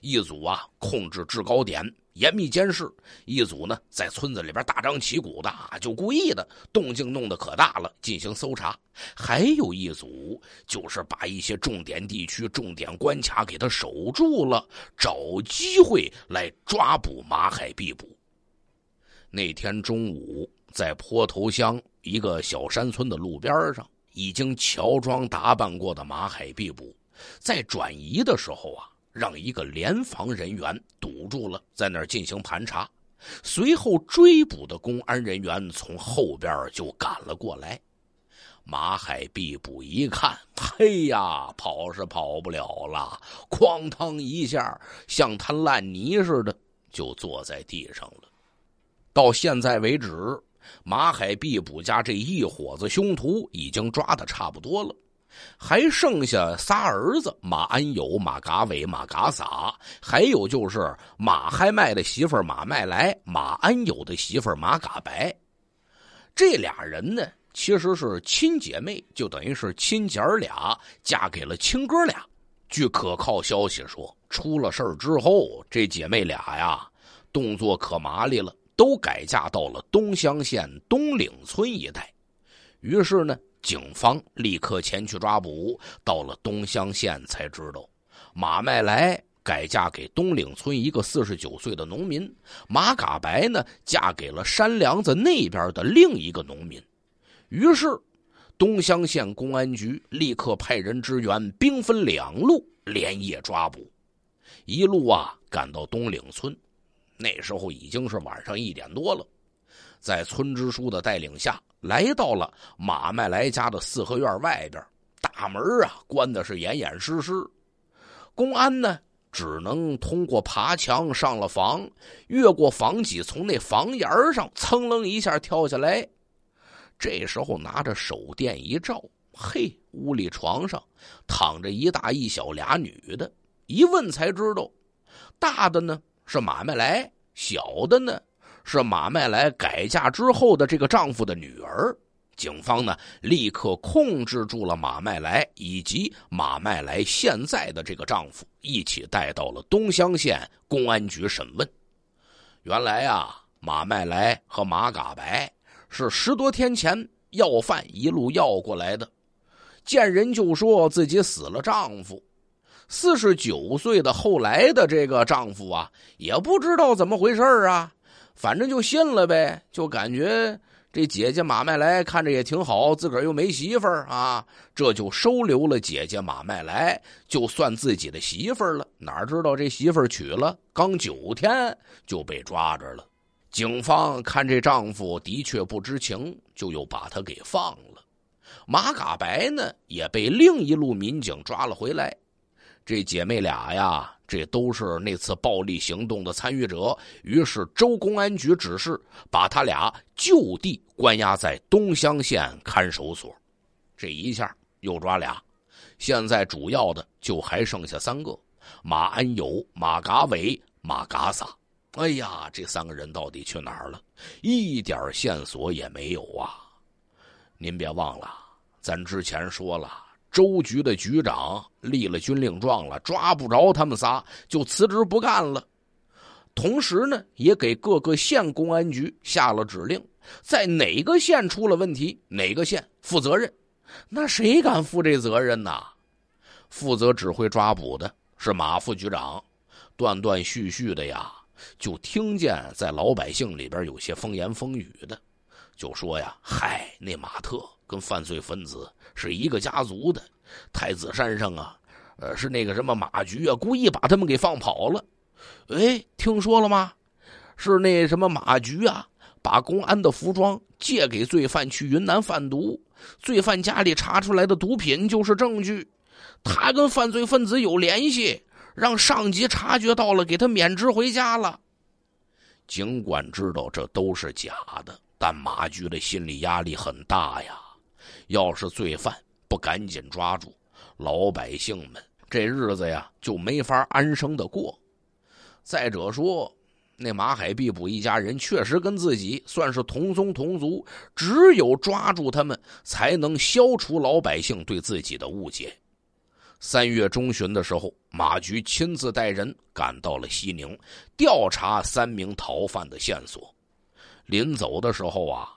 一组啊，控制制高点，严密监视；一组呢，在村子里边大张旗鼓的，就故意的动静弄得可大了，进行搜查；还有一组就是把一些重点地区、重点关卡给他守住了，找机会来抓捕马海碧普。那天中午，在坡头乡一个小山村的路边上，已经乔装打扮过的马海毕布，在转移的时候啊，让一个联防人员堵住了，在那儿进行盘查。随后，追捕的公安人员从后边就赶了过来。马海毕布一看，嘿呀，跑是跑不了了，哐当一下，像摊烂泥似的，就坐在地上了。到现在为止，马海毕补家这一伙子凶徒已经抓的差不多了，还剩下仨儿子马安友、马嘎伟、马嘎撒，还有就是马嗨麦的媳妇马麦来、马安友的媳妇马嘎白。这俩人呢，其实是亲姐妹，就等于是亲姐儿俩嫁给了亲哥俩。据可靠消息说，出了事儿之后，这姐妹俩呀，动作可麻利了。都改嫁到了东乡县东岭村一带，于是呢，警方立刻前去抓捕。到了东乡县才知道，马麦来改嫁给东岭村一个四十九岁的农民，马嘎白呢嫁给了山梁子那边的另一个农民。于是，东乡县公安局立刻派人支援，兵分两路，连夜抓捕，一路啊赶到东岭村。那时候已经是晚上一点多了，在村支书的带领下来到了马麦来家的四合院外边，大门啊关的是严严实实，公安呢只能通过爬墙上了房，越过房脊，从那房檐上蹭楞一下跳下来。这时候拿着手电一照，嘿，屋里床上躺着一大一小俩女的，一问才知道，大的呢。是马麦来，小的呢是马麦来改嫁之后的这个丈夫的女儿。警方呢立刻控制住了马麦来以及马麦来现在的这个丈夫，一起带到了东乡县公安局审问。原来啊，马麦来和马嘎白是十多天前要饭一路要过来的，见人就说自己死了丈夫。四十九岁的后来的这个丈夫啊，也不知道怎么回事啊，反正就信了呗，就感觉这姐姐马麦来看着也挺好，自个儿又没媳妇儿啊，这就收留了姐姐马麦来，就算自己的媳妇儿了。哪知道这媳妇儿娶了，刚九天就被抓着了。警方看这丈夫的确不知情，就又把他给放了。马嘎白呢，也被另一路民警抓了回来。这姐妹俩呀，这都是那次暴力行动的参与者。于是，州公安局指示把他俩就地关押在东乡县看守所。这一下又抓俩，现在主要的就还剩下三个：马安友、马嘎伟、马嘎撒。哎呀，这三个人到底去哪儿了？一点线索也没有啊！您别忘了，咱之前说了。周局的局长立了军令状了，抓不着他们仨就辞职不干了。同时呢，也给各个县公安局下了指令，在哪个县出了问题，哪个县负责任。那谁敢负这责任呢？负责指挥抓捕的是马副局长。断断续续的呀，就听见在老百姓里边有些风言风语的，就说呀：“嗨，那马特。”跟犯罪分子是一个家族的，太子山上啊，呃，是那个什么马局啊，故意把他们给放跑了。哎，听说了吗？是那什么马局啊，把公安的服装借给罪犯去云南贩毒，罪犯家里查出来的毒品就是证据。他跟犯罪分子有联系，让上级察觉到了，给他免职回家了。尽管知道这都是假的，但马局的心理压力很大呀。要是罪犯不赶紧抓住，老百姓们这日子呀就没法安生的过。再者说，那马海毕布一家人确实跟自己算是同宗同族，只有抓住他们，才能消除老百姓对自己的误解。三月中旬的时候，马局亲自带人赶到了西宁，调查三名逃犯的线索。临走的时候啊，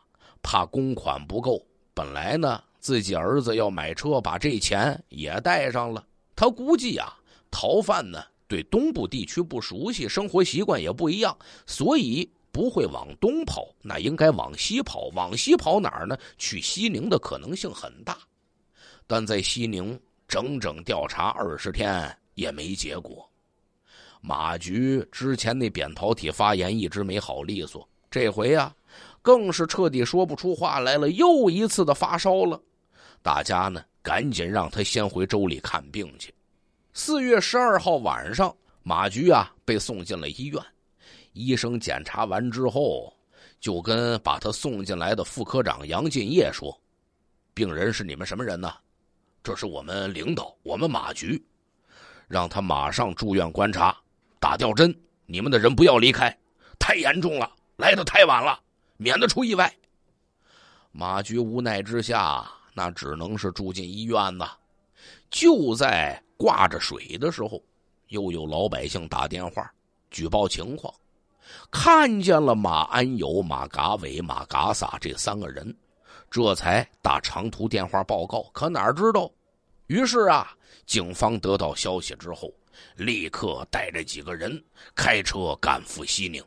怕公款不够。本来呢，自己儿子要买车，把这钱也带上了。他估计啊，逃犯呢对东部地区不熟悉，生活习惯也不一样，所以不会往东跑，那应该往西跑。往西跑哪儿呢？去西宁的可能性很大，但在西宁整整调查二十天也没结果。马局之前那扁桃体发炎一直没好利索，这回呀。更是彻底说不出话来了，又一次的发烧了。大家呢，赶紧让他先回州里看病去。四月十二号晚上，马局啊被送进了医院。医生检查完之后，就跟把他送进来的副科长杨进业说：“病人是你们什么人呢？这是我们领导，我们马局，让他马上住院观察，打吊针。你们的人不要离开，太严重了，来的太晚了。”免得出意外，马局无奈之下，那只能是住进医院了。就在挂着水的时候，又有老百姓打电话举报情况，看见了马安友、马嘎伟、马嘎撒这三个人，这才打长途电话报告。可哪知道，于是啊，警方得到消息之后，立刻带着几个人开车赶赴西宁。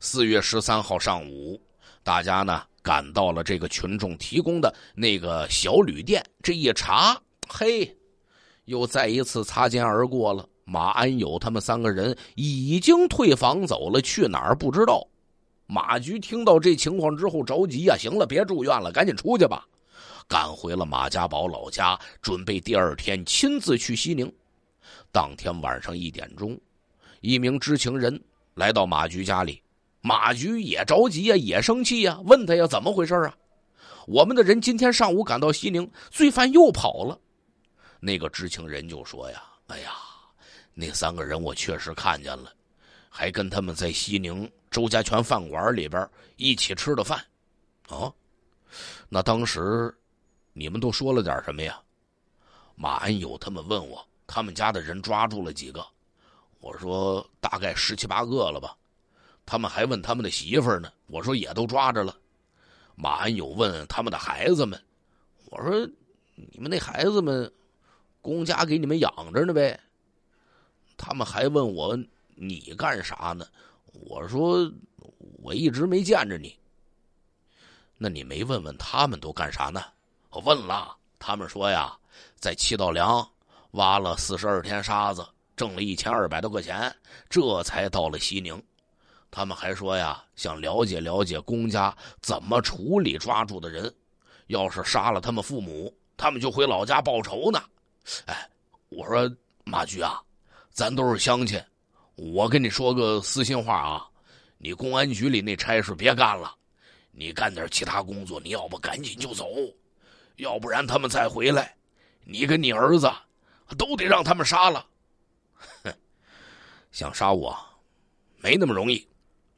四月十三号上午。大家呢赶到了这个群众提供的那个小旅店，这一查，嘿，又再一次擦肩而过了。马安友他们三个人已经退房走了，去哪儿不知道。马局听到这情况之后着急呀，行了，别住院了，赶紧出去吧。赶回了马家堡老家，准备第二天亲自去西宁。当天晚上一点钟，一名知情人来到马局家里。马局也着急呀，也生气呀，问他呀，怎么回事啊？我们的人今天上午赶到西宁，罪犯又跑了。那个知情人就说呀：“哎呀，那三个人我确实看见了，还跟他们在西宁周家泉饭馆里边一起吃的饭。啊，那当时你们都说了点什么呀？”马安友他们问我，他们家的人抓住了几个？我说大概十七八个了吧。他们还问他们的媳妇呢，我说也都抓着了。马安友问他们的孩子们，我说你们那孩子们公家给你们养着呢呗。他们还问我你干啥呢？我说我一直没见着你。那你没问问他们都干啥呢？我问了，他们说呀，在七道梁挖了四十二天沙子，挣了一千二百多块钱，这才到了西宁。他们还说呀，想了解了解公家怎么处理抓住的人，要是杀了他们父母，他们就回老家报仇呢。哎，我说马局啊，咱都是乡亲，我跟你说个私心话啊，你公安局里那差事别干了，你干点其他工作，你要不赶紧就走，要不然他们再回来，你跟你儿子都得让他们杀了。哼，想杀我，没那么容易。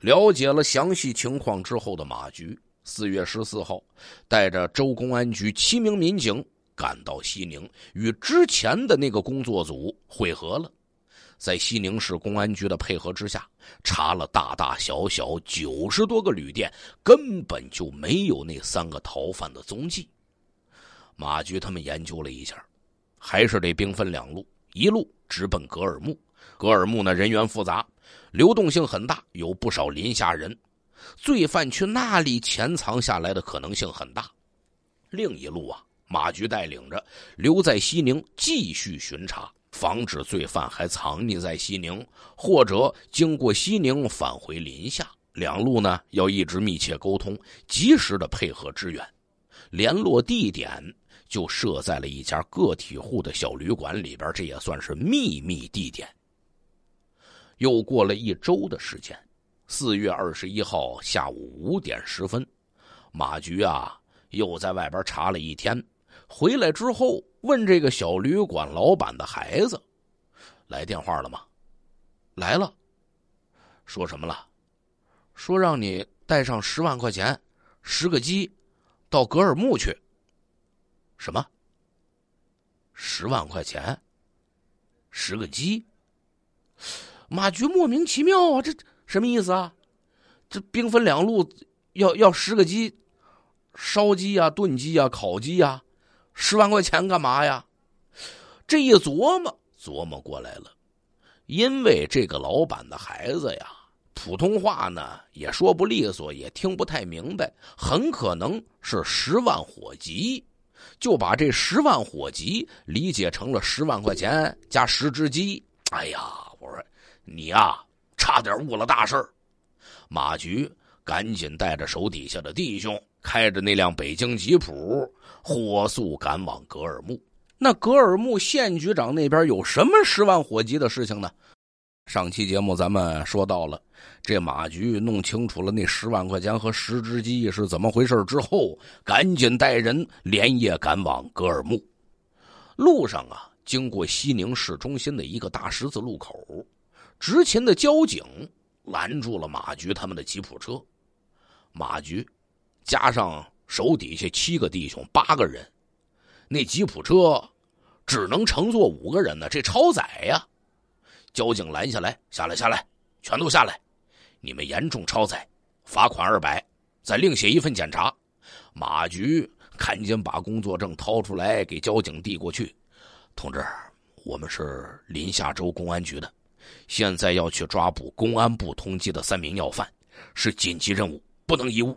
了解了详细情况之后的马局，四月十四号，带着州公安局七名民警赶到西宁，与之前的那个工作组会合了。在西宁市公安局的配合之下，查了大大小小九十多个旅店，根本就没有那三个逃犯的踪迹。马局他们研究了一下，还是得兵分两路，一路直奔格尔木。格尔木呢，人员复杂。流动性很大，有不少临夏人，罪犯去那里潜藏下来的可能性很大。另一路啊，马局带领着留在西宁继续巡查，防止罪犯还藏匿在西宁，或者经过西宁返回临夏。两路呢要一直密切沟通，及时的配合支援。联络地点就设在了一家个体户的小旅馆里边，这也算是秘密地点。又过了一周的时间，四月二十一号下午五点十分，马局啊又在外边查了一天，回来之后问这个小旅馆老板的孩子：“来电话了吗？”“来了。”“说什么了？”“说让你带上十万块钱，十个鸡，到格尔木去。”“什么？”“十万块钱，十个鸡。”马局莫名其妙啊，这什么意思啊？这兵分两路，要要十个鸡，烧鸡呀、炖鸡呀、烤鸡呀，十万块钱干嘛呀？这一琢磨，琢磨过来了，因为这个老板的孩子呀，普通话呢也说不利索，也听不太明白，很可能是十万火急，就把这十万火急理解成了十万块钱加十只鸡。哎呀，我说。你呀，差点误了大事儿。马局赶紧带着手底下的弟兄，开着那辆北京吉普，火速赶往格尔木。那格尔木县局长那边有什么十万火急的事情呢？上期节目咱们说到了，这马局弄清楚了那十万块钱和十只鸡是怎么回事之后，赶紧带人连夜赶往格尔木。路上啊，经过西宁市中心的一个大十字路口。执勤的交警拦住了马局他们的吉普车，马局加上手底下七个弟兄八个人，那吉普车只能乘坐五个人呢，这超载呀！交警拦下来，下来下来，全都下来，你们严重超载，罚款二百，再另写一份检查。马局赶紧把工作证掏出来给交警递过去，同志，我们是临夏州公安局的。现在要去抓捕公安部通缉的三名要犯，是紧急任务，不能贻误，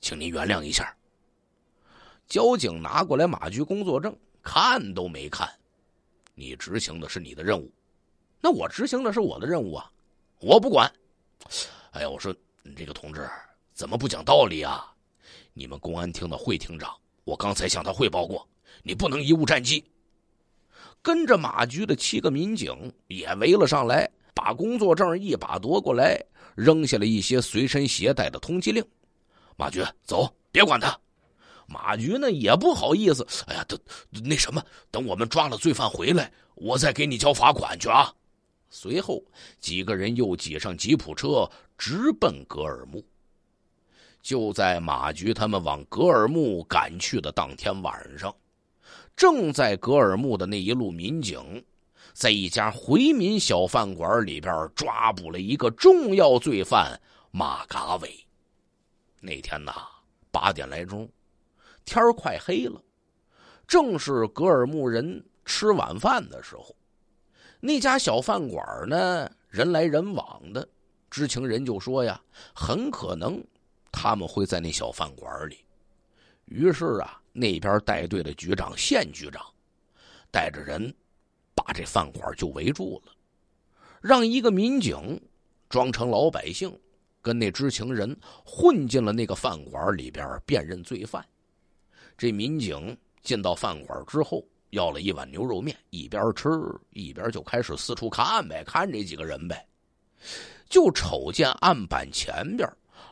请您原谅一下。交警拿过来马局工作证，看都没看。你执行的是你的任务，那我执行的是我的任务啊，我不管。哎呀，我说你这个同志怎么不讲道理啊？你们公安厅的惠厅长，我刚才向他汇报过，你不能贻误战机。跟着马局的七个民警也围了上来，把工作证一把夺过来，扔下了一些随身携带的通缉令。马局，走，别管他。马局呢也不好意思，哎呀，等那什么，等我们抓了罪犯回来，我再给你交罚款去啊。随后，几个人又挤上吉普车，直奔格尔木。就在马局他们往格尔木赶去的当天晚上。正在格尔木的那一路民警，在一家回民小饭馆里边抓捕了一个重要罪犯马嘎伟。那天呐，八点来钟，天快黑了，正是格尔木人吃晚饭的时候。那家小饭馆呢，人来人往的。知情人就说呀，很可能他们会在那小饭馆里。于是啊。那边带队的局长县局长，带着人，把这饭馆就围住了，让一个民警装成老百姓，跟那知情人混进了那个饭馆里边辨认罪犯。这民警进到饭馆之后，要了一碗牛肉面，一边吃一边就开始四处看呗，看这几个人呗，就瞅见案板前边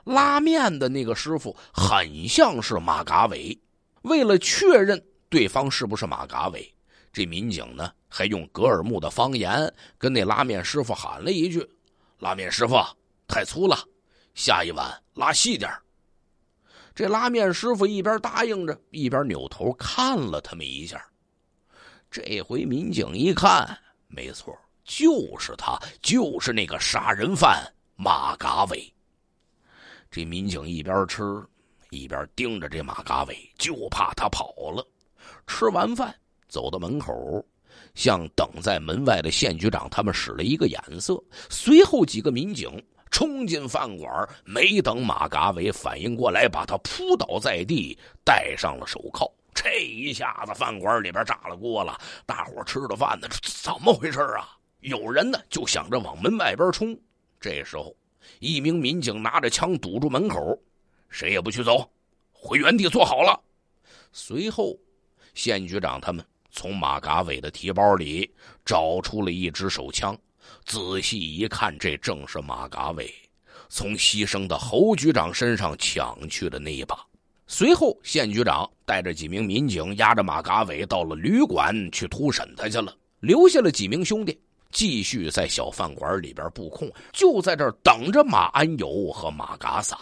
拉面的那个师傅，很像是马嘎伟。为了确认对方是不是马嘎伟，这民警呢还用格尔木的方言跟那拉面师傅喊了一句：“拉面师傅，太粗了，下一碗拉细点这拉面师傅一边答应着，一边扭头看了他们一下。这回民警一看，没错，就是他，就是那个杀人犯马嘎伟。这民警一边吃。一边盯着这马嘎伟，就怕他跑了。吃完饭，走到门口，向等在门外的县局长他们使了一个眼色。随后，几个民警冲进饭馆，没等马嘎伟反应过来，把他扑倒在地，戴上了手铐。这一下子，饭馆里边炸了锅了。大伙吃着饭呢，怎么回事啊？有人呢就想着往门外边冲。这时候，一名民警拿着枪堵住门口。谁也不许走，回原地坐好了。随后，县局长他们从马嘎伟的提包里找出了一支手枪，仔细一看，这正是马嘎伟从牺牲的侯局长身上抢去的那一把。随后，县局长带着几名民警押着马嘎伟到了旅馆去突审他去了，留下了几名兄弟继续在小饭馆里边布控，就在这儿等着马安友和马嘎撒。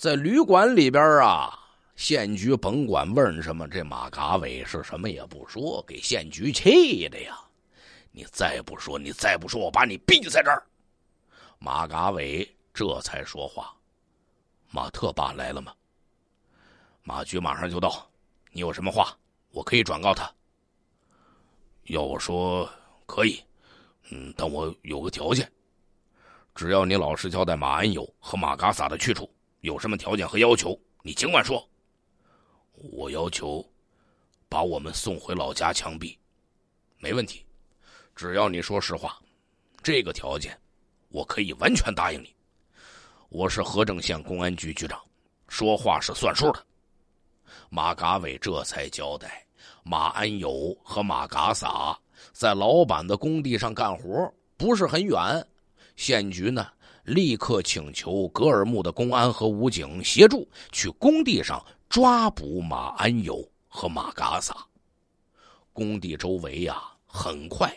在旅馆里边啊，县局甭管问什么，这马嘎伟是什么也不说，给县局气的呀！你再不说，你再不说，我把你毙在这儿！马嘎伟这才说话：“马特爸来了吗？马局马上就到，你有什么话，我可以转告他。要我说，可以，嗯，但我有个条件，只要你老实交代马安友和马嘎撒的去处。”有什么条件和要求，你尽管说。我要求把我们送回老家枪毙，没问题。只要你说实话，这个条件我可以完全答应你。我是河政县公安局局长，说话是算数的。马嘎伟这才交代：马安友和马嘎撒在老板的工地上干活，不是很远。县局呢？立刻请求格尔木的公安和武警协助，去工地上抓捕马安友和马嘎萨。工地周围呀，很快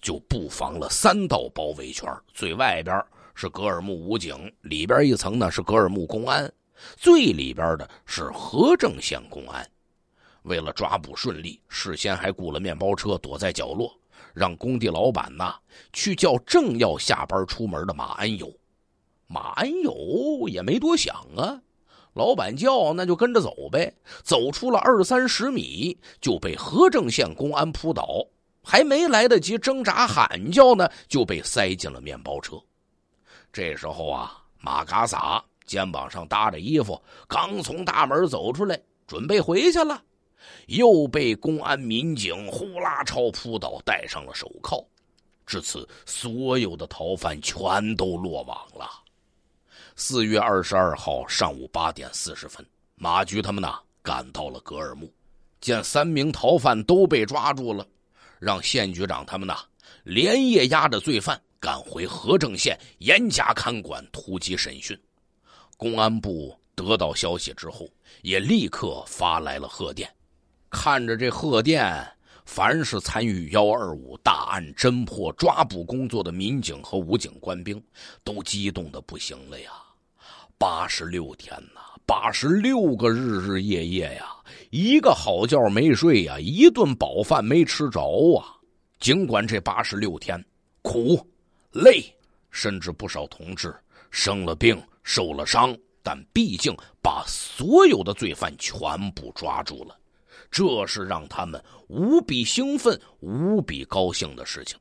就布防了三道包围圈，最外边是格尔木武警，里边一层呢是格尔木公安，最里边的是和政县公安。为了抓捕顺利，事先还雇了面包车躲在角落，让工地老板呐去叫正要下班出门的马安友。马安友也没多想啊，老板叫那就跟着走呗。走出了二三十米，就被和政县公安扑倒，还没来得及挣扎喊叫呢，就被塞进了面包车。这时候啊，马嘎萨肩膀上搭着衣服，刚从大门走出来，准备回去了，又被公安民警呼啦超扑倒，戴上了手铐。至此，所有的逃犯全都落网了。四月二十二号上午八点四十分，马局他们呢赶到了格尔木，见三名逃犯都被抓住了，让县局长他们呢连夜押着罪犯赶回和政县，严加看管，突击审讯。公安部得到消息之后，也立刻发来了贺电。看着这贺电，凡是参与“幺二五”大案侦破、抓捕工作的民警和武警官兵，都激动的不行了呀。八十六天呐，八十六个日日夜夜呀，一个好觉没睡呀，一顿饱饭没吃着啊。尽管这八十六天苦、累，甚至不少同志生了病、受了伤，但毕竟把所有的罪犯全部抓住了，这是让他们无比兴奋、无比高兴的事情。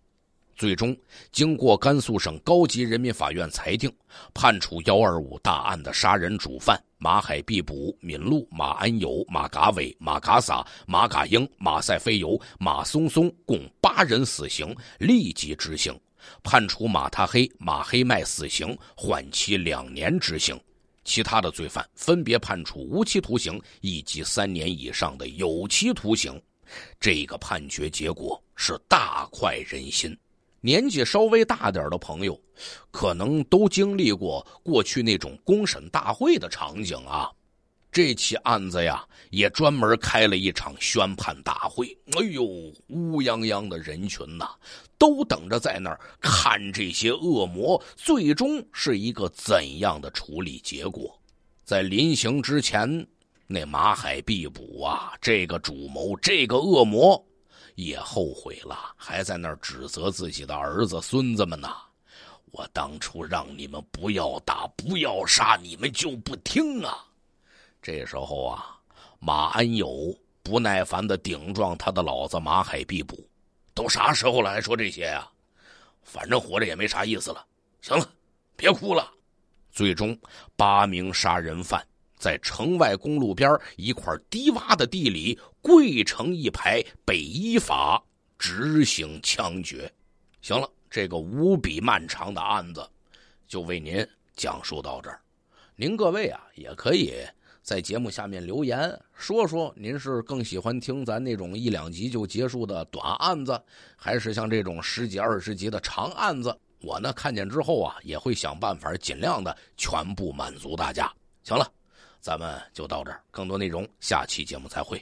最终，经过甘肃省高级人民法院裁定，判处幺二五大案的杀人主犯马海毕布、敏路、马安友、马嘎伟、马嘎萨、马嘎英、马赛飞游、马松松共八人死刑，立即执行；判处马他黑马黑麦死刑，缓期两年执行；其他的罪犯分别判处无期徒刑以及三年以上的有期徒刑。这个判决结果是大快人心。年纪稍微大点的朋友，可能都经历过过去那种公审大会的场景啊。这起案子呀，也专门开了一场宣判大会。哎呦，乌泱泱的人群呐，都等着在那儿看这些恶魔最终是一个怎样的处理结果。在临行之前，那马海碧卜啊，这个主谋，这个恶魔。也后悔了，还在那儿指责自己的儿子、孙子们呢。我当初让你们不要打、不要杀，你们就不听啊！这时候啊，马安友不耐烦的顶撞他的老子马海碧补：“都啥时候了，还说这些呀？反正活着也没啥意思了。行了，别哭了。”最终，八名杀人犯。在城外公路边一块低洼的地里，跪成一排，被依法执行枪决。行了，这个无比漫长的案子，就为您讲述到这儿。您各位啊，也可以在节目下面留言，说说您是更喜欢听咱那种一两集就结束的短案子，还是像这种十几二十集的长案子？我呢，看见之后啊，也会想办法尽量的全部满足大家。行了。咱们就到这儿，更多内容下期节目再会。